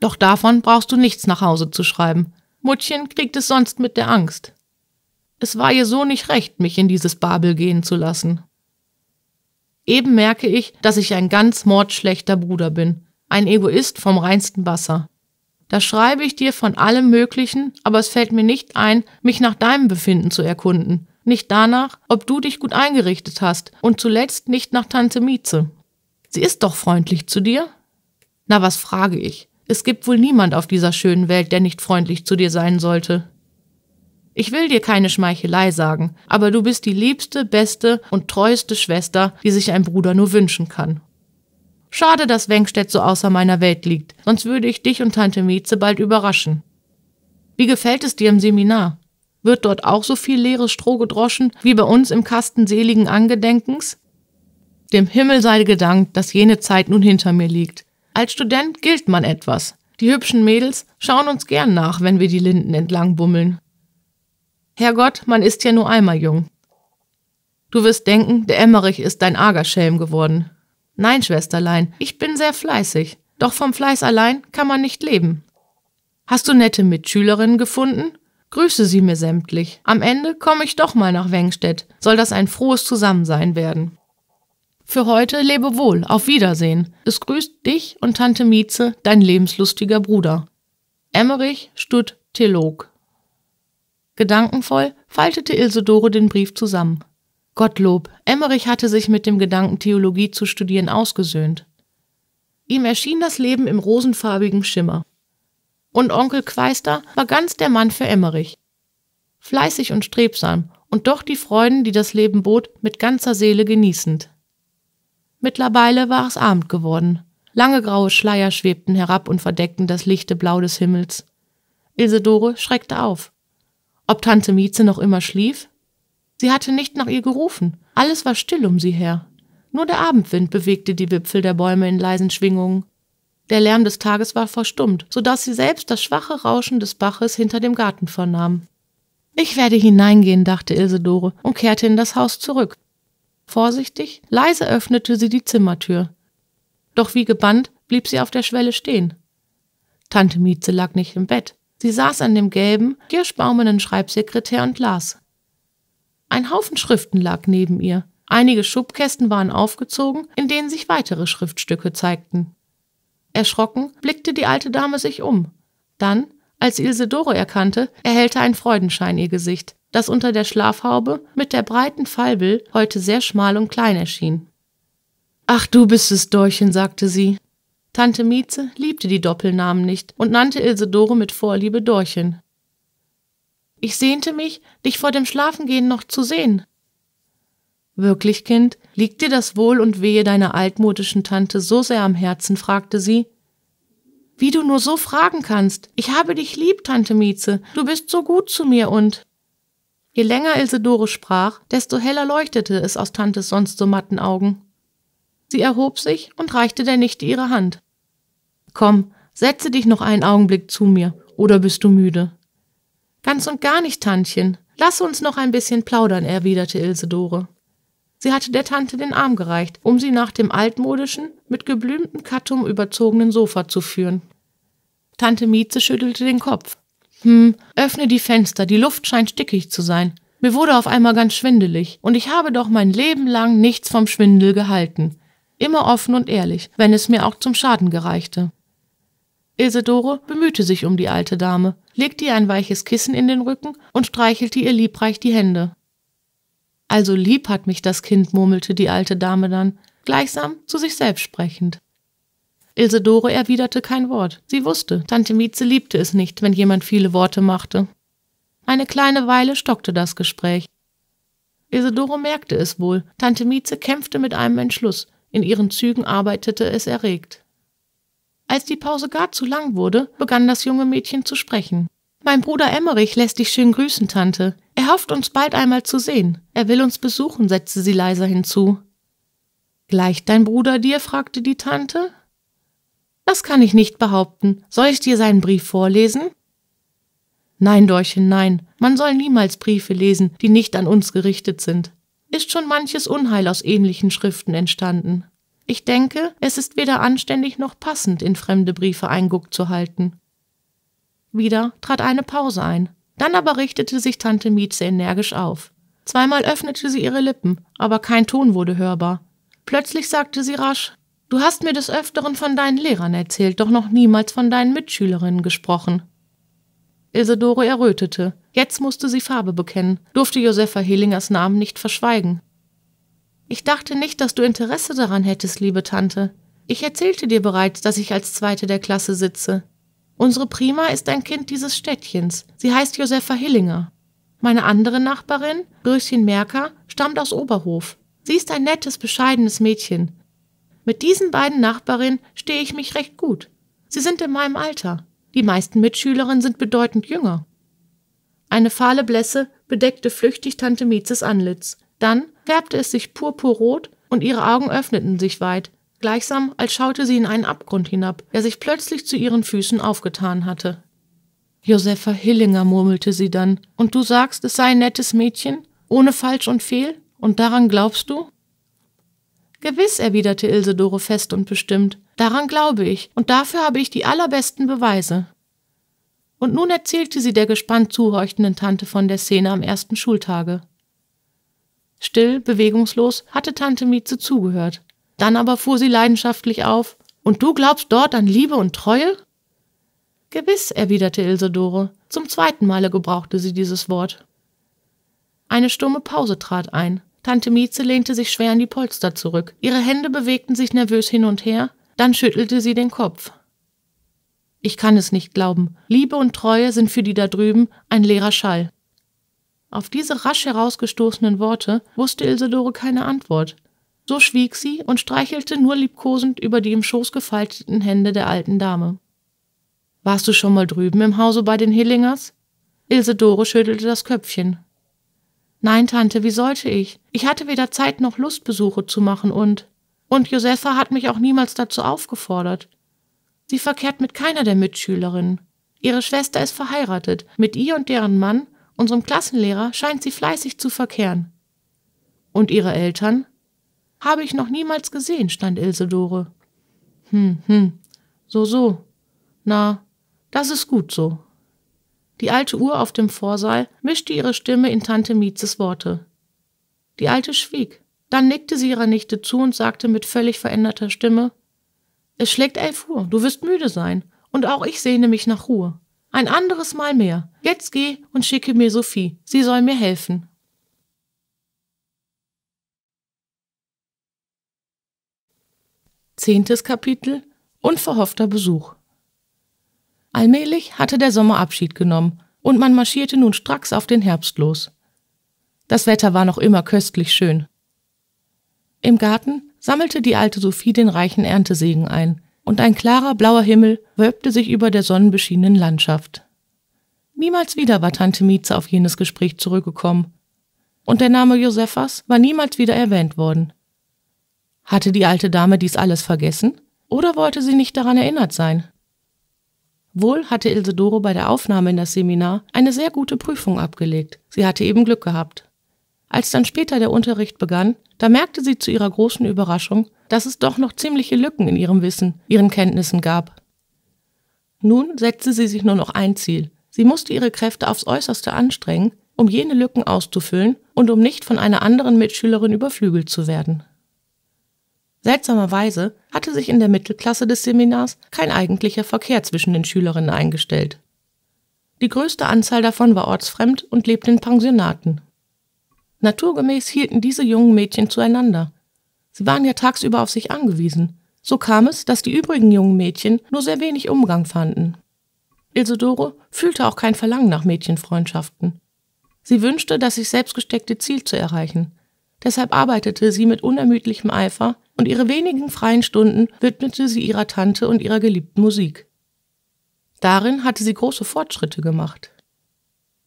A: Doch davon brauchst du nichts nach Hause zu schreiben. Muttchen kriegt es sonst mit der Angst. Es war ihr so nicht recht, mich in dieses Babel gehen zu lassen. Eben merke ich, dass ich ein ganz mordschlechter Bruder bin ein Egoist vom reinsten Wasser. Da schreibe ich dir von allem Möglichen, aber es fällt mir nicht ein, mich nach deinem Befinden zu erkunden, nicht danach, ob du dich gut eingerichtet hast und zuletzt nicht nach Tante Mieze. Sie ist doch freundlich zu dir? Na, was frage ich? Es gibt wohl niemand auf dieser schönen Welt, der nicht freundlich zu dir sein sollte. Ich will dir keine Schmeichelei sagen, aber du bist die liebste, beste und treueste Schwester, die sich ein Bruder nur wünschen kann. Schade, dass Wengstedt so außer meiner Welt liegt, sonst würde ich dich und Tante Mieze bald überraschen. Wie gefällt es dir im Seminar? Wird dort auch so viel leeres Stroh gedroschen wie bei uns im Kasten seligen Angedenkens? Dem Himmel sei gedankt, dass jene Zeit nun hinter mir liegt. Als Student gilt man etwas. Die hübschen Mädels schauen uns gern nach, wenn wir die Linden entlang bummeln. Herrgott, man ist ja nur einmal jung. Du wirst denken, der Emmerich ist dein Agerschelm geworden. Nein, Schwesterlein, ich bin sehr fleißig, doch vom Fleiß allein kann man nicht leben. Hast du nette Mitschülerinnen gefunden? Grüße sie mir sämtlich. Am Ende komme ich doch mal nach Wengstedt. Soll das ein frohes Zusammensein werden. Für heute lebe wohl, auf Wiedersehen. Es grüßt dich und Tante Mieze, dein lebenslustiger Bruder. Emmerich Stutt Telog. Gedankenvoll faltete Ilse Dore den Brief zusammen. Gottlob, Emmerich hatte sich mit dem Gedanken, Theologie zu studieren, ausgesöhnt. Ihm erschien das Leben im rosenfarbigen Schimmer. Und Onkel Queister war ganz der Mann für Emmerich. Fleißig und strebsam und doch die Freuden, die das Leben bot, mit ganzer Seele genießend. Mittlerweile war es Abend geworden. Lange graue Schleier schwebten herab und verdeckten das lichte Blau des Himmels. Ilse Dore schreckte auf. Ob Tante Mieze noch immer schlief? Sie hatte nicht nach ihr gerufen. Alles war still um sie her. Nur der Abendwind bewegte die Wipfel der Bäume in leisen Schwingungen. Der Lärm des Tages war verstummt, so dass sie selbst das schwache Rauschen des Baches hinter dem Garten vernahm. Ich werde hineingehen, dachte Isidore und kehrte in das Haus zurück. Vorsichtig, leise öffnete sie die Zimmertür. Doch wie gebannt blieb sie auf der Schwelle stehen. Tante Mieze lag nicht im Bett. Sie saß an dem gelben, kirschbaumenen Schreibsekretär und las. Ein Haufen Schriften lag neben ihr. Einige Schubkästen waren aufgezogen, in denen sich weitere Schriftstücke zeigten. Erschrocken blickte die alte Dame sich um. Dann, als Ilse Ilsedore erkannte, erhellte ein Freudenschein ihr Gesicht, das unter der Schlafhaube mit der breiten Falbel heute sehr schmal und klein erschien. Ach, du bist es, Dorchen, sagte sie. Tante Mieze liebte die Doppelnamen nicht und nannte Ilse Ilsedore mit Vorliebe Dorchen. Ich sehnte mich, dich vor dem Schlafengehen noch zu sehen. Wirklich, Kind, liegt dir das Wohl und Wehe deiner altmodischen Tante so sehr am Herzen? fragte sie. Wie du nur so fragen kannst. Ich habe dich lieb, Tante Mieze. Du bist so gut zu mir und. Je länger Isidore sprach, desto heller leuchtete es aus Tantes sonst so matten Augen. Sie erhob sich und reichte der Nichte ihre Hand. Komm, setze dich noch einen Augenblick zu mir, oder bist du müde? Ganz und gar nicht, Tantchen. Lass uns noch ein bisschen plaudern, erwiderte Ilse Dore. Sie hatte der Tante den Arm gereicht, um sie nach dem altmodischen, mit geblümtem Kattum überzogenen Sofa zu führen. Tante Mieze schüttelte den Kopf. Hm, öffne die Fenster, die Luft scheint stickig zu sein. Mir wurde auf einmal ganz schwindelig, und ich habe doch mein Leben lang nichts vom Schwindel gehalten. Immer offen und ehrlich, wenn es mir auch zum Schaden gereichte. Isidore bemühte sich um die alte Dame, legte ihr ein weiches Kissen in den Rücken und streichelte ihr liebreich die Hände. Also lieb hat mich das Kind, murmelte die alte Dame dann, gleichsam zu sich selbst sprechend. Isidore erwiderte kein Wort. Sie wusste, Tante Mieze liebte es nicht, wenn jemand viele Worte machte. Eine kleine Weile stockte das Gespräch. Isidore merkte es wohl. Tante Mieze kämpfte mit einem Entschluss. In ihren Zügen arbeitete es erregt. Als die Pause gar zu lang wurde, begann das junge Mädchen zu sprechen. Mein Bruder Emmerich lässt dich schön grüßen, Tante. Er hofft, uns bald einmal zu sehen. Er will uns besuchen, setzte sie leiser hinzu. Gleicht dein Bruder dir? fragte die Tante. Das kann ich nicht behaupten. Soll ich dir seinen Brief vorlesen? Nein, Dorchen, nein. Man soll niemals Briefe lesen, die nicht an uns gerichtet sind. Ist schon manches Unheil aus ähnlichen Schriften entstanden. Ich denke, es ist weder anständig noch passend, in fremde Briefe Einguck zu halten. Wieder trat eine Pause ein. Dann aber richtete sich Tante Mietze energisch auf. Zweimal öffnete sie ihre Lippen, aber kein Ton wurde hörbar. Plötzlich sagte sie rasch Du hast mir des Öfteren von deinen Lehrern erzählt, doch noch niemals von deinen Mitschülerinnen gesprochen. Isidore errötete. Jetzt musste sie Farbe bekennen, durfte Josefa Helingers Namen nicht verschweigen. Ich dachte nicht, dass du Interesse daran hättest, liebe Tante. Ich erzählte dir bereits, dass ich als Zweite der Klasse sitze. Unsere Prima ist ein Kind dieses Städtchens. Sie heißt Josefa Hillinger. Meine andere Nachbarin, Röschen Merker, stammt aus Oberhof. Sie ist ein nettes, bescheidenes Mädchen. Mit diesen beiden Nachbarinnen stehe ich mich recht gut. Sie sind in meinem Alter. Die meisten Mitschülerinnen sind bedeutend jünger. Eine fahle Blässe bedeckte flüchtig Tante Mietzes Anlitz. Dann färbte es sich purpurrot und ihre Augen öffneten sich weit, gleichsam als schaute sie in einen Abgrund hinab, der sich plötzlich zu ihren Füßen aufgetan hatte. Josepha Hillinger, murmelte sie dann, und du sagst, es sei ein nettes Mädchen, ohne Falsch und Fehl, und daran glaubst du? Gewiss, erwiderte Ilsedore fest und bestimmt, daran glaube ich, und dafür habe ich die allerbesten Beweise. Und nun erzählte sie der gespannt zuhorchenden Tante von der Szene am ersten Schultage. Still, bewegungslos hatte Tante Mieze zugehört. Dann aber fuhr sie leidenschaftlich auf. Und du glaubst dort an Liebe und Treue? Gewiss, erwiderte Ilsedore. Zum zweiten Male gebrauchte sie dieses Wort. Eine stumme Pause trat ein. Tante Mieze lehnte sich schwer in die Polster zurück. Ihre Hände bewegten sich nervös hin und her. Dann schüttelte sie den Kopf. Ich kann es nicht glauben. Liebe und Treue sind für die da drüben ein leerer Schall. Auf diese rasch herausgestoßenen Worte wusste Isidore keine Antwort. So schwieg sie und streichelte nur liebkosend über die im Schoß gefalteten Hände der alten Dame. Warst du schon mal drüben im Hause bei den Hillingers? Isidore schüttelte das Köpfchen. Nein, Tante, wie sollte ich? Ich hatte weder Zeit noch Lust, Besuche zu machen und. Und Josefa hat mich auch niemals dazu aufgefordert. Sie verkehrt mit keiner der Mitschülerinnen. Ihre Schwester ist verheiratet, mit ihr und deren Mann Unserem Klassenlehrer scheint sie fleißig zu verkehren. Und ihre Eltern? Habe ich noch niemals gesehen, stand Ilsedore. Hm, hm, so, so. Na, das ist gut so. Die alte Uhr auf dem Vorsaal mischte ihre Stimme in Tante Mietzes Worte. Die alte schwieg. Dann nickte sie ihrer Nichte zu und sagte mit völlig veränderter Stimme Es schlägt elf Uhr, du wirst müde sein, und auch ich sehne mich nach Ruhe. Ein anderes Mal mehr. Jetzt geh und schicke mir Sophie. Sie soll mir helfen. Zehntes Kapitel Unverhoffter Besuch Allmählich hatte der Sommer Abschied genommen und man marschierte nun stracks auf den Herbst los. Das Wetter war noch immer köstlich schön. Im Garten sammelte die alte Sophie den reichen Erntesegen ein, und ein klarer blauer Himmel wölbte sich über der sonnenbeschienenen Landschaft. Niemals wieder war Tante Mieze auf jenes Gespräch zurückgekommen, und der Name Josephas war niemals wieder erwähnt worden. Hatte die alte Dame dies alles vergessen, oder wollte sie nicht daran erinnert sein? Wohl hatte Ilse Doro bei der Aufnahme in das Seminar eine sehr gute Prüfung abgelegt. Sie hatte eben Glück gehabt. Als dann später der Unterricht begann, da merkte sie zu ihrer großen Überraschung, dass es doch noch ziemliche Lücken in ihrem Wissen, ihren Kenntnissen gab. Nun setzte sie sich nur noch ein Ziel. Sie musste ihre Kräfte aufs äußerste anstrengen, um jene Lücken auszufüllen und um nicht von einer anderen Mitschülerin überflügelt zu werden. Seltsamerweise hatte sich in der Mittelklasse des Seminars kein eigentlicher Verkehr zwischen den Schülerinnen eingestellt. Die größte Anzahl davon war ortsfremd und lebte in Pensionaten. Naturgemäß hielten diese jungen Mädchen zueinander. Sie waren ja tagsüber auf sich angewiesen. So kam es, dass die übrigen jungen Mädchen nur sehr wenig Umgang fanden. Isidore fühlte auch kein Verlangen nach Mädchenfreundschaften. Sie wünschte, das sich selbst gesteckte Ziel zu erreichen. Deshalb arbeitete sie mit unermüdlichem Eifer und ihre wenigen freien Stunden widmete sie ihrer Tante und ihrer geliebten Musik. Darin hatte sie große Fortschritte gemacht.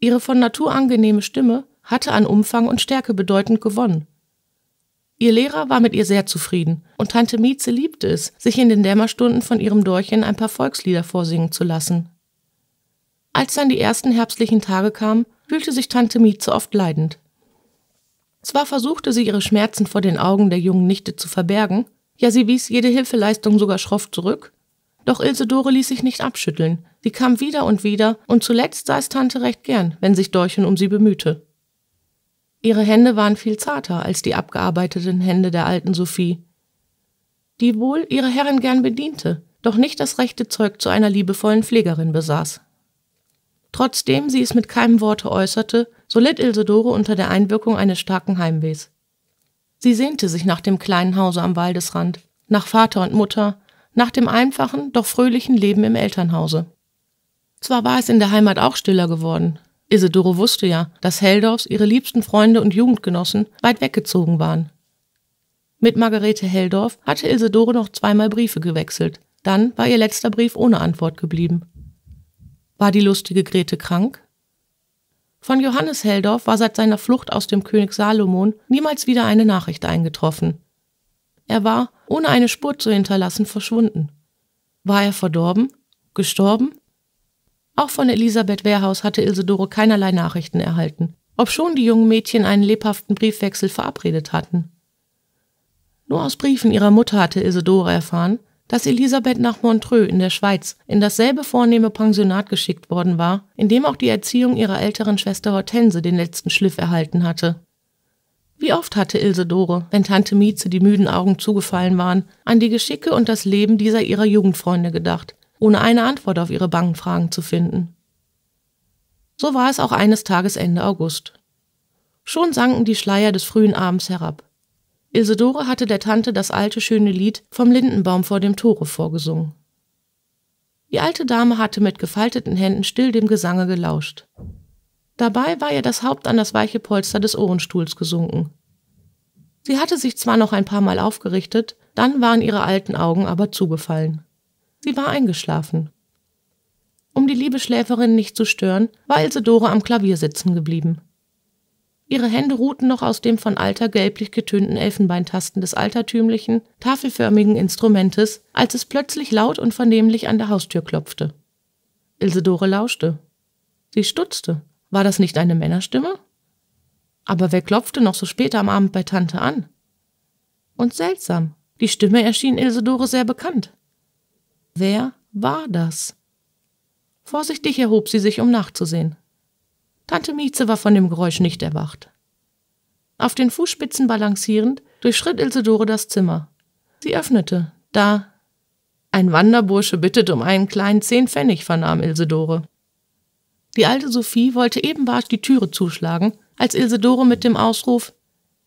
A: Ihre von Natur angenehme Stimme hatte an Umfang und Stärke bedeutend gewonnen. Ihr Lehrer war mit ihr sehr zufrieden und Tante Mieze liebte es, sich in den Dämmerstunden von ihrem Dorchen ein paar Volkslieder vorsingen zu lassen. Als dann die ersten herbstlichen Tage kamen, fühlte sich Tante Mieze oft leidend. Zwar versuchte sie ihre Schmerzen vor den Augen der jungen Nichte zu verbergen, ja sie wies jede Hilfeleistung sogar schroff zurück, doch Ilsedore ließ sich nicht abschütteln, sie kam wieder und wieder, und zuletzt sah es Tante recht gern, wenn sich Dorchen um sie bemühte. Ihre Hände waren viel zarter als die abgearbeiteten Hände der alten Sophie, die wohl ihre Herrin gern bediente, doch nicht das rechte Zeug zu einer liebevollen Pflegerin besaß. Trotzdem sie es mit keinem Worte äußerte, so litt Ilsedore unter der Einwirkung eines starken Heimwehs. Sie sehnte sich nach dem kleinen Hause am Waldesrand, nach Vater und Mutter, nach dem einfachen, doch fröhlichen Leben im Elternhause. Zwar war es in der Heimat auch stiller geworden, Isidore wusste ja, dass Heldorfs ihre liebsten Freunde und Jugendgenossen weit weggezogen waren. Mit Margarete Heldorf hatte Isidore noch zweimal Briefe gewechselt. Dann war ihr letzter Brief ohne Antwort geblieben. War die lustige Grete krank? Von Johannes Heldorf war seit seiner Flucht aus dem König Salomon niemals wieder eine Nachricht eingetroffen. Er war, ohne eine Spur zu hinterlassen, verschwunden. War er verdorben? Gestorben? Auch von Elisabeth Wehrhaus hatte Isidore keinerlei Nachrichten erhalten, obschon die jungen Mädchen einen lebhaften Briefwechsel verabredet hatten. Nur aus Briefen ihrer Mutter hatte Isidore erfahren, dass Elisabeth nach Montreux in der Schweiz in dasselbe vornehme Pensionat geschickt worden war, in dem auch die Erziehung ihrer älteren Schwester Hortense den letzten Schliff erhalten hatte. Wie oft hatte Ilsedore, wenn Tante Mieze die müden Augen zugefallen waren, an die Geschicke und das Leben dieser ihrer Jugendfreunde gedacht, ohne eine Antwort auf ihre bangen Fragen zu finden. So war es auch eines Tages Ende August. Schon sanken die Schleier des frühen Abends herab. Isidore hatte der Tante das alte schöne Lied vom Lindenbaum vor dem Tore vorgesungen. Die alte Dame hatte mit gefalteten Händen still dem Gesange gelauscht. Dabei war ihr das Haupt an das weiche Polster des Ohrenstuhls gesunken. Sie hatte sich zwar noch ein paar Mal aufgerichtet, dann waren ihre alten Augen aber zugefallen. Sie war eingeschlafen. Um die liebe Schläferin nicht zu stören, war Isidore am Klavier sitzen geblieben. Ihre Hände ruhten noch aus dem von Alter gelblich getönten Elfenbeintasten des altertümlichen, tafelförmigen Instrumentes, als es plötzlich laut und vernehmlich an der Haustür klopfte. Ilsedore lauschte. Sie stutzte. War das nicht eine Männerstimme? Aber wer klopfte noch so spät am Abend bei Tante an? Und seltsam, die Stimme erschien Ilsedore sehr bekannt. Wer war das? Vorsichtig erhob sie sich, um nachzusehen. Tante Mieze war von dem Geräusch nicht erwacht. Auf den Fußspitzen balancierend, durchschritt Ilsedore das Zimmer. Sie öffnete, da ein Wanderbursche bittet um einen kleinen Zehnpfennig, Pfennig, vernahm Ilsedore. Die alte Sophie wollte eben barsch die Türe zuschlagen, als Ilsedore mit dem Ausruf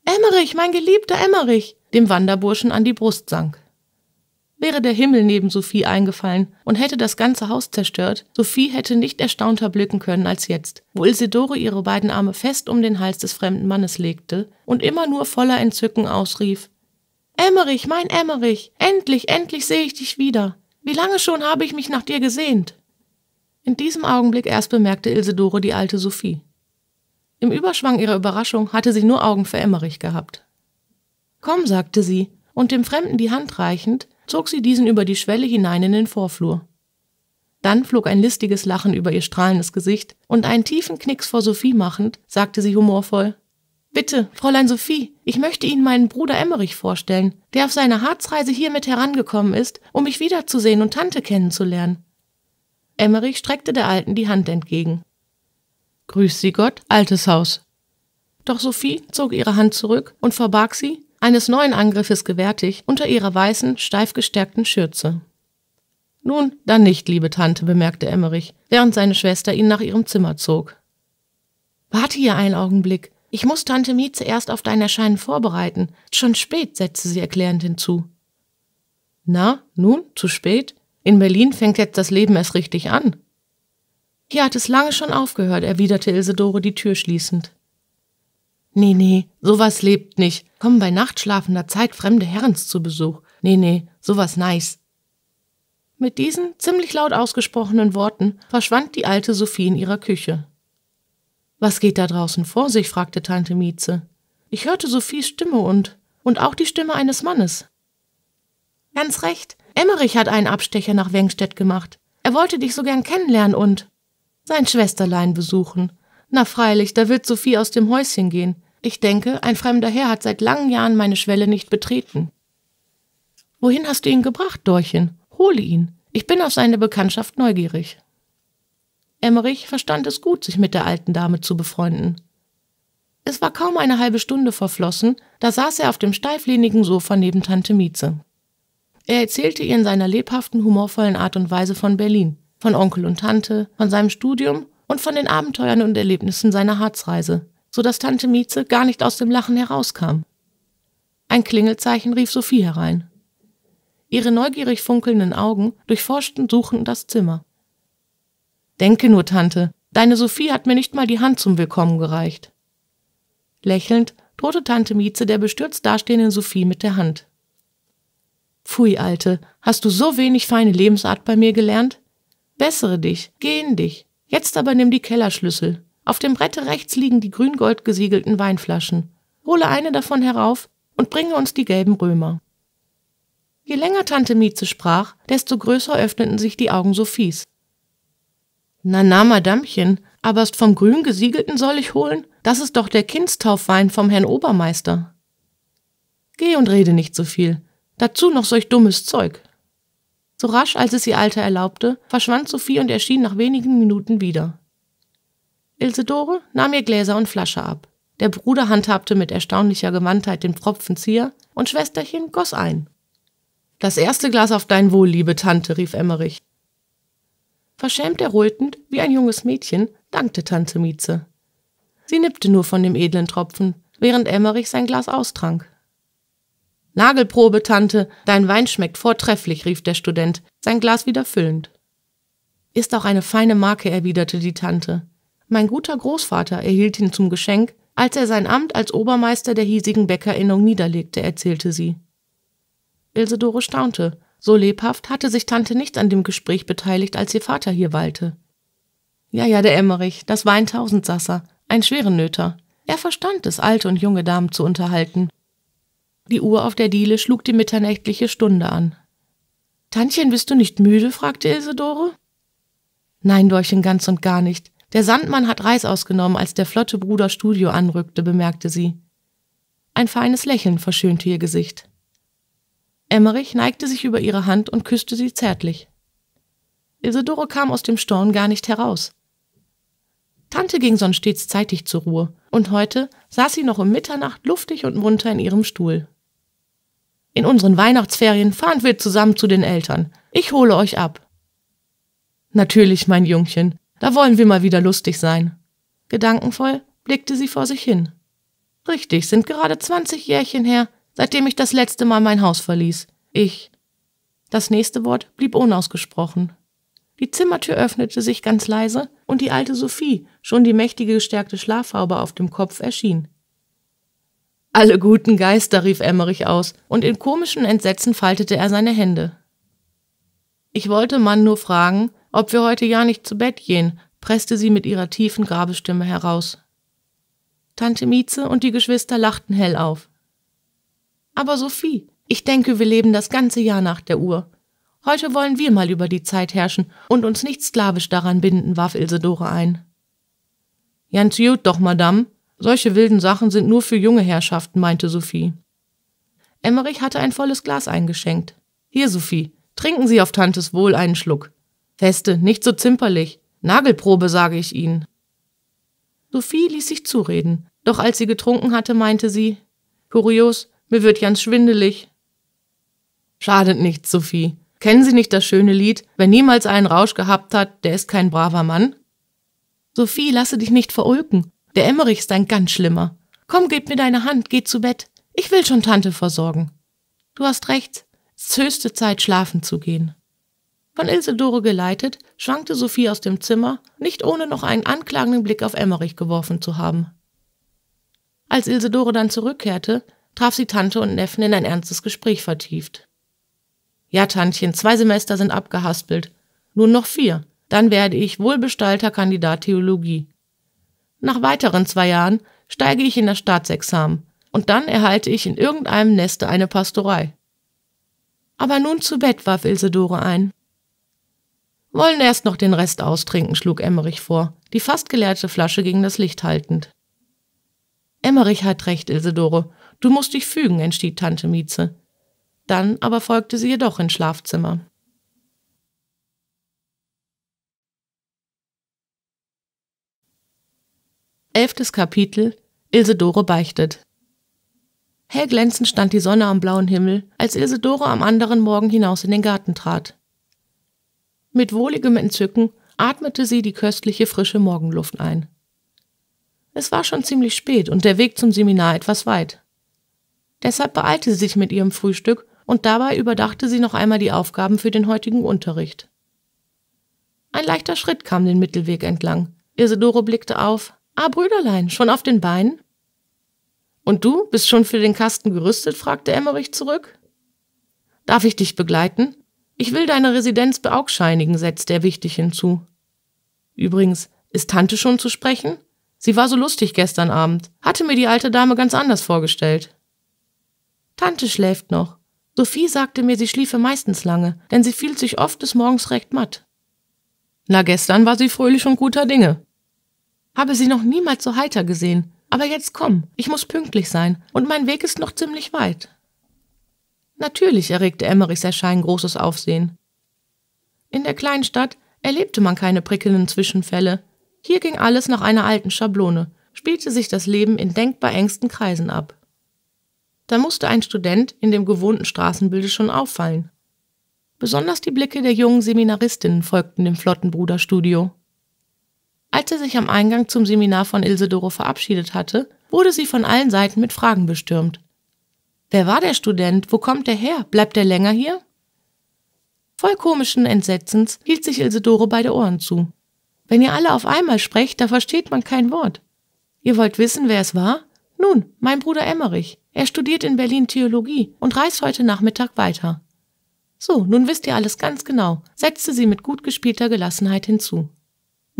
A: Emmerich, mein geliebter Emmerich, dem Wanderburschen an die Brust sank wäre der Himmel neben Sophie eingefallen und hätte das ganze Haus zerstört, Sophie hätte nicht erstaunter blicken können als jetzt, wo Isidore ihre beiden Arme fest um den Hals des fremden Mannes legte und immer nur voller Entzücken ausrief Emmerich, mein Emmerich, endlich, endlich sehe ich dich wieder. Wie lange schon habe ich mich nach dir gesehnt? In diesem Augenblick erst bemerkte Isidore die alte Sophie. Im Überschwang ihrer Überraschung hatte sie nur Augen für Emmerich gehabt. Komm, sagte sie, und dem Fremden die Hand reichend, zog sie diesen über die Schwelle hinein in den Vorflur. Dann flog ein listiges Lachen über ihr strahlendes Gesicht und einen tiefen Knicks vor Sophie machend, sagte sie humorvoll: Bitte, Fräulein Sophie, ich möchte Ihnen meinen Bruder Emmerich vorstellen, der auf seiner Harzreise hiermit herangekommen ist, um mich wiederzusehen und Tante kennenzulernen. Emmerich streckte der Alten die Hand entgegen. Grüß Sie Gott, altes Haus. Doch Sophie zog ihre Hand zurück und verbarg sie, eines neuen Angriffes gewärtig unter ihrer weißen, steif gestärkten Schürze. Nun, dann nicht, liebe Tante, bemerkte Emmerich, während seine Schwester ihn nach ihrem Zimmer zog. Warte hier einen Augenblick. Ich muss Tante Mieze erst auf dein Erscheinen vorbereiten. Schon spät, setzte sie erklärend hinzu. Na, nun, zu spät? In Berlin fängt jetzt das Leben erst richtig an. Hier hat es lange schon aufgehört, erwiderte Ilse Dore die Tür schließend. Nee, nee, sowas lebt nicht. Kommen bei nachtschlafender Zeit fremde Herrens zu Besuch. Nee, nee, sowas nice. Mit diesen ziemlich laut ausgesprochenen Worten verschwand die alte Sophie in ihrer Küche. Was geht da draußen vor sich? fragte Tante Mieze. Ich hörte Sophies Stimme und und auch die Stimme eines Mannes. Ganz recht, Emmerich hat einen Abstecher nach Wengstedt gemacht. Er wollte dich so gern kennenlernen und sein Schwesterlein besuchen, na freilich, da wird Sophie aus dem Häuschen gehen. Ich denke, ein fremder Herr hat seit langen Jahren meine Schwelle nicht betreten. Wohin hast du ihn gebracht, Dorchen? Hole ihn. Ich bin auf seine Bekanntschaft neugierig. Emmerich verstand es gut, sich mit der alten Dame zu befreunden. Es war kaum eine halbe Stunde verflossen, da saß er auf dem steiflehnigen Sofa neben Tante Mieze. Er erzählte ihr in seiner lebhaften, humorvollen Art und Weise von Berlin, von Onkel und Tante, von seinem Studium und von den Abenteuern und Erlebnissen seiner Harzreise, so dass Tante Mieze gar nicht aus dem Lachen herauskam. Ein Klingelzeichen rief Sophie herein. Ihre neugierig funkelnden Augen durchforschten suchend das Zimmer. Denke nur, Tante, deine Sophie hat mir nicht mal die Hand zum Willkommen gereicht. Lächelnd drohte Tante Mieze der bestürzt dastehenden Sophie mit der Hand. Pfui, Alte, hast du so wenig feine Lebensart bei mir gelernt? Bessere dich, geh in dich, Jetzt aber nimm die Kellerschlüssel. Auf dem Brette rechts liegen die grüngold gesiegelten Weinflaschen. Hole eine davon herauf und bringe uns die gelben Römer. Je länger Tante Mieze sprach, desto größer öffneten sich die Augen Sophies. Na, na, Madamchen, aberst vom grün gesiegelten soll ich holen? Das ist doch der Kindstaufwein vom Herrn Obermeister. Geh und rede nicht so viel. Dazu noch solch dummes Zeug. So rasch, als es ihr Alter erlaubte, verschwand Sophie und erschien nach wenigen Minuten wieder. Ilsedore nahm ihr Gläser und Flasche ab. Der Bruder handhabte mit erstaunlicher Gewandtheit den Pfropfenzieher und Schwesterchen goss ein. Das erste Glas auf dein Wohl, liebe Tante, rief Emmerich. Verschämt errötend, wie ein junges Mädchen, dankte Tante Mieze. Sie nippte nur von dem edlen Tropfen, während Emmerich sein Glas austrank. Nagelprobe, Tante, dein Wein schmeckt vortrefflich, rief der Student, sein Glas wieder füllend. Ist auch eine feine Marke, erwiderte die Tante. Mein guter Großvater erhielt ihn zum Geschenk, als er sein Amt als Obermeister der hiesigen Bäckerinnung niederlegte, erzählte sie. Ilsedore staunte. So lebhaft hatte sich Tante nicht an dem Gespräch beteiligt, als ihr Vater hier weilte. Ja, ja, der Emmerich, das war ein Tausendsasser, ein Schwerennöter. Er verstand es, alte und junge Damen zu unterhalten die Uhr auf der Diele schlug die mitternächtliche Stunde an. Tantchen, bist du nicht müde? fragte Isidore. Nein, Dorchen, ganz und gar nicht. Der Sandmann hat Reis ausgenommen, als der flotte Bruder Studio anrückte, bemerkte sie. Ein feines Lächeln verschönte ihr Gesicht. Emmerich neigte sich über ihre Hand und küsste sie zärtlich. Isidore kam aus dem Storn gar nicht heraus. Tante ging sonst stets zeitig zur Ruhe, und heute saß sie noch um Mitternacht luftig und munter in ihrem Stuhl. In unseren Weihnachtsferien fahren wir zusammen zu den Eltern. Ich hole euch ab. Natürlich, mein Jungchen, da wollen wir mal wieder lustig sein. Gedankenvoll blickte sie vor sich hin. Richtig, sind gerade zwanzig Jährchen her, seitdem ich das letzte Mal mein Haus verließ. Ich. Das nächste Wort blieb unausgesprochen. Die Zimmertür öffnete sich ganz leise und die alte Sophie, schon die mächtige gestärkte Schlafhaube auf dem Kopf, erschien. Alle guten Geister, rief Emmerich aus, und in komischem Entsetzen faltete er seine Hände. Ich wollte Mann nur fragen, ob wir heute ja nicht zu Bett gehen, presste sie mit ihrer tiefen Grabestimme heraus. Tante Mieze und die Geschwister lachten hell auf. Aber Sophie, ich denke, wir leben das ganze Jahr nach der Uhr. Heute wollen wir mal über die Zeit herrschen und uns nicht sklavisch daran binden, warf Ilse Dore ein. Ganz gut doch, Madame, solche wilden Sachen sind nur für junge Herrschaften, meinte Sophie. Emmerich hatte ein volles Glas eingeschenkt. Hier, Sophie, trinken Sie auf Tantes Wohl einen Schluck. Feste, nicht so zimperlich. Nagelprobe, sage ich Ihnen. Sophie ließ sich zureden, doch als sie getrunken hatte, meinte sie, Kurios, mir wird ganz schwindelig. Schadet nichts, Sophie. Kennen Sie nicht das schöne Lied, wer niemals einen Rausch gehabt hat, der ist kein braver Mann? Sophie, lasse dich nicht verulken. Der Emmerich ist ein ganz schlimmer. Komm, gib mir deine Hand, geh zu Bett. Ich will schon Tante versorgen. Du hast recht, es ist höchste Zeit, schlafen zu gehen. Von Ilse Dore geleitet, schwankte Sophie aus dem Zimmer, nicht ohne noch einen anklagenden Blick auf Emmerich geworfen zu haben. Als Ilse Dore dann zurückkehrte, traf sie Tante und Neffen in ein ernstes Gespräch vertieft. Ja, Tantchen, zwei Semester sind abgehaspelt. Nun noch vier. Dann werde ich wohlbestallter Kandidat Theologie. Nach weiteren zwei Jahren steige ich in das Staatsexamen und dann erhalte ich in irgendeinem Neste eine Pastorei. Aber nun zu Bett, warf Ilsedore ein. Wollen erst noch den Rest austrinken, schlug Emmerich vor, die fast geleerte Flasche gegen das Licht haltend. Emmerich hat recht, Ilsedore. Du musst dich fügen, entschied Tante Mieze. Dann aber folgte sie jedoch ins Schlafzimmer. Elftes Kapitel Isidore beichtet. Hellglänzend stand die Sonne am blauen Himmel, als Isidore am anderen Morgen hinaus in den Garten trat. Mit wohligem Entzücken atmete sie die köstliche frische Morgenluft ein. Es war schon ziemlich spät und der Weg zum Seminar etwas weit. Deshalb beeilte sie sich mit ihrem Frühstück und dabei überdachte sie noch einmal die Aufgaben für den heutigen Unterricht. Ein leichter Schritt kam den Mittelweg entlang. Isidore blickte auf, Ah, Brüderlein, schon auf den Beinen? Und du, bist schon für den Kasten gerüstet? fragte Emmerich zurück. Darf ich dich begleiten? Ich will deine Residenz beaugscheinigen, setzte er wichtig hinzu. Übrigens, ist Tante schon zu sprechen? Sie war so lustig gestern Abend, hatte mir die alte Dame ganz anders vorgestellt. Tante schläft noch. Sophie sagte mir, sie schliefe meistens lange, denn sie fühlt sich oft des Morgens recht matt. Na, gestern war sie fröhlich und guter Dinge. Habe sie noch niemals so heiter gesehen. Aber jetzt komm, ich muss pünktlich sein, und mein Weg ist noch ziemlich weit. Natürlich erregte Emmerichs Erschein großes Aufsehen. In der kleinen Stadt erlebte man keine prickelnden Zwischenfälle. Hier ging alles nach einer alten Schablone, spielte sich das Leben in denkbar engsten Kreisen ab. Da musste ein Student in dem gewohnten Straßenbilde schon auffallen. Besonders die Blicke der jungen Seminaristinnen folgten dem flotten Bruderstudio. Als er sich am Eingang zum Seminar von Ilse Doro verabschiedet hatte, wurde sie von allen Seiten mit Fragen bestürmt. Wer war der Student? Wo kommt er her? Bleibt er länger hier? Voll komischen Entsetzens hielt sich Ilse Doro beide Ohren zu. Wenn ihr alle auf einmal sprecht, da versteht man kein Wort. Ihr wollt wissen, wer es war? Nun, mein Bruder Emmerich. Er studiert in Berlin Theologie und reist heute Nachmittag weiter. So, nun wisst ihr alles ganz genau, setzte sie mit gut gespielter Gelassenheit hinzu.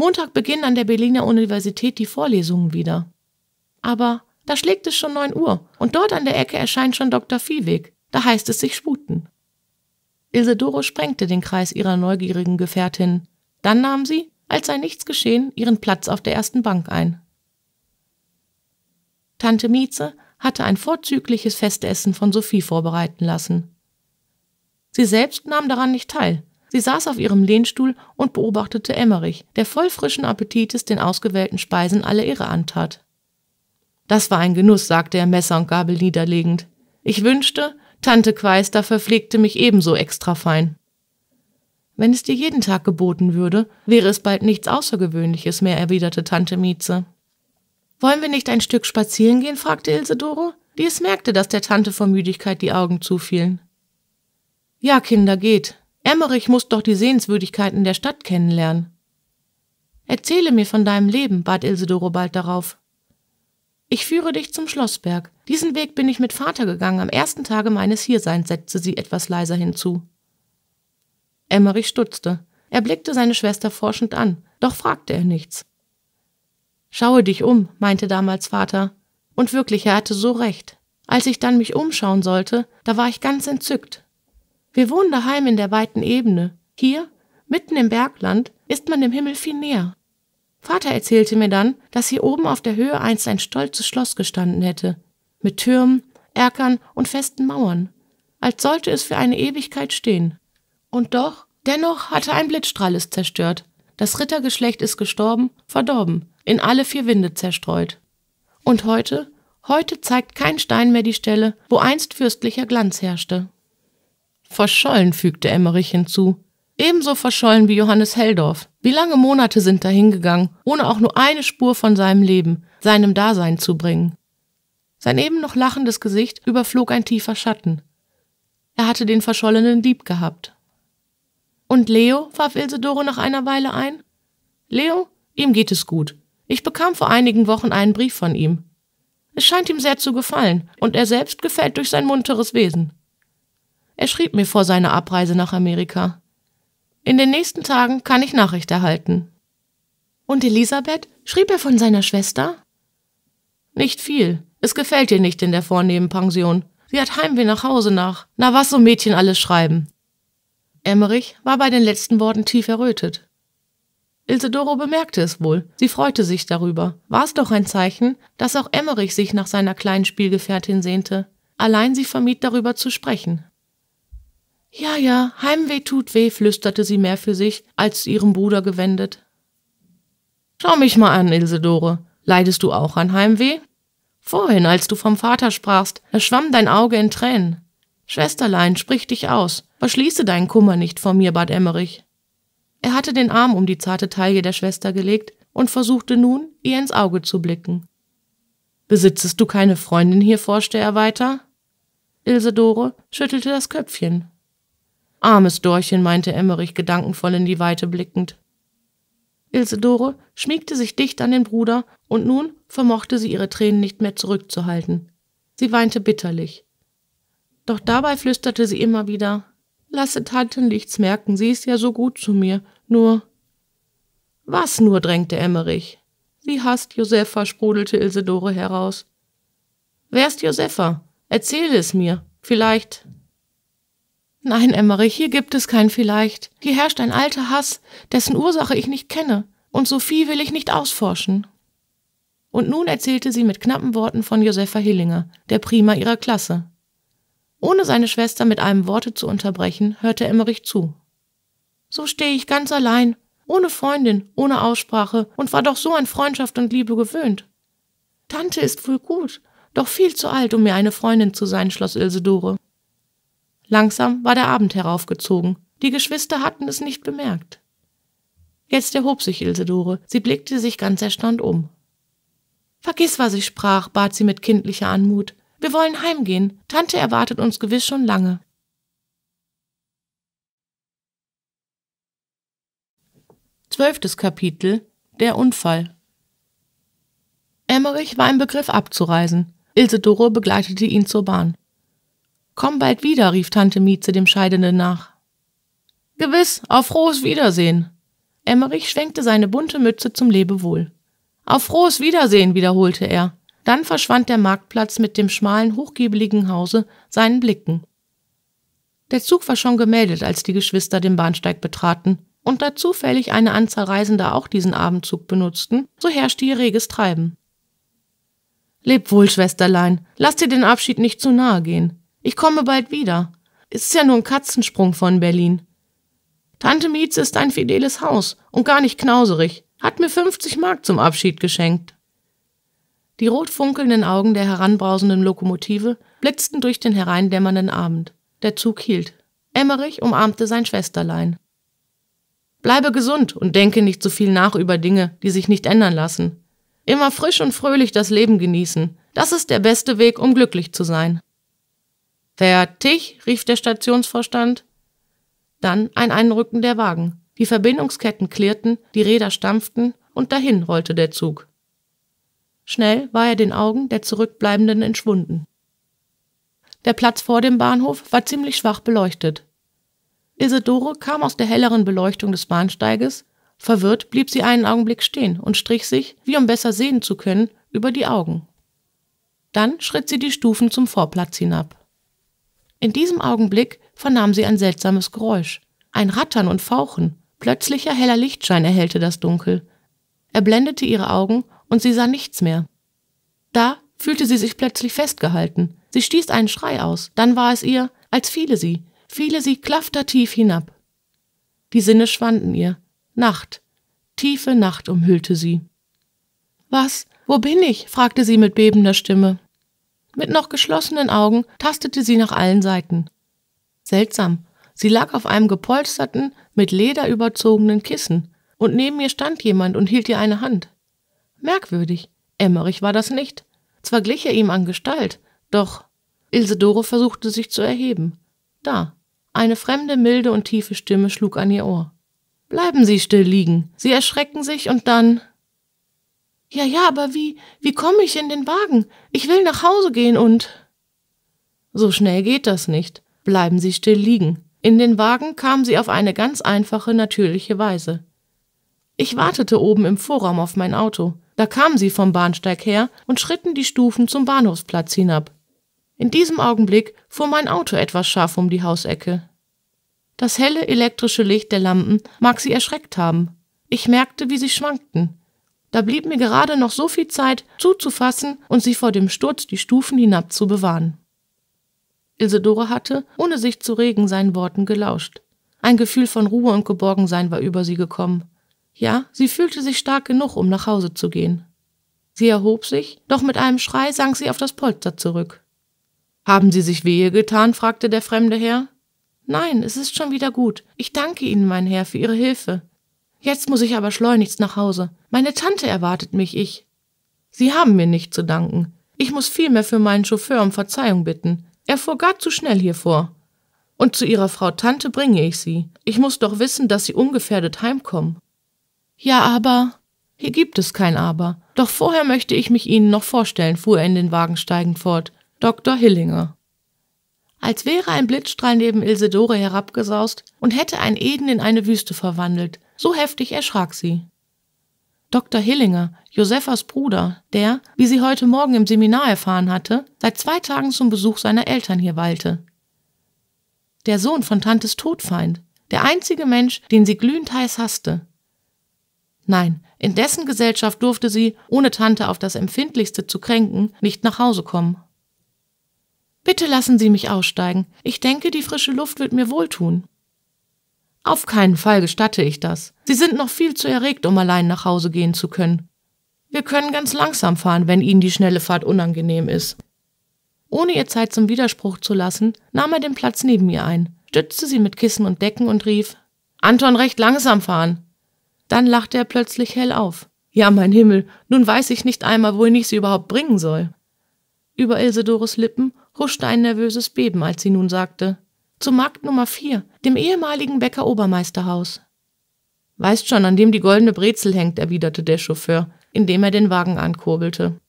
A: Montag beginnen an der Berliner Universität die Vorlesungen wieder. Aber da schlägt es schon 9 Uhr und dort an der Ecke erscheint schon Dr. Viehweg. Da heißt es sich sputen. Isidore sprengte den Kreis ihrer neugierigen Gefährtin. Dann nahm sie, als sei nichts geschehen, ihren Platz auf der ersten Bank ein. Tante Mieze hatte ein vorzügliches Festessen von Sophie vorbereiten lassen. Sie selbst nahm daran nicht teil, Sie saß auf ihrem Lehnstuhl und beobachtete Emmerich, der voll frischen Appetites den ausgewählten Speisen alle Ehre antat. Das war ein Genuss, sagte er Messer und Gabel niederlegend. Ich wünschte, Tante Quaister verpflegte mich ebenso extra fein. Wenn es dir jeden Tag geboten würde, wäre es bald nichts Außergewöhnliches mehr, erwiderte Tante Mieze. Wollen wir nicht ein Stück spazieren gehen? fragte Ilse Doro, die es merkte, dass der Tante vor Müdigkeit die Augen zufielen. Ja, Kinder, geht, Emmerich muss doch die Sehenswürdigkeiten der Stadt kennenlernen. Erzähle mir von deinem Leben, bat Ilse Doro bald darauf. Ich führe dich zum Schlossberg. Diesen Weg bin ich mit Vater gegangen am ersten Tage meines Hierseins, setzte sie etwas leiser hinzu. Emmerich stutzte. Er blickte seine Schwester forschend an, doch fragte er nichts. Schaue dich um, meinte damals Vater. Und wirklich, er hatte so recht. Als ich dann mich umschauen sollte, da war ich ganz entzückt. Wir wohnen daheim in der weiten Ebene. Hier, mitten im Bergland, ist man dem Himmel viel näher. Vater erzählte mir dann, dass hier oben auf der Höhe einst ein stolzes Schloss gestanden hätte, mit Türmen, Erkern und festen Mauern, als sollte es für eine Ewigkeit stehen. Und doch, dennoch hatte ein Blitzstrahl es zerstört. Das Rittergeschlecht ist gestorben, verdorben, in alle vier Winde zerstreut. Und heute, heute zeigt kein Stein mehr die Stelle, wo einst fürstlicher Glanz herrschte. Verschollen, fügte Emmerich hinzu. Ebenso verschollen wie Johannes Helldorf. Wie lange Monate sind dahingegangen, ohne auch nur eine Spur von seinem Leben, seinem Dasein zu bringen. Sein eben noch lachendes Gesicht überflog ein tiefer Schatten. Er hatte den verschollenen Dieb gehabt. Und Leo? warf Ilsedore nach einer Weile ein. Leo? Ihm geht es gut. Ich bekam vor einigen Wochen einen Brief von ihm. Es scheint ihm sehr zu gefallen, und er selbst gefällt durch sein munteres Wesen. Er schrieb mir vor seiner Abreise nach Amerika. In den nächsten Tagen kann ich Nachricht erhalten. Und Elisabeth? Schrieb er von seiner Schwester? Nicht viel. Es gefällt ihr nicht in der vornehmen Pension. Sie hat Heimweh nach Hause nach. Na, was so Mädchen alles schreiben. Emmerich war bei den letzten Worten tief errötet. Isidoro bemerkte es wohl. Sie freute sich darüber. War es doch ein Zeichen, dass auch Emmerich sich nach seiner kleinen Spielgefährtin sehnte. Allein sie vermied darüber zu sprechen. Ja, ja, Heimweh tut weh, flüsterte sie mehr für sich, als ihrem Bruder gewendet. Schau mich mal an, Ilsedore. Leidest du auch an Heimweh? Vorhin, als du vom Vater sprachst, erschwamm dein Auge in Tränen. Schwesterlein, sprich dich aus. Verschließe deinen Kummer nicht vor mir, bat Emmerich. Er hatte den Arm um die zarte Taille der Schwester gelegt und versuchte nun, ihr ins Auge zu blicken. Besitzest du keine Freundin hier, forschte er weiter. Ilsedore schüttelte das Köpfchen. Armes Dorchen, meinte Emmerich gedankenvoll in die Weite blickend. Ilsedore schmiegte sich dicht an den Bruder, und nun vermochte sie ihre Tränen nicht mehr zurückzuhalten. Sie weinte bitterlich. Doch dabei flüsterte sie immer wieder Lasse Tante nichts merken, sie ist ja so gut zu mir, nur. Was nur? drängte Emmerich. Sie hasst Josefa, sprudelte Ilsedore heraus. Wer ist Josefa? Erzähl es mir. Vielleicht. Nein, Emmerich, hier gibt es kein vielleicht. Hier herrscht ein alter Hass, dessen Ursache ich nicht kenne, und Sophie will ich nicht ausforschen. Und nun erzählte sie mit knappen Worten von Josepha Hillinger, der Prima ihrer Klasse. Ohne seine Schwester mit einem Worte zu unterbrechen, hörte Emmerich zu. So stehe ich ganz allein, ohne Freundin, ohne Aussprache und war doch so an Freundschaft und Liebe gewöhnt. Tante ist wohl gut, doch viel zu alt, um mir eine Freundin zu sein, schloss Ilse Dore. Langsam war der Abend heraufgezogen. Die Geschwister hatten es nicht bemerkt. Jetzt erhob sich Ilsedore. Sie blickte sich ganz erstaunt um. Vergiss, was ich sprach, bat sie mit kindlicher Anmut. Wir wollen heimgehen. Tante erwartet uns gewiss schon lange. Zwölftes Kapitel Der Unfall Emmerich war im Begriff abzureisen. Ilse Doro begleitete ihn zur Bahn. Komm bald wieder, rief Tante Mieze dem Scheidenden nach. Gewiss, auf frohes Wiedersehen. Emmerich schwenkte seine bunte Mütze zum Lebewohl. Auf frohes Wiedersehen, wiederholte er. Dann verschwand der Marktplatz mit dem schmalen, hochgiebeligen Hause seinen Blicken. Der Zug war schon gemeldet, als die Geschwister den Bahnsteig betraten, und da zufällig eine Anzahl Reisender auch diesen Abendzug benutzten, so herrschte ihr reges Treiben. Leb wohl, Schwesterlein, lass dir den Abschied nicht zu nahe gehen. Ich komme bald wieder. Es ist ja nur ein Katzensprung von Berlin. Tante Mietze ist ein fideles Haus und gar nicht knauserig, hat mir 50 Mark zum Abschied geschenkt. Die rot funkelnden Augen der heranbrausenden Lokomotive blitzten durch den hereindämmernden Abend. Der Zug hielt. Emmerich umarmte sein Schwesterlein. Bleibe gesund und denke nicht zu so viel nach über Dinge, die sich nicht ändern lassen. Immer frisch und fröhlich das Leben genießen. Das ist der beste Weg, um glücklich zu sein. Fertig, rief der Stationsvorstand. Dann ein Einrücken der Wagen. Die Verbindungsketten klirrten, die Räder stampften und dahin rollte der Zug. Schnell war er den Augen der Zurückbleibenden entschwunden. Der Platz vor dem Bahnhof war ziemlich schwach beleuchtet. Isidore kam aus der helleren Beleuchtung des Bahnsteiges, verwirrt blieb sie einen Augenblick stehen und strich sich, wie um besser sehen zu können, über die Augen. Dann schritt sie die Stufen zum Vorplatz hinab. In diesem Augenblick vernahm sie ein seltsames Geräusch. Ein Rattern und Fauchen. Plötzlicher heller Lichtschein erhellte das Dunkel. Er blendete ihre Augen und sie sah nichts mehr. Da fühlte sie sich plötzlich festgehalten. Sie stieß einen Schrei aus. Dann war es ihr, als fiele sie, fiele sie klaftertief hinab. Die Sinne schwanden ihr. Nacht. Tiefe Nacht umhüllte sie. Was? Wo bin ich? fragte sie mit bebender Stimme. Mit noch geschlossenen Augen tastete sie nach allen Seiten. Seltsam, sie lag auf einem gepolsterten, mit Leder überzogenen Kissen, und neben ihr stand jemand und hielt ihr eine Hand. Merkwürdig, Emmerich war das nicht. Zwar glich er ihm an Gestalt, doch Ilsedore versuchte sich zu erheben. Da, eine fremde, milde und tiefe Stimme schlug an ihr Ohr. Bleiben Sie still liegen. Sie erschrecken sich und dann. Ja, ja, aber wie, wie komme ich in den Wagen? Ich will nach Hause gehen und. So schnell geht das nicht. Bleiben Sie still liegen. In den Wagen kam sie auf eine ganz einfache, natürliche Weise. Ich wartete oben im Vorraum auf mein Auto. Da kamen sie vom Bahnsteig her und schritten die Stufen zum Bahnhofsplatz hinab. In diesem Augenblick fuhr mein Auto etwas scharf um die Hausecke. Das helle elektrische Licht der Lampen mag sie erschreckt haben. Ich merkte, wie sie schwankten. Da blieb mir gerade noch so viel Zeit, zuzufassen und sich vor dem Sturz die Stufen hinab zu bewahren. Isidore hatte, ohne sich zu regen, seinen Worten gelauscht. Ein Gefühl von Ruhe und Geborgensein war über sie gekommen. Ja, sie fühlte sich stark genug, um nach Hause zu gehen. Sie erhob sich, doch mit einem Schrei sank sie auf das Polster zurück. Haben Sie sich wehe getan? fragte der fremde Herr. Nein, es ist schon wieder gut. Ich danke Ihnen, mein Herr, für Ihre Hilfe. Jetzt muss ich aber schleunigst nach Hause. Meine Tante erwartet mich, ich. Sie haben mir nicht zu danken. Ich muss vielmehr für meinen Chauffeur um Verzeihung bitten. Er fuhr gar zu schnell hier vor. Und zu Ihrer Frau Tante bringe ich Sie. Ich muss doch wissen, dass Sie ungefährdet heimkommen. Ja, aber. Hier gibt es kein Aber. Doch vorher möchte ich mich Ihnen noch vorstellen, fuhr er in den Wagen steigend fort. Dr. Hillinger. Als wäre ein Blitzstrahl neben Ilse Dore herabgesaust und hätte ein Eden in eine Wüste verwandelt, so heftig erschrak sie. Dr. Hillinger, Josephas Bruder, der, wie sie heute Morgen im Seminar erfahren hatte, seit zwei Tagen zum Besuch seiner Eltern hier weilte. Der Sohn von Tantes Todfeind, der einzige Mensch, den sie glühend heiß hasste. Nein, in dessen Gesellschaft durfte sie, ohne Tante auf das Empfindlichste zu kränken, nicht nach Hause kommen. Bitte lassen Sie mich aussteigen. Ich denke, die frische Luft wird mir wohltun. Auf keinen Fall gestatte ich das. Sie sind noch viel zu erregt, um allein nach Hause gehen zu können. Wir können ganz langsam fahren, wenn Ihnen die schnelle Fahrt unangenehm ist. Ohne ihr Zeit zum Widerspruch zu lassen, nahm er den Platz neben ihr ein, stützte sie mit Kissen und Decken und rief Anton recht langsam fahren. Dann lachte er plötzlich hell auf. Ja, mein Himmel, nun weiß ich nicht einmal, wohin ich sie überhaupt bringen soll. Über Ilse Doris Lippen huschte ein nervöses Beben, als sie nun sagte zum Markt Nummer 4, dem ehemaligen Bäcker Obermeisterhaus. Weißt schon, an dem die goldene Brezel hängt, erwiderte der Chauffeur, indem er den Wagen ankurbelte.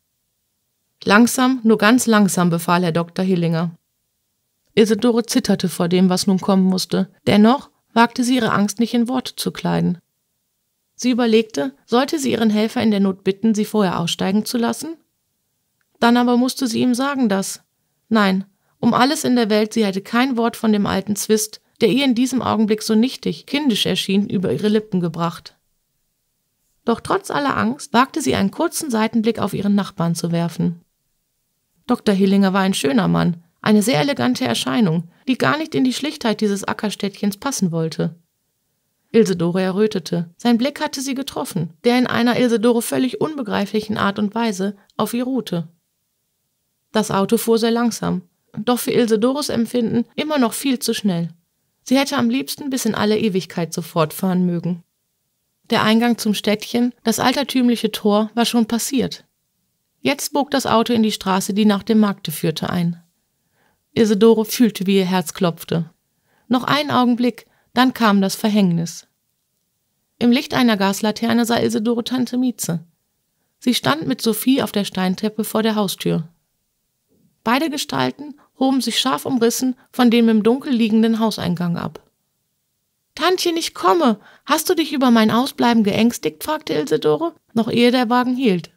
A: Langsam, nur ganz langsam, befahl Herr Dr. Hillinger. Isidore zitterte vor dem, was nun kommen musste. Dennoch wagte sie ihre Angst nicht in Worte zu kleiden. Sie überlegte, sollte sie ihren Helfer in der Not bitten, sie vorher aussteigen zu lassen? Dann aber musste sie ihm sagen, dass. Nein, um alles in der Welt, sie hätte kein Wort von dem alten Zwist, der ihr in diesem Augenblick so nichtig, kindisch erschien, über ihre Lippen gebracht. Doch trotz aller Angst wagte sie einen kurzen Seitenblick auf ihren Nachbarn zu werfen. Dr. Hillinger war ein schöner Mann, eine sehr elegante Erscheinung, die gar nicht in die Schlichtheit dieses Ackerstädtchens passen wollte. Ilsedore errötete. Sein Blick hatte sie getroffen, der in einer Ilsedore völlig unbegreiflichen Art und Weise auf ihr ruhte. Das Auto fuhr sehr langsam doch für Ilse Ilsedoros Empfinden immer noch viel zu schnell. Sie hätte am liebsten bis in alle Ewigkeit sofort fahren mögen. Der Eingang zum Städtchen, das altertümliche Tor, war schon passiert. Jetzt bog das Auto in die Straße, die nach dem Markte führte, ein. Isidore fühlte, wie ihr Herz klopfte. Noch einen Augenblick, dann kam das Verhängnis. Im Licht einer Gaslaterne sah Isidore Tante Mieze. Sie stand mit Sophie auf der Steintreppe vor der Haustür. Beide Gestalten, hoben sich scharf umrissen von dem im Dunkel liegenden Hauseingang ab. Tantchen, ich komme. Hast du dich über mein Ausbleiben geängstigt? fragte Ilsedore, noch ehe der Wagen hielt.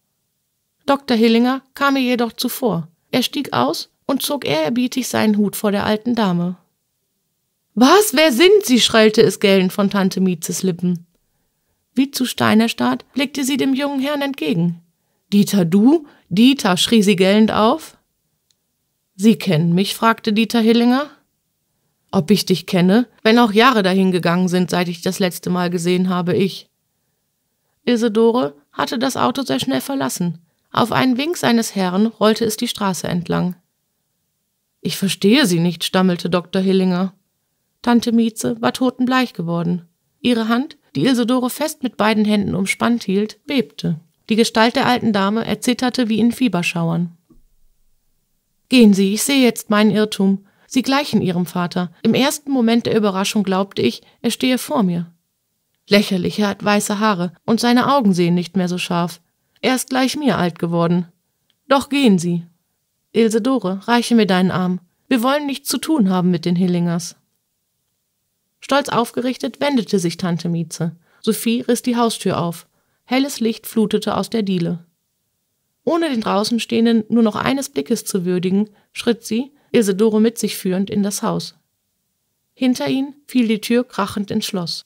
A: Dr. Hillinger kam ihr jedoch zuvor. Er stieg aus und zog ehrerbietig seinen Hut vor der alten Dame. Was, wer sind Sie? schrillte es gellend von Tante Mietzes Lippen. Wie zu Stein erstarrt, blickte sie dem jungen Herrn entgegen. Dieter, du? Dieter, schrie sie gellend auf. Sie kennen mich? fragte Dieter Hillinger. Ob ich dich kenne? Wenn auch Jahre dahingegangen sind, seit ich das letzte Mal gesehen habe, ich. Isidore hatte das Auto sehr schnell verlassen. Auf einen Wink seines Herrn rollte es die Straße entlang. Ich verstehe Sie nicht, stammelte Dr. Hillinger. Tante Mieze war totenbleich geworden. Ihre Hand, die Isidore fest mit beiden Händen umspannt hielt, bebte. Die Gestalt der alten Dame erzitterte wie in Fieberschauern. Gehen Sie, ich sehe jetzt meinen Irrtum. Sie gleichen Ihrem Vater. Im ersten Moment der Überraschung glaubte ich, er stehe vor mir. Lächerlich, er hat weiße Haare und seine Augen sehen nicht mehr so scharf. Er ist gleich mir alt geworden. Doch gehen Sie. Ilse Dore, reiche mir deinen Arm. Wir wollen nichts zu tun haben mit den Hillingers. Stolz aufgerichtet wendete sich Tante Mieze. Sophie riss die Haustür auf. Helles Licht flutete aus der Diele. Ohne den Draußenstehenden nur noch eines Blickes zu würdigen, schritt sie, Isidore mit sich führend, in das Haus. Hinter ihn fiel die Tür krachend ins Schloss.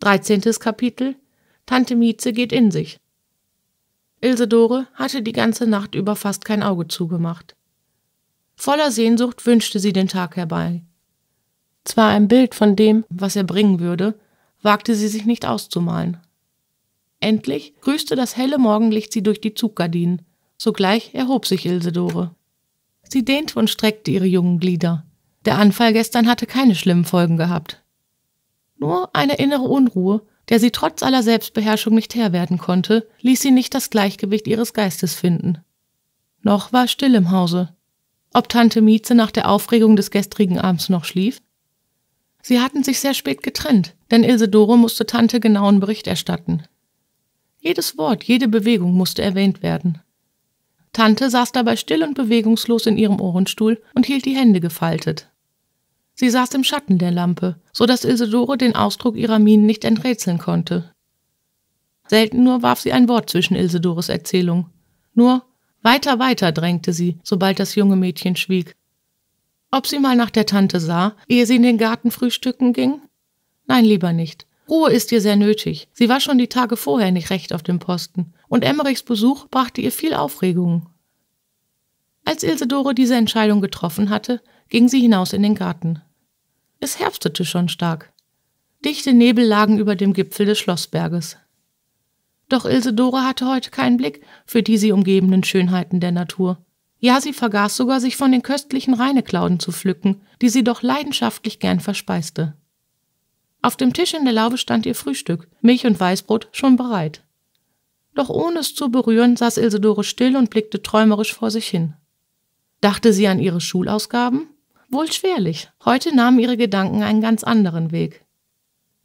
A: Dreizehntes Kapitel Tante Mieze geht in sich. Ilsedore hatte die ganze Nacht über fast kein Auge zugemacht. Voller Sehnsucht wünschte sie den Tag herbei. Zwar ein Bild von dem, was er bringen würde, wagte sie sich nicht auszumalen. Endlich grüßte das helle Morgenlicht sie durch die Zuggardinen. Sogleich erhob sich Ilsedore. Sie dehnte und streckte ihre jungen Glieder. Der Anfall gestern hatte keine schlimmen Folgen gehabt. Nur eine innere Unruhe, der sie trotz aller Selbstbeherrschung nicht Herr werden konnte, ließ sie nicht das Gleichgewicht ihres Geistes finden. Noch war still im Hause. Ob Tante Mieze nach der Aufregung des gestrigen Abends noch schlief, Sie hatten sich sehr spät getrennt, denn Isidore musste Tante genauen Bericht erstatten. Jedes Wort, jede Bewegung musste erwähnt werden. Tante saß dabei still und bewegungslos in ihrem Ohrenstuhl und hielt die Hände gefaltet. Sie saß im Schatten der Lampe, so dass Isidore den Ausdruck ihrer Mienen nicht enträtseln konnte. Selten nur warf sie ein Wort zwischen Isidores Erzählung. Nur weiter, weiter drängte sie, sobald das junge Mädchen schwieg, ob sie mal nach der Tante sah, ehe sie in den Garten frühstücken ging? Nein, lieber nicht. Ruhe ist ihr sehr nötig. Sie war schon die Tage vorher nicht recht auf dem Posten, und Emmerichs Besuch brachte ihr viel Aufregung. Als Ilsedore diese Entscheidung getroffen hatte, ging sie hinaus in den Garten. Es herbstete schon stark. Dichte Nebel lagen über dem Gipfel des Schlossberges. Doch Ilsedore hatte heute keinen Blick für die sie umgebenden Schönheiten der Natur. Ja, sie vergaß sogar, sich von den köstlichen Reineklauden zu pflücken, die sie doch leidenschaftlich gern verspeiste. Auf dem Tisch in der Laube stand ihr Frühstück, Milch und Weißbrot schon bereit. Doch ohne es zu berühren, saß Isidore still und blickte träumerisch vor sich hin. Dachte sie an ihre Schulausgaben? Wohl schwerlich. Heute nahmen ihre Gedanken einen ganz anderen Weg.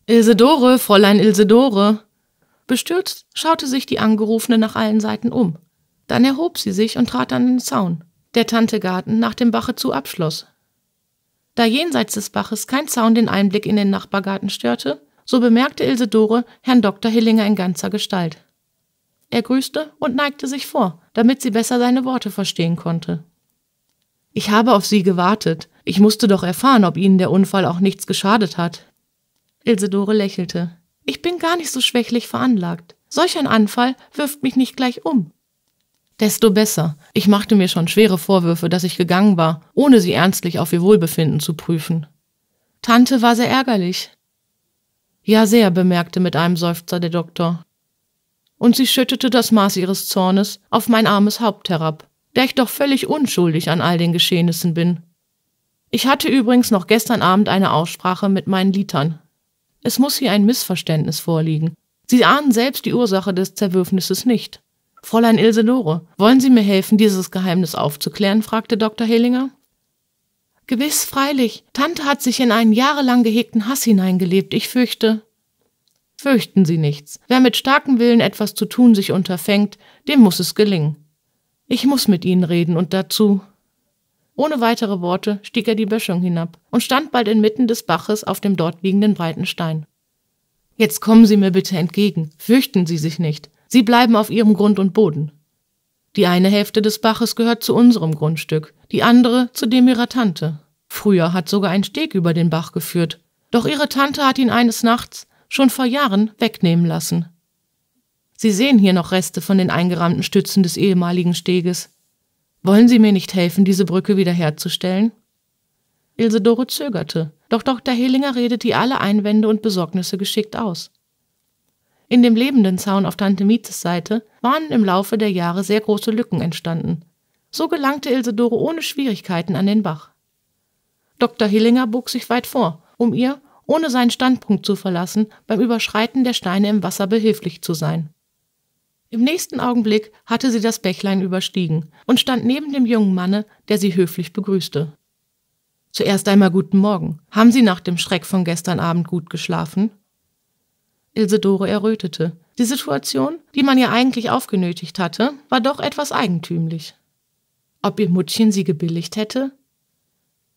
A: Isidore, Fräulein Isidore! Bestürzt schaute sich die Angerufene nach allen Seiten um. Dann erhob sie sich und trat an den Zaun, der Tantegarten nach dem Bache zu abschloss. Da jenseits des Baches kein Zaun den Einblick in den Nachbargarten störte, so bemerkte Ilse Ilsedore Herrn Dr. Hillinger in ganzer Gestalt. Er grüßte und neigte sich vor, damit sie besser seine Worte verstehen konnte. Ich habe auf Sie gewartet. Ich musste doch erfahren, ob Ihnen der Unfall auch nichts geschadet hat. Ilsedore lächelte. Ich bin gar nicht so schwächlich veranlagt. Solch ein Anfall wirft mich nicht gleich um desto besser. Ich machte mir schon schwere Vorwürfe, dass ich gegangen war, ohne sie ernstlich auf ihr Wohlbefinden zu prüfen. Tante war sehr ärgerlich. Ja, sehr, bemerkte mit einem Seufzer der Doktor. Und sie schüttete das Maß ihres Zornes auf mein armes Haupt herab, der ich doch völlig unschuldig an all den Geschehnissen bin. Ich hatte übrigens noch gestern Abend eine Aussprache mit meinen Lietern. Es muss hier ein Missverständnis vorliegen. Sie ahnen selbst die Ursache des Zerwürfnisses nicht. Fräulein Ilsenore, wollen Sie mir helfen, dieses Geheimnis aufzuklären? fragte Dr. Hellinger. Gewiss, freilich. Tante hat sich in einen jahrelang gehegten Hass hineingelebt. Ich fürchte. Fürchten Sie nichts. Wer mit starkem Willen etwas zu tun sich unterfängt, dem muss es gelingen. Ich muss mit Ihnen reden und dazu. Ohne weitere Worte stieg er die Böschung hinab und stand bald inmitten des Baches auf dem dort liegenden breiten Stein. Jetzt kommen Sie mir bitte entgegen. Fürchten Sie sich nicht. Sie bleiben auf ihrem Grund und Boden. Die eine Hälfte des Baches gehört zu unserem Grundstück, die andere zu dem ihrer Tante. Früher hat sogar ein Steg über den Bach geführt, doch ihre Tante hat ihn eines Nachts, schon vor Jahren, wegnehmen lassen. Sie sehen hier noch Reste von den eingerahmten Stützen des ehemaligen Steges. Wollen Sie mir nicht helfen, diese Brücke wiederherzustellen? Ilse Ilsedore zögerte, doch Dr. Hellinger redete ihr alle Einwände und Besorgnisse geschickt aus. In dem lebenden Zaun auf Tante Mietes Seite waren im Laufe der Jahre sehr große Lücken entstanden. So gelangte Ilsedore ohne Schwierigkeiten an den Bach. Dr. Hillinger bog sich weit vor, um ihr, ohne seinen Standpunkt zu verlassen, beim Überschreiten der Steine im Wasser behilflich zu sein. Im nächsten Augenblick hatte sie das Bächlein überstiegen und stand neben dem jungen Manne, der sie höflich begrüßte. Zuerst einmal guten Morgen. Haben Sie nach dem Schreck von gestern Abend gut geschlafen? Isidore errötete. Die Situation, die man ihr eigentlich aufgenötigt hatte, war doch etwas eigentümlich. Ob ihr Muttchen sie gebilligt hätte?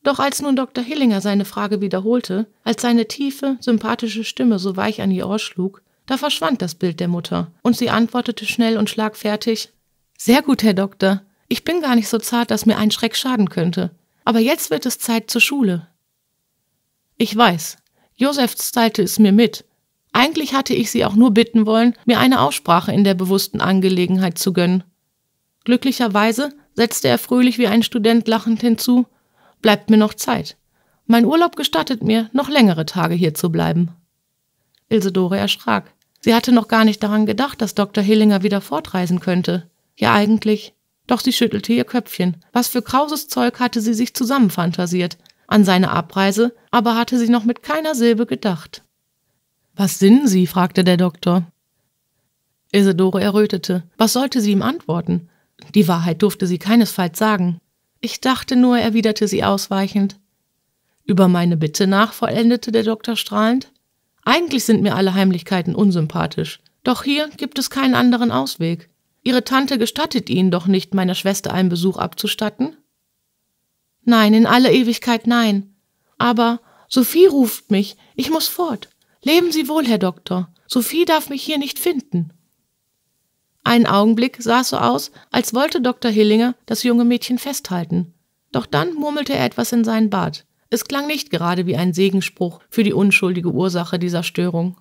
A: Doch als nun Dr. Hillinger seine Frage wiederholte, als seine tiefe, sympathische Stimme so weich an ihr Ohr schlug, da verschwand das Bild der Mutter, und sie antwortete schnell und schlagfertig Sehr gut, Herr Doktor. Ich bin gar nicht so zart, dass mir ein Schreck schaden könnte. Aber jetzt wird es Zeit zur Schule. Ich weiß. Josef teilte es mir mit, eigentlich hatte ich sie auch nur bitten wollen, mir eine Aussprache in der bewussten Angelegenheit zu gönnen. Glücklicherweise setzte er fröhlich wie ein Student lachend hinzu, bleibt mir noch Zeit. Mein Urlaub gestattet mir, noch längere Tage hier zu bleiben. Ilsedore erschrak. Sie hatte noch gar nicht daran gedacht, dass Dr. Hillinger wieder fortreisen könnte. Ja, eigentlich. Doch sie schüttelte ihr Köpfchen. Was für krauses Zeug hatte sie sich zusammenfantasiert. An seine Abreise aber hatte sie noch mit keiner Silbe gedacht. Was sind Sie? fragte der Doktor. Isidore errötete. Was sollte sie ihm antworten? Die Wahrheit durfte sie keinesfalls sagen. Ich dachte nur, erwiderte sie ausweichend. Über meine Bitte nach vollendete der Doktor strahlend. Eigentlich sind mir alle Heimlichkeiten unsympathisch. Doch hier gibt es keinen anderen Ausweg. Ihre Tante gestattet Ihnen doch nicht, meiner Schwester einen Besuch abzustatten? Nein, in aller Ewigkeit nein. Aber Sophie ruft mich, ich muss fort. Leben Sie wohl, Herr Doktor. Sophie darf mich hier nicht finden. Einen Augenblick sah es so aus, als wollte Dr. Hillinger das junge Mädchen festhalten. Doch dann murmelte er etwas in seinen Bart. Es klang nicht gerade wie ein Segensspruch für die unschuldige Ursache dieser Störung.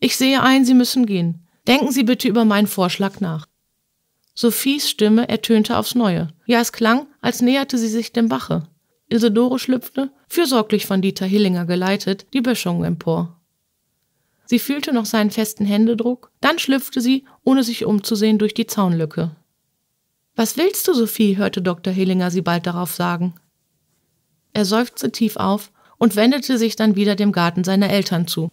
A: Ich sehe ein, Sie müssen gehen. Denken Sie bitte über meinen Vorschlag nach. Sophies Stimme ertönte aufs Neue. Ja, es klang, als näherte sie sich dem Bache. Isidore schlüpfte, fürsorglich von Dieter Hillinger geleitet, die Böschung empor. Sie fühlte noch seinen festen Händedruck, dann schlüpfte sie, ohne sich umzusehen, durch die Zaunlücke. Was willst du, Sophie? hörte Dr. Hillinger sie bald darauf sagen. Er seufzte tief auf und wendete sich dann wieder dem Garten seiner Eltern zu.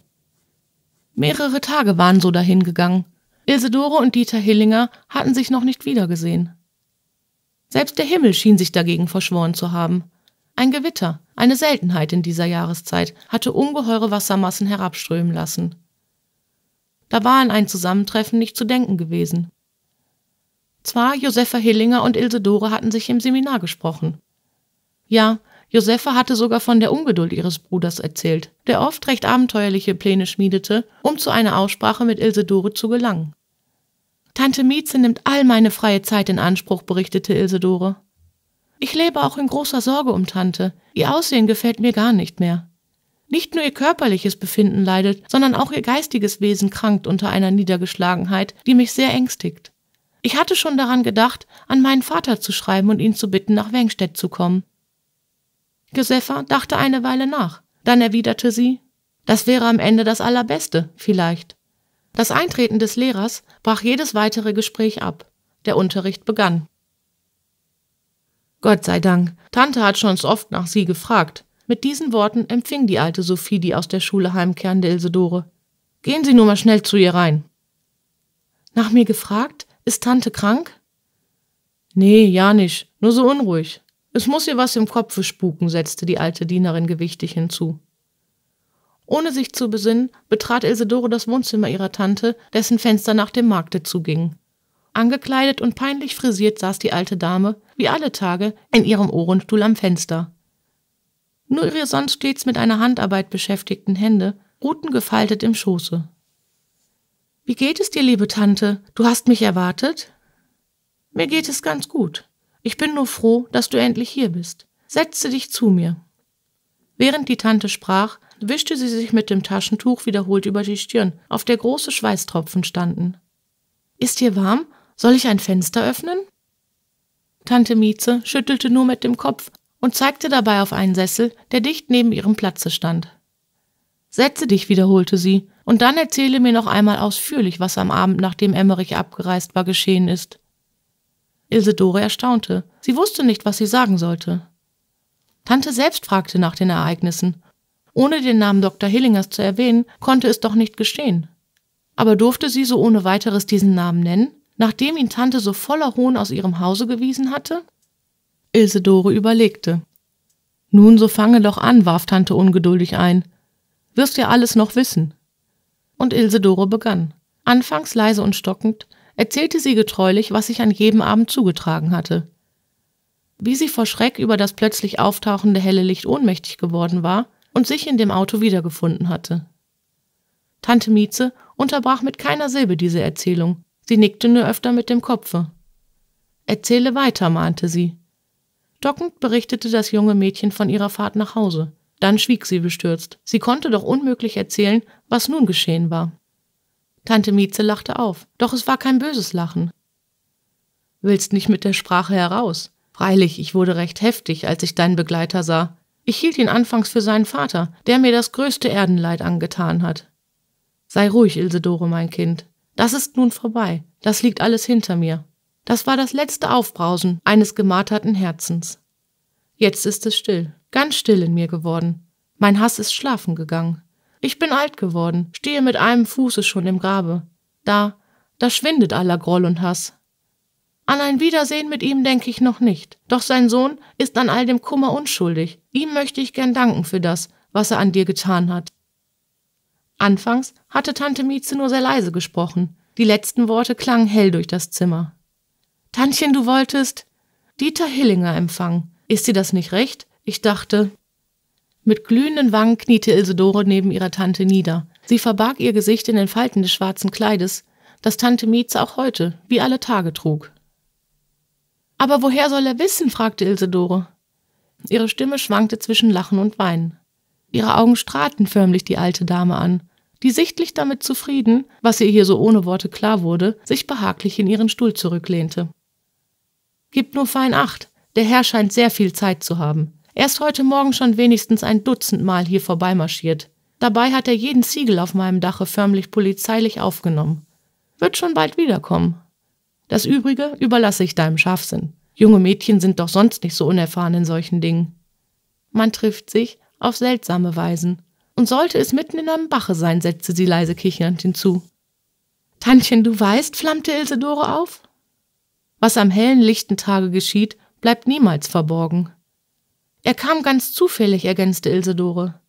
A: Mehrere Tage waren so dahingegangen. Isidore und Dieter Hillinger hatten sich noch nicht wiedergesehen. Selbst der Himmel schien sich dagegen verschworen zu haben. Ein Gewitter, eine Seltenheit in dieser Jahreszeit, hatte ungeheure Wassermassen herabströmen lassen. Da war an ein Zusammentreffen nicht zu denken gewesen. Zwar Josepha Hillinger und Ilse Dore hatten sich im Seminar gesprochen. Ja, Josepha hatte sogar von der Ungeduld ihres Bruders erzählt, der oft recht abenteuerliche Pläne schmiedete, um zu einer Aussprache mit Ilse Dore zu gelangen. Tante Mieze nimmt all meine freie Zeit in Anspruch, berichtete Ilse Dore. Ich lebe auch in großer Sorge um Tante. Ihr Aussehen gefällt mir gar nicht mehr. Nicht nur ihr körperliches Befinden leidet, sondern auch ihr geistiges Wesen krankt unter einer Niedergeschlagenheit, die mich sehr ängstigt. Ich hatte schon daran gedacht, an meinen Vater zu schreiben und ihn zu bitten, nach Wengstedt zu kommen. Josepha dachte eine Weile nach. Dann erwiderte sie, das wäre am Ende das Allerbeste, vielleicht. Das Eintreten des Lehrers brach jedes weitere Gespräch ab. Der Unterricht begann. Gott sei Dank. Tante hat schon oft nach sie gefragt. Mit diesen Worten empfing die alte Sophie die aus der Schule heimkehrende Isidore. Gehen Sie nur mal schnell zu ihr rein. Nach mir gefragt? Ist Tante krank? Nee, ja nicht, nur so unruhig. Es muss ihr was im Kopfe spuken, setzte die alte Dienerin gewichtig hinzu. Ohne sich zu besinnen, betrat Isidore das Wohnzimmer ihrer Tante, dessen Fenster nach dem Markte zugingen. Angekleidet und peinlich frisiert saß die alte Dame, wie alle Tage, in ihrem Ohrenstuhl am Fenster. Nur ihre sonst stets mit einer Handarbeit beschäftigten Hände ruhten gefaltet im Schoße. Wie geht es dir, liebe Tante? Du hast mich erwartet? Mir geht es ganz gut. Ich bin nur froh, dass du endlich hier bist. Setze dich zu mir. Während die Tante sprach, wischte sie sich mit dem Taschentuch wiederholt über die Stirn, auf der große Schweißtropfen standen. Ist dir warm? Soll ich ein Fenster öffnen? Tante Mieze schüttelte nur mit dem Kopf und zeigte dabei auf einen Sessel, der dicht neben ihrem Platze stand. Setze dich, wiederholte sie, und dann erzähle mir noch einmal ausführlich, was am Abend, nachdem Emmerich abgereist war, geschehen ist. Isidore erstaunte. Sie wusste nicht, was sie sagen sollte. Tante selbst fragte nach den Ereignissen. Ohne den Namen Dr. Hillingers zu erwähnen, konnte es doch nicht geschehen. Aber durfte sie so ohne weiteres diesen Namen nennen? nachdem ihn Tante so voller Hohn aus ihrem Hause gewiesen hatte? Ilsedore überlegte. Nun, so fange doch an, warf Tante ungeduldig ein. Wirst ja alles noch wissen. Und Ilsedore begann. Anfangs leise und stockend erzählte sie getreulich, was sich an jedem Abend zugetragen hatte. Wie sie vor Schreck über das plötzlich auftauchende helle Licht ohnmächtig geworden war und sich in dem Auto wiedergefunden hatte. Tante Mieze unterbrach mit keiner Silbe diese Erzählung, Sie nickte nur öfter mit dem Kopfe. Erzähle weiter, mahnte sie. Dockend berichtete das junge Mädchen von ihrer Fahrt nach Hause. Dann schwieg sie bestürzt. Sie konnte doch unmöglich erzählen, was nun geschehen war. Tante Mieze lachte auf, doch es war kein böses Lachen. Willst nicht mit der Sprache heraus. Freilich, ich wurde recht heftig, als ich deinen Begleiter sah. Ich hielt ihn anfangs für seinen Vater, der mir das größte Erdenleid angetan hat. Sei ruhig, Ilse Dore, mein Kind. Das ist nun vorbei. Das liegt alles hinter mir. Das war das letzte Aufbrausen eines gemarterten Herzens. Jetzt ist es still, ganz still in mir geworden. Mein Hass ist schlafen gegangen. Ich bin alt geworden, stehe mit einem Fuße schon im Grabe. Da, da schwindet aller Groll und Hass. An ein Wiedersehen mit ihm denke ich noch nicht. Doch sein Sohn ist an all dem Kummer unschuldig. Ihm möchte ich gern danken für das, was er an dir getan hat. Anfangs hatte Tante Mieze nur sehr leise gesprochen. Die letzten Worte klangen hell durch das Zimmer. Tantchen, du wolltest Dieter Hillinger empfangen. Ist dir das nicht recht? Ich dachte. Mit glühenden Wangen kniete Isidore neben ihrer Tante nieder. Sie verbarg ihr Gesicht in den Falten des schwarzen Kleides, das Tante Mieze auch heute, wie alle Tage trug. Aber woher soll er wissen? fragte Ilsedore. Ihre Stimme schwankte zwischen Lachen und Weinen. Ihre Augen strahlten förmlich die alte Dame an, die sichtlich damit zufrieden, was ihr hier so ohne Worte klar wurde, sich behaglich in ihren Stuhl zurücklehnte. Gib nur fein acht, der Herr scheint sehr viel Zeit zu haben. Er ist heute Morgen schon wenigstens ein Dutzend Mal hier vorbeimarschiert. Dabei hat er jeden Ziegel auf meinem Dache förmlich polizeilich aufgenommen. Wird schon bald wiederkommen. Das Übrige überlasse ich deinem Scharfsinn. Junge Mädchen sind doch sonst nicht so unerfahren in solchen Dingen. Man trifft sich, auf seltsame Weisen. Und sollte es mitten in einem Bache sein, setzte sie leise kichernd hinzu. Tantchen, du weißt, flammte Ilsedore auf. Was am hellen, lichten Tage geschieht, bleibt niemals verborgen. Er kam ganz zufällig, ergänzte Ilsedore.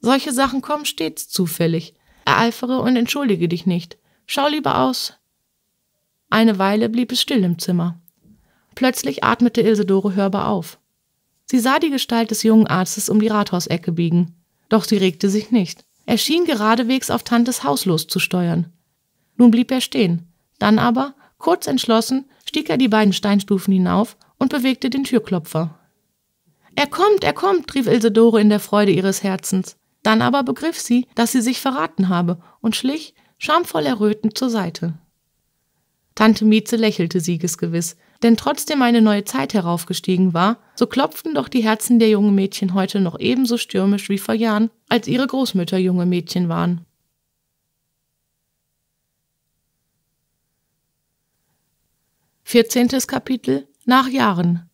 A: Solche Sachen kommen stets zufällig. Ereifere und entschuldige dich nicht. Schau lieber aus. Eine Weile blieb es still im Zimmer. Plötzlich atmete Ilsedore hörbar auf. Sie sah die Gestalt des jungen Arztes um die Rathausecke biegen. Doch sie regte sich nicht. Er schien geradewegs auf Tantes Haus loszusteuern. Nun blieb er stehen. Dann aber, kurz entschlossen, stieg er die beiden Steinstufen hinauf und bewegte den Türklopfer. Er kommt, er kommt, rief Ilsedore in der Freude ihres Herzens. Dann aber begriff sie, dass sie sich verraten habe und schlich, schamvoll errötend, zur Seite. Tante Mieze lächelte siegesgewiss, denn trotzdem eine neue Zeit heraufgestiegen war, so klopften doch die Herzen der jungen Mädchen heute noch ebenso stürmisch wie vor Jahren, als ihre Großmütter junge Mädchen waren. Vierzehntes Kapitel Nach Jahren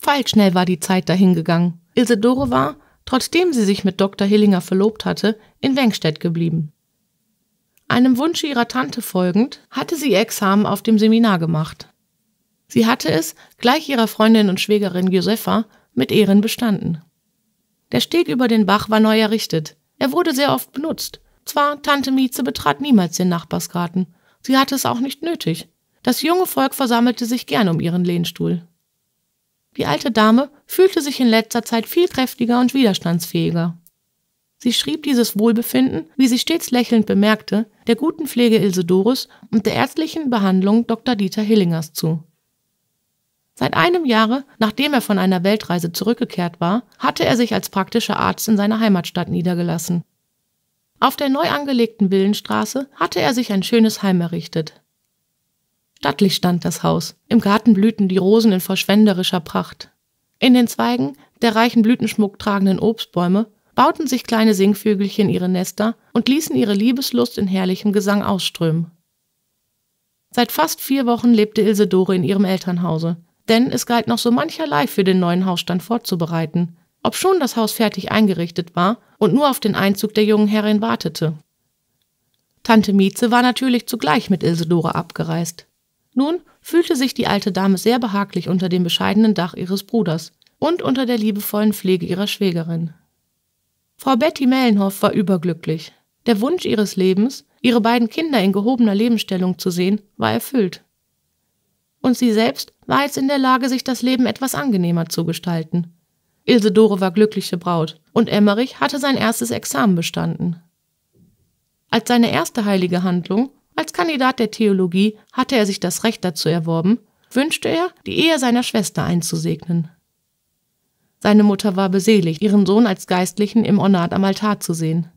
A: Pfeilschnell war die Zeit dahingegangen. Isidore war, trotzdem sie sich mit Dr. Hillinger verlobt hatte, in Wengstedt geblieben. Einem Wunsch ihrer Tante folgend, hatte sie ihr Examen auf dem Seminar gemacht. Sie hatte es, gleich ihrer Freundin und Schwägerin Josefa, mit Ehren bestanden. Der Steg über den Bach war neu errichtet. Er wurde sehr oft benutzt. Zwar, Tante Mieze betrat niemals den Nachbarsgarten. Sie hatte es auch nicht nötig. Das junge Volk versammelte sich gern um ihren Lehnstuhl. Die alte Dame fühlte sich in letzter Zeit viel kräftiger und widerstandsfähiger. Sie schrieb dieses Wohlbefinden, wie sie stets lächelnd bemerkte, der guten Pflege Ilse Doris und der ärztlichen Behandlung Dr. Dieter Hillingers zu. Seit einem Jahre, nachdem er von einer Weltreise zurückgekehrt war, hatte er sich als praktischer Arzt in seiner Heimatstadt niedergelassen. Auf der neu angelegten Villenstraße hatte er sich ein schönes Heim errichtet. Stattlich stand das Haus, im Garten blühten die Rosen in verschwenderischer Pracht. In den Zweigen der reichen Blütenschmuck tragenden Obstbäume bauten sich kleine Singvögelchen ihre Nester und ließen ihre Liebeslust in herrlichem Gesang ausströmen. Seit fast vier Wochen lebte Ilse Dore in ihrem Elternhause, denn es galt noch so mancherlei für den neuen Hausstand vorzubereiten, obschon das Haus fertig eingerichtet war und nur auf den Einzug der jungen Herrin wartete. Tante Mieze war natürlich zugleich mit Isidore abgereist. Nun fühlte sich die alte Dame sehr behaglich unter dem bescheidenen Dach ihres Bruders und unter der liebevollen Pflege ihrer Schwägerin. Frau Betty Mellenhoff war überglücklich. Der Wunsch ihres Lebens, ihre beiden Kinder in gehobener Lebensstellung zu sehen, war erfüllt. Und sie selbst war jetzt in der Lage, sich das Leben etwas angenehmer zu gestalten. Ilsedore war glückliche Braut und Emmerich hatte sein erstes Examen bestanden. Als seine erste heilige Handlung, als Kandidat der Theologie, hatte er sich das Recht dazu erworben, wünschte er, die Ehe seiner Schwester einzusegnen. Seine Mutter war beseligt, ihren Sohn als Geistlichen im Ornat am Altar zu sehen.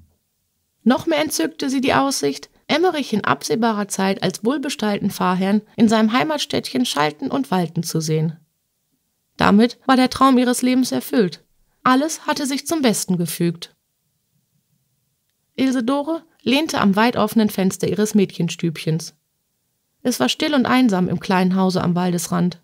A: Noch mehr entzückte sie die Aussicht, Emmerich in absehbarer Zeit als wohlbestallten Fahrherrn in seinem Heimatstädtchen schalten und walten zu sehen. Damit war der Traum ihres Lebens erfüllt. Alles hatte sich zum Besten gefügt. Ilsedore lehnte am weit offenen Fenster ihres Mädchenstübchens. Es war still und einsam im kleinen Hause am Waldesrand.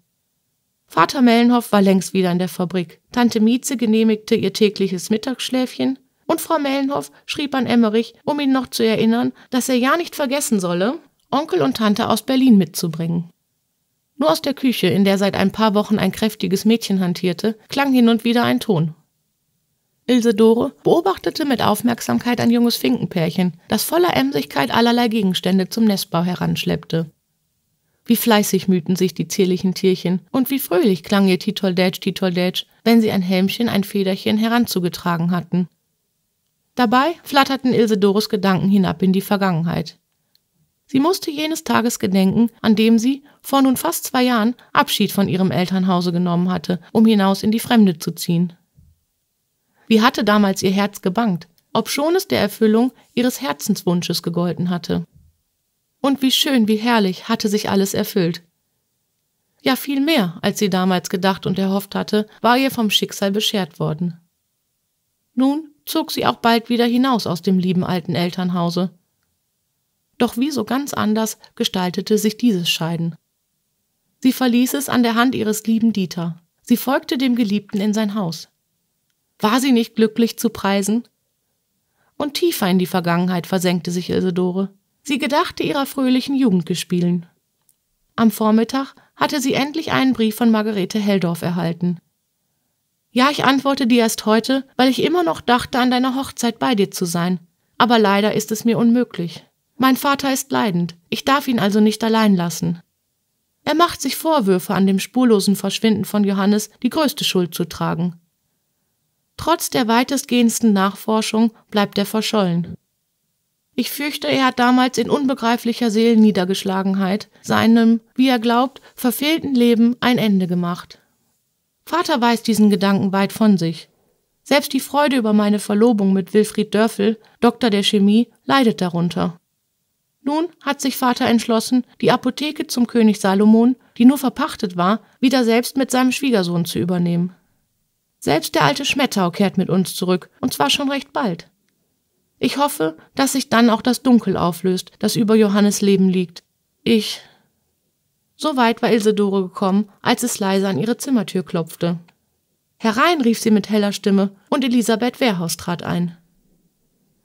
A: Vater Mellenhoff war längst wieder in der Fabrik. Tante Mieze genehmigte ihr tägliches Mittagsschläfchen und Frau Mellenhoff schrieb an Emmerich, um ihn noch zu erinnern, dass er ja nicht vergessen solle, Onkel und Tante aus Berlin mitzubringen. Nur aus der Küche, in der seit ein paar Wochen ein kräftiges Mädchen hantierte, klang hin und wieder ein Ton. Ilse Dore beobachtete mit Aufmerksamkeit ein junges Finkenpärchen, das voller Emsigkeit allerlei Gegenstände zum Nestbau heranschleppte. Wie fleißig mühten sich die zierlichen Tierchen und wie fröhlich klang ihr Titoldätsch, Titoldätsch, wenn sie ein Helmchen, ein Federchen heranzugetragen hatten. Dabei flatterten Ilse Doris Gedanken hinab in die Vergangenheit. Sie musste jenes Tages gedenken, an dem sie, vor nun fast zwei Jahren, Abschied von ihrem Elternhause genommen hatte, um hinaus in die Fremde zu ziehen. Wie hatte damals ihr Herz gebankt, obschon es der Erfüllung ihres Herzenswunsches gegolten hatte. Und wie schön, wie herrlich hatte sich alles erfüllt. Ja, viel mehr, als sie damals gedacht und erhofft hatte, war ihr vom Schicksal beschert worden. Nun zog sie auch bald wieder hinaus aus dem lieben alten Elternhause. Doch wie so ganz anders gestaltete sich dieses Scheiden. Sie verließ es an der Hand ihres lieben Dieter. Sie folgte dem Geliebten in sein Haus. War sie nicht glücklich zu preisen? Und tiefer in die Vergangenheit versenkte sich Isidore. Sie gedachte ihrer fröhlichen Jugendgespielen. Am Vormittag hatte sie endlich einen Brief von Margarete Heldorf erhalten, ja, ich antworte dir erst heute, weil ich immer noch dachte, an deiner Hochzeit bei dir zu sein. Aber leider ist es mir unmöglich. Mein Vater ist leidend, ich darf ihn also nicht allein lassen. Er macht sich Vorwürfe, an dem spurlosen Verschwinden von Johannes die größte Schuld zu tragen. Trotz der weitestgehendsten Nachforschung bleibt er verschollen. Ich fürchte, er hat damals in unbegreiflicher Seelenniedergeschlagenheit seinem, wie er glaubt, verfehlten Leben ein Ende gemacht. Vater weist diesen Gedanken weit von sich. Selbst die Freude über meine Verlobung mit Wilfried Dörfel, Doktor der Chemie, leidet darunter. Nun hat sich Vater entschlossen, die Apotheke zum König Salomon, die nur verpachtet war, wieder selbst mit seinem Schwiegersohn zu übernehmen. Selbst der alte Schmettau kehrt mit uns zurück, und zwar schon recht bald. Ich hoffe, dass sich dann auch das Dunkel auflöst, das über Johannes Leben liegt. Ich so weit war Isidore gekommen, als es leise an ihre Zimmertür klopfte. Herein, rief sie mit heller Stimme, und Elisabeth Wehrhaus trat ein.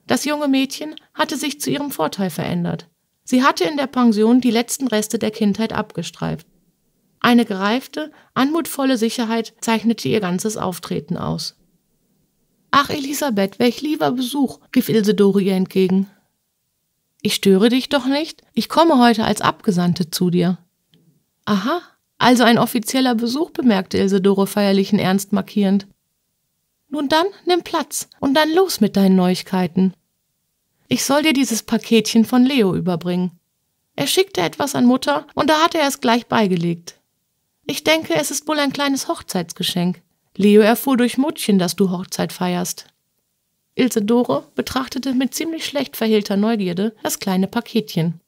A: Das junge Mädchen hatte sich zu ihrem Vorteil verändert. Sie hatte in der Pension die letzten Reste der Kindheit abgestreift. Eine gereifte, anmutvolle Sicherheit zeichnete ihr ganzes Auftreten aus. Ach, Elisabeth, welch lieber Besuch, rief Ilsedore ihr entgegen. Ich störe dich doch nicht, ich komme heute als Abgesandte zu dir. Aha, also ein offizieller Besuch, bemerkte Isidore feierlichen Ernst markierend. Nun dann, nimm Platz und dann los mit deinen Neuigkeiten. Ich soll dir dieses Paketchen von Leo überbringen. Er schickte etwas an Mutter und da hatte er es gleich beigelegt. Ich denke, es ist wohl ein kleines Hochzeitsgeschenk. Leo erfuhr durch Muttchen, dass du Hochzeit feierst. Ilse Dore betrachtete mit ziemlich schlecht verhehlter Neugierde das kleine Paketchen.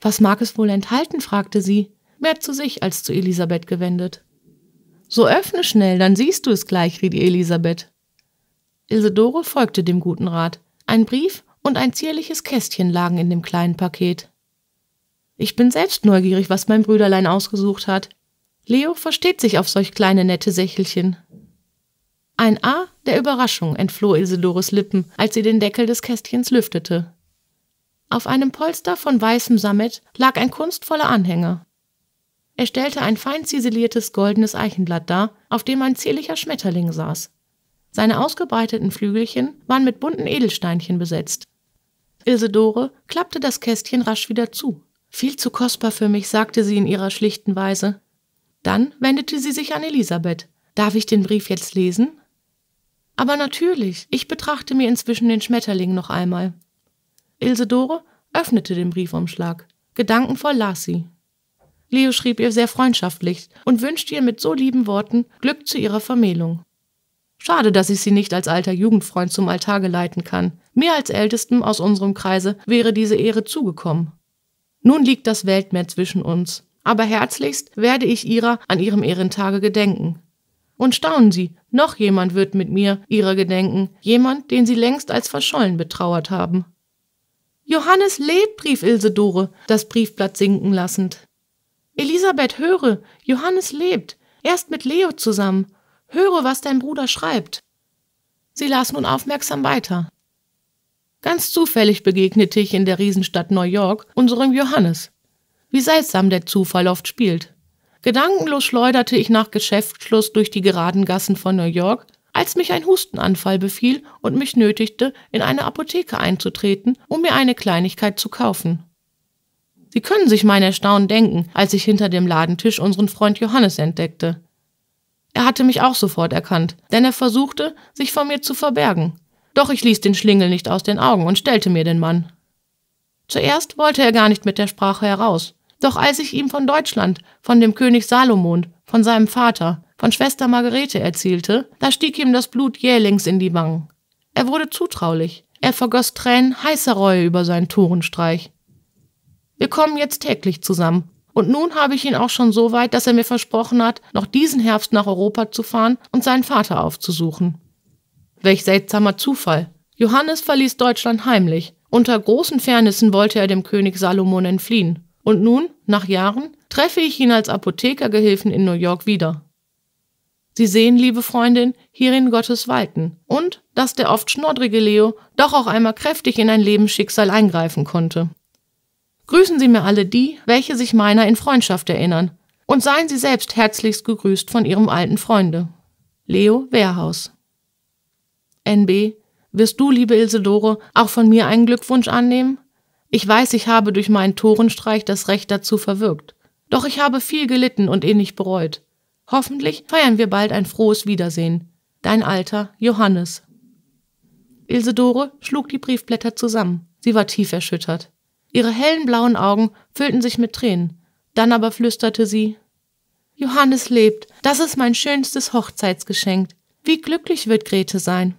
A: Was mag es wohl enthalten? fragte sie mehr zu sich als zu Elisabeth gewendet. So öffne schnell, dann siehst du es gleich, riet ihr Elisabeth. Isidore folgte dem guten Rat. Ein Brief und ein zierliches Kästchen lagen in dem kleinen Paket. Ich bin selbst neugierig, was mein Brüderlein ausgesucht hat. Leo versteht sich auf solch kleine nette Sächelchen. Ein A der Überraschung entfloh Isidores Lippen, als sie den Deckel des Kästchens lüftete. Auf einem Polster von weißem Sammet lag ein kunstvoller Anhänger. Er stellte ein fein ziseliertes goldenes Eichenblatt dar, auf dem ein zierlicher Schmetterling saß. Seine ausgebreiteten Flügelchen waren mit bunten Edelsteinchen besetzt. Isidore klappte das Kästchen rasch wieder zu. Viel zu kostbar für mich, sagte sie in ihrer schlichten Weise. Dann wendete sie sich an Elisabeth. Darf ich den Brief jetzt lesen? Aber natürlich, ich betrachte mir inzwischen den Schmetterling noch einmal. Ilse Ilsedore öffnete den Briefumschlag. Gedankenvoll las sie. Leo schrieb ihr sehr freundschaftlich und wünschte ihr mit so lieben Worten Glück zu ihrer Vermählung. Schade, dass ich sie nicht als alter Jugendfreund zum Altar geleiten kann. Mir als Ältestem aus unserem Kreise wäre diese Ehre zugekommen. Nun liegt das Weltmeer zwischen uns, aber herzlichst werde ich ihrer an ihrem Ehrentage gedenken. Und staunen Sie, noch jemand wird mit mir ihrer gedenken, jemand, den Sie längst als verschollen betrauert haben. Johannes lebt, rief Ilse Dore, das Briefblatt sinken lassend. Elisabeth, höre, Johannes lebt. Er ist mit Leo zusammen. Höre, was dein Bruder schreibt. Sie las nun aufmerksam weiter. Ganz zufällig begegnete ich in der Riesenstadt New York unserem Johannes. Wie seltsam der Zufall oft spielt. Gedankenlos schleuderte ich nach Geschäftsschluss durch die geraden Gassen von New York, als mich ein Hustenanfall befiel und mich nötigte, in eine Apotheke einzutreten, um mir eine Kleinigkeit zu kaufen. Sie können sich mein Erstaunen denken, als ich hinter dem Ladentisch unseren Freund Johannes entdeckte. Er hatte mich auch sofort erkannt, denn er versuchte, sich vor mir zu verbergen. Doch ich ließ den Schlingel nicht aus den Augen und stellte mir den Mann. Zuerst wollte er gar nicht mit der Sprache heraus, doch als ich ihm von Deutschland, von dem König Salomon, von seinem Vater, von Schwester Margarete erzählte, da stieg ihm das Blut jählings in die Wangen. Er wurde zutraulich, er vergoss Tränen heißer Reue über seinen Torenstreich. Wir kommen jetzt täglich zusammen. Und nun habe ich ihn auch schon so weit, dass er mir versprochen hat, noch diesen Herbst nach Europa zu fahren und seinen Vater aufzusuchen. Welch seltsamer Zufall. Johannes verließ Deutschland heimlich. Unter großen Fairnissen wollte er dem König Salomon entfliehen. Und nun, nach Jahren, treffe ich ihn als Apothekergehilfen in New York wieder. Sie sehen, liebe Freundin, hierin Gottes Walten und dass der oft schnoddrige Leo doch auch einmal kräftig in ein Lebensschicksal eingreifen konnte. Grüßen Sie mir alle die, welche sich meiner in Freundschaft erinnern. Und seien Sie selbst herzlichst gegrüßt von Ihrem alten Freunde. Leo Wehrhaus. NB, wirst du, liebe Ilsedore, auch von mir einen Glückwunsch annehmen? Ich weiß, ich habe durch meinen Torenstreich das Recht dazu verwirkt. Doch ich habe viel gelitten und eh nicht bereut. Hoffentlich feiern wir bald ein frohes Wiedersehen. Dein alter Johannes. Ilsedore schlug die Briefblätter zusammen. Sie war tief erschüttert. Ihre hellen blauen Augen füllten sich mit Tränen. Dann aber flüsterte sie Johannes lebt, das ist mein schönstes Hochzeitsgeschenk. Wie glücklich wird Grete sein.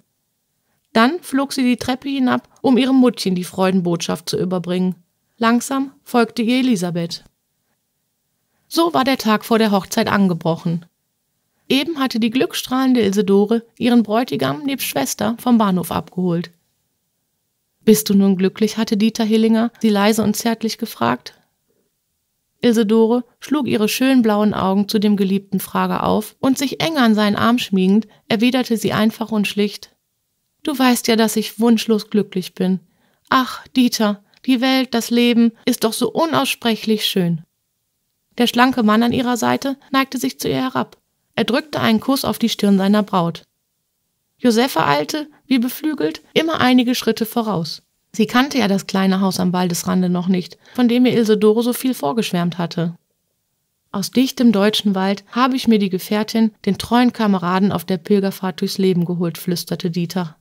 A: Dann flog sie die Treppe hinab, um ihrem Muttchen die Freudenbotschaft zu überbringen. Langsam folgte ihr Elisabeth. So war der Tag vor der Hochzeit angebrochen. Eben hatte die glückstrahlende Ilse Dore ihren Bräutigam nebst Schwester vom Bahnhof abgeholt. Bist du nun glücklich? hatte Dieter Hillinger sie leise und zärtlich gefragt. Isidore schlug ihre schönen blauen Augen zu dem geliebten Frager auf und sich enger an seinen Arm schmiegend, erwiderte sie einfach und schlicht: Du weißt ja, dass ich wunschlos glücklich bin. Ach, Dieter, die Welt, das Leben ist doch so unaussprechlich schön. Der schlanke Mann an ihrer Seite neigte sich zu ihr herab. Er drückte einen Kuss auf die Stirn seiner Braut. Josepha eilte, wie beflügelt, immer einige Schritte voraus. Sie kannte ja das kleine Haus am Waldesrande noch nicht, von dem ihr Ilse Isidoro so viel vorgeschwärmt hatte. Aus dichtem deutschen Wald habe ich mir die Gefährtin, den treuen Kameraden auf der Pilgerfahrt durchs Leben geholt, flüsterte Dieter.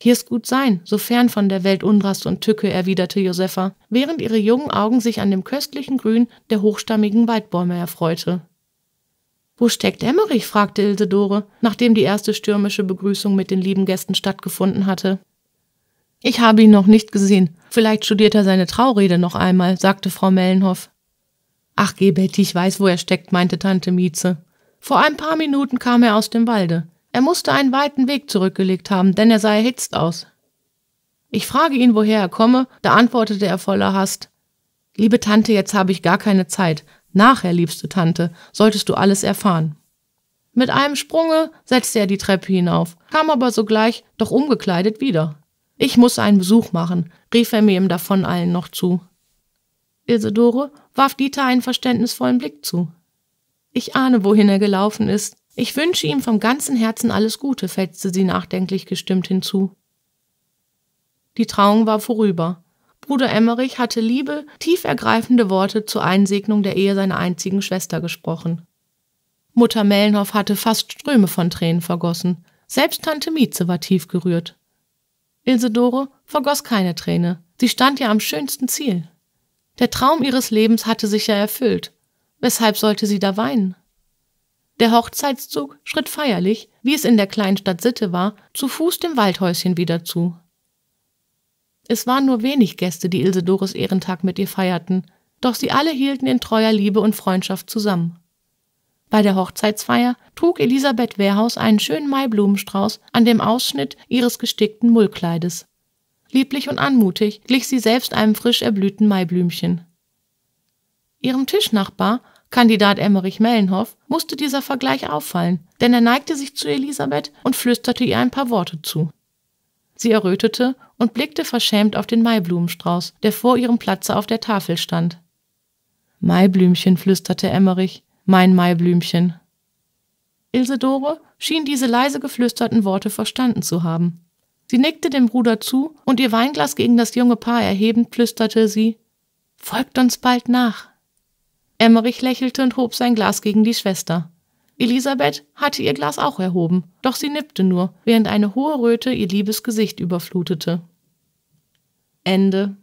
A: Hier ist gut sein, so fern von der Welt Unrast und Tücke, erwiderte Josepha, während ihre jungen Augen sich an dem köstlichen Grün der hochstammigen Waldbäume erfreute. Wo steckt Emmerich? fragte Ilse Dore, nachdem die erste stürmische Begrüßung mit den lieben Gästen stattgefunden hatte. Ich habe ihn noch nicht gesehen. Vielleicht studiert er seine Traurede noch einmal, sagte Frau Mellenhoff. Ach, geh, Betty, ich weiß, wo er steckt, meinte Tante Mieze. Vor ein paar Minuten kam er aus dem Walde. Er musste einen weiten Weg zurückgelegt haben, denn er sah erhitzt aus. Ich frage ihn, woher er komme, da antwortete er voller Hast. Liebe Tante, jetzt habe ich gar keine Zeit. Nachher, liebste Tante, solltest du alles erfahren. Mit einem Sprunge setzte er die Treppe hinauf, kam aber sogleich, doch umgekleidet wieder. Ich muss einen Besuch machen, rief er mir im Davoneilen noch zu. Isidore warf Dieter einen verständnisvollen Blick zu. Ich ahne, wohin er gelaufen ist. Ich wünsche ihm vom ganzen Herzen alles Gute, fetzte sie nachdenklich gestimmt hinzu. Die Trauung war vorüber. Bruder Emmerich hatte liebe, tief ergreifende Worte zur Einsegnung der Ehe seiner einzigen Schwester gesprochen. Mutter Mellenhoff hatte fast Ströme von Tränen vergossen. Selbst Tante Mieze war tief gerührt. Ilsedore vergoss keine Träne. Sie stand ja am schönsten Ziel. Der Traum ihres Lebens hatte sich ja erfüllt. Weshalb sollte sie da weinen? Der Hochzeitszug schritt feierlich, wie es in der kleinen Stadt Sitte war, zu Fuß dem Waldhäuschen wieder zu. Es waren nur wenig Gäste, die Ilse Ilsedores Ehrentag mit ihr feierten, doch sie alle hielten in treuer Liebe und Freundschaft zusammen. Bei der Hochzeitsfeier trug Elisabeth Wehrhaus einen schönen Maiblumenstrauß an dem Ausschnitt ihres gestickten Mullkleides. Lieblich und anmutig glich sie selbst einem frisch erblühten Maiblümchen. Ihrem Tischnachbar, Kandidat Emmerich Mellenhoff, musste dieser Vergleich auffallen, denn er neigte sich zu Elisabeth und flüsterte ihr ein paar Worte zu. Sie errötete und blickte verschämt auf den Maiblumenstrauß, der vor ihrem Platze auf der Tafel stand. Maiblümchen, flüsterte Emmerich, mein Maiblümchen. Ilsedore schien diese leise geflüsterten Worte verstanden zu haben. Sie nickte dem Bruder zu und ihr Weinglas gegen das junge Paar erhebend flüsterte sie: Folgt uns bald nach. Emmerich lächelte und hob sein Glas gegen die Schwester. Elisabeth hatte ihr Glas auch erhoben, doch sie nippte nur, während eine hohe Röte ihr liebes Gesicht überflutete. Ende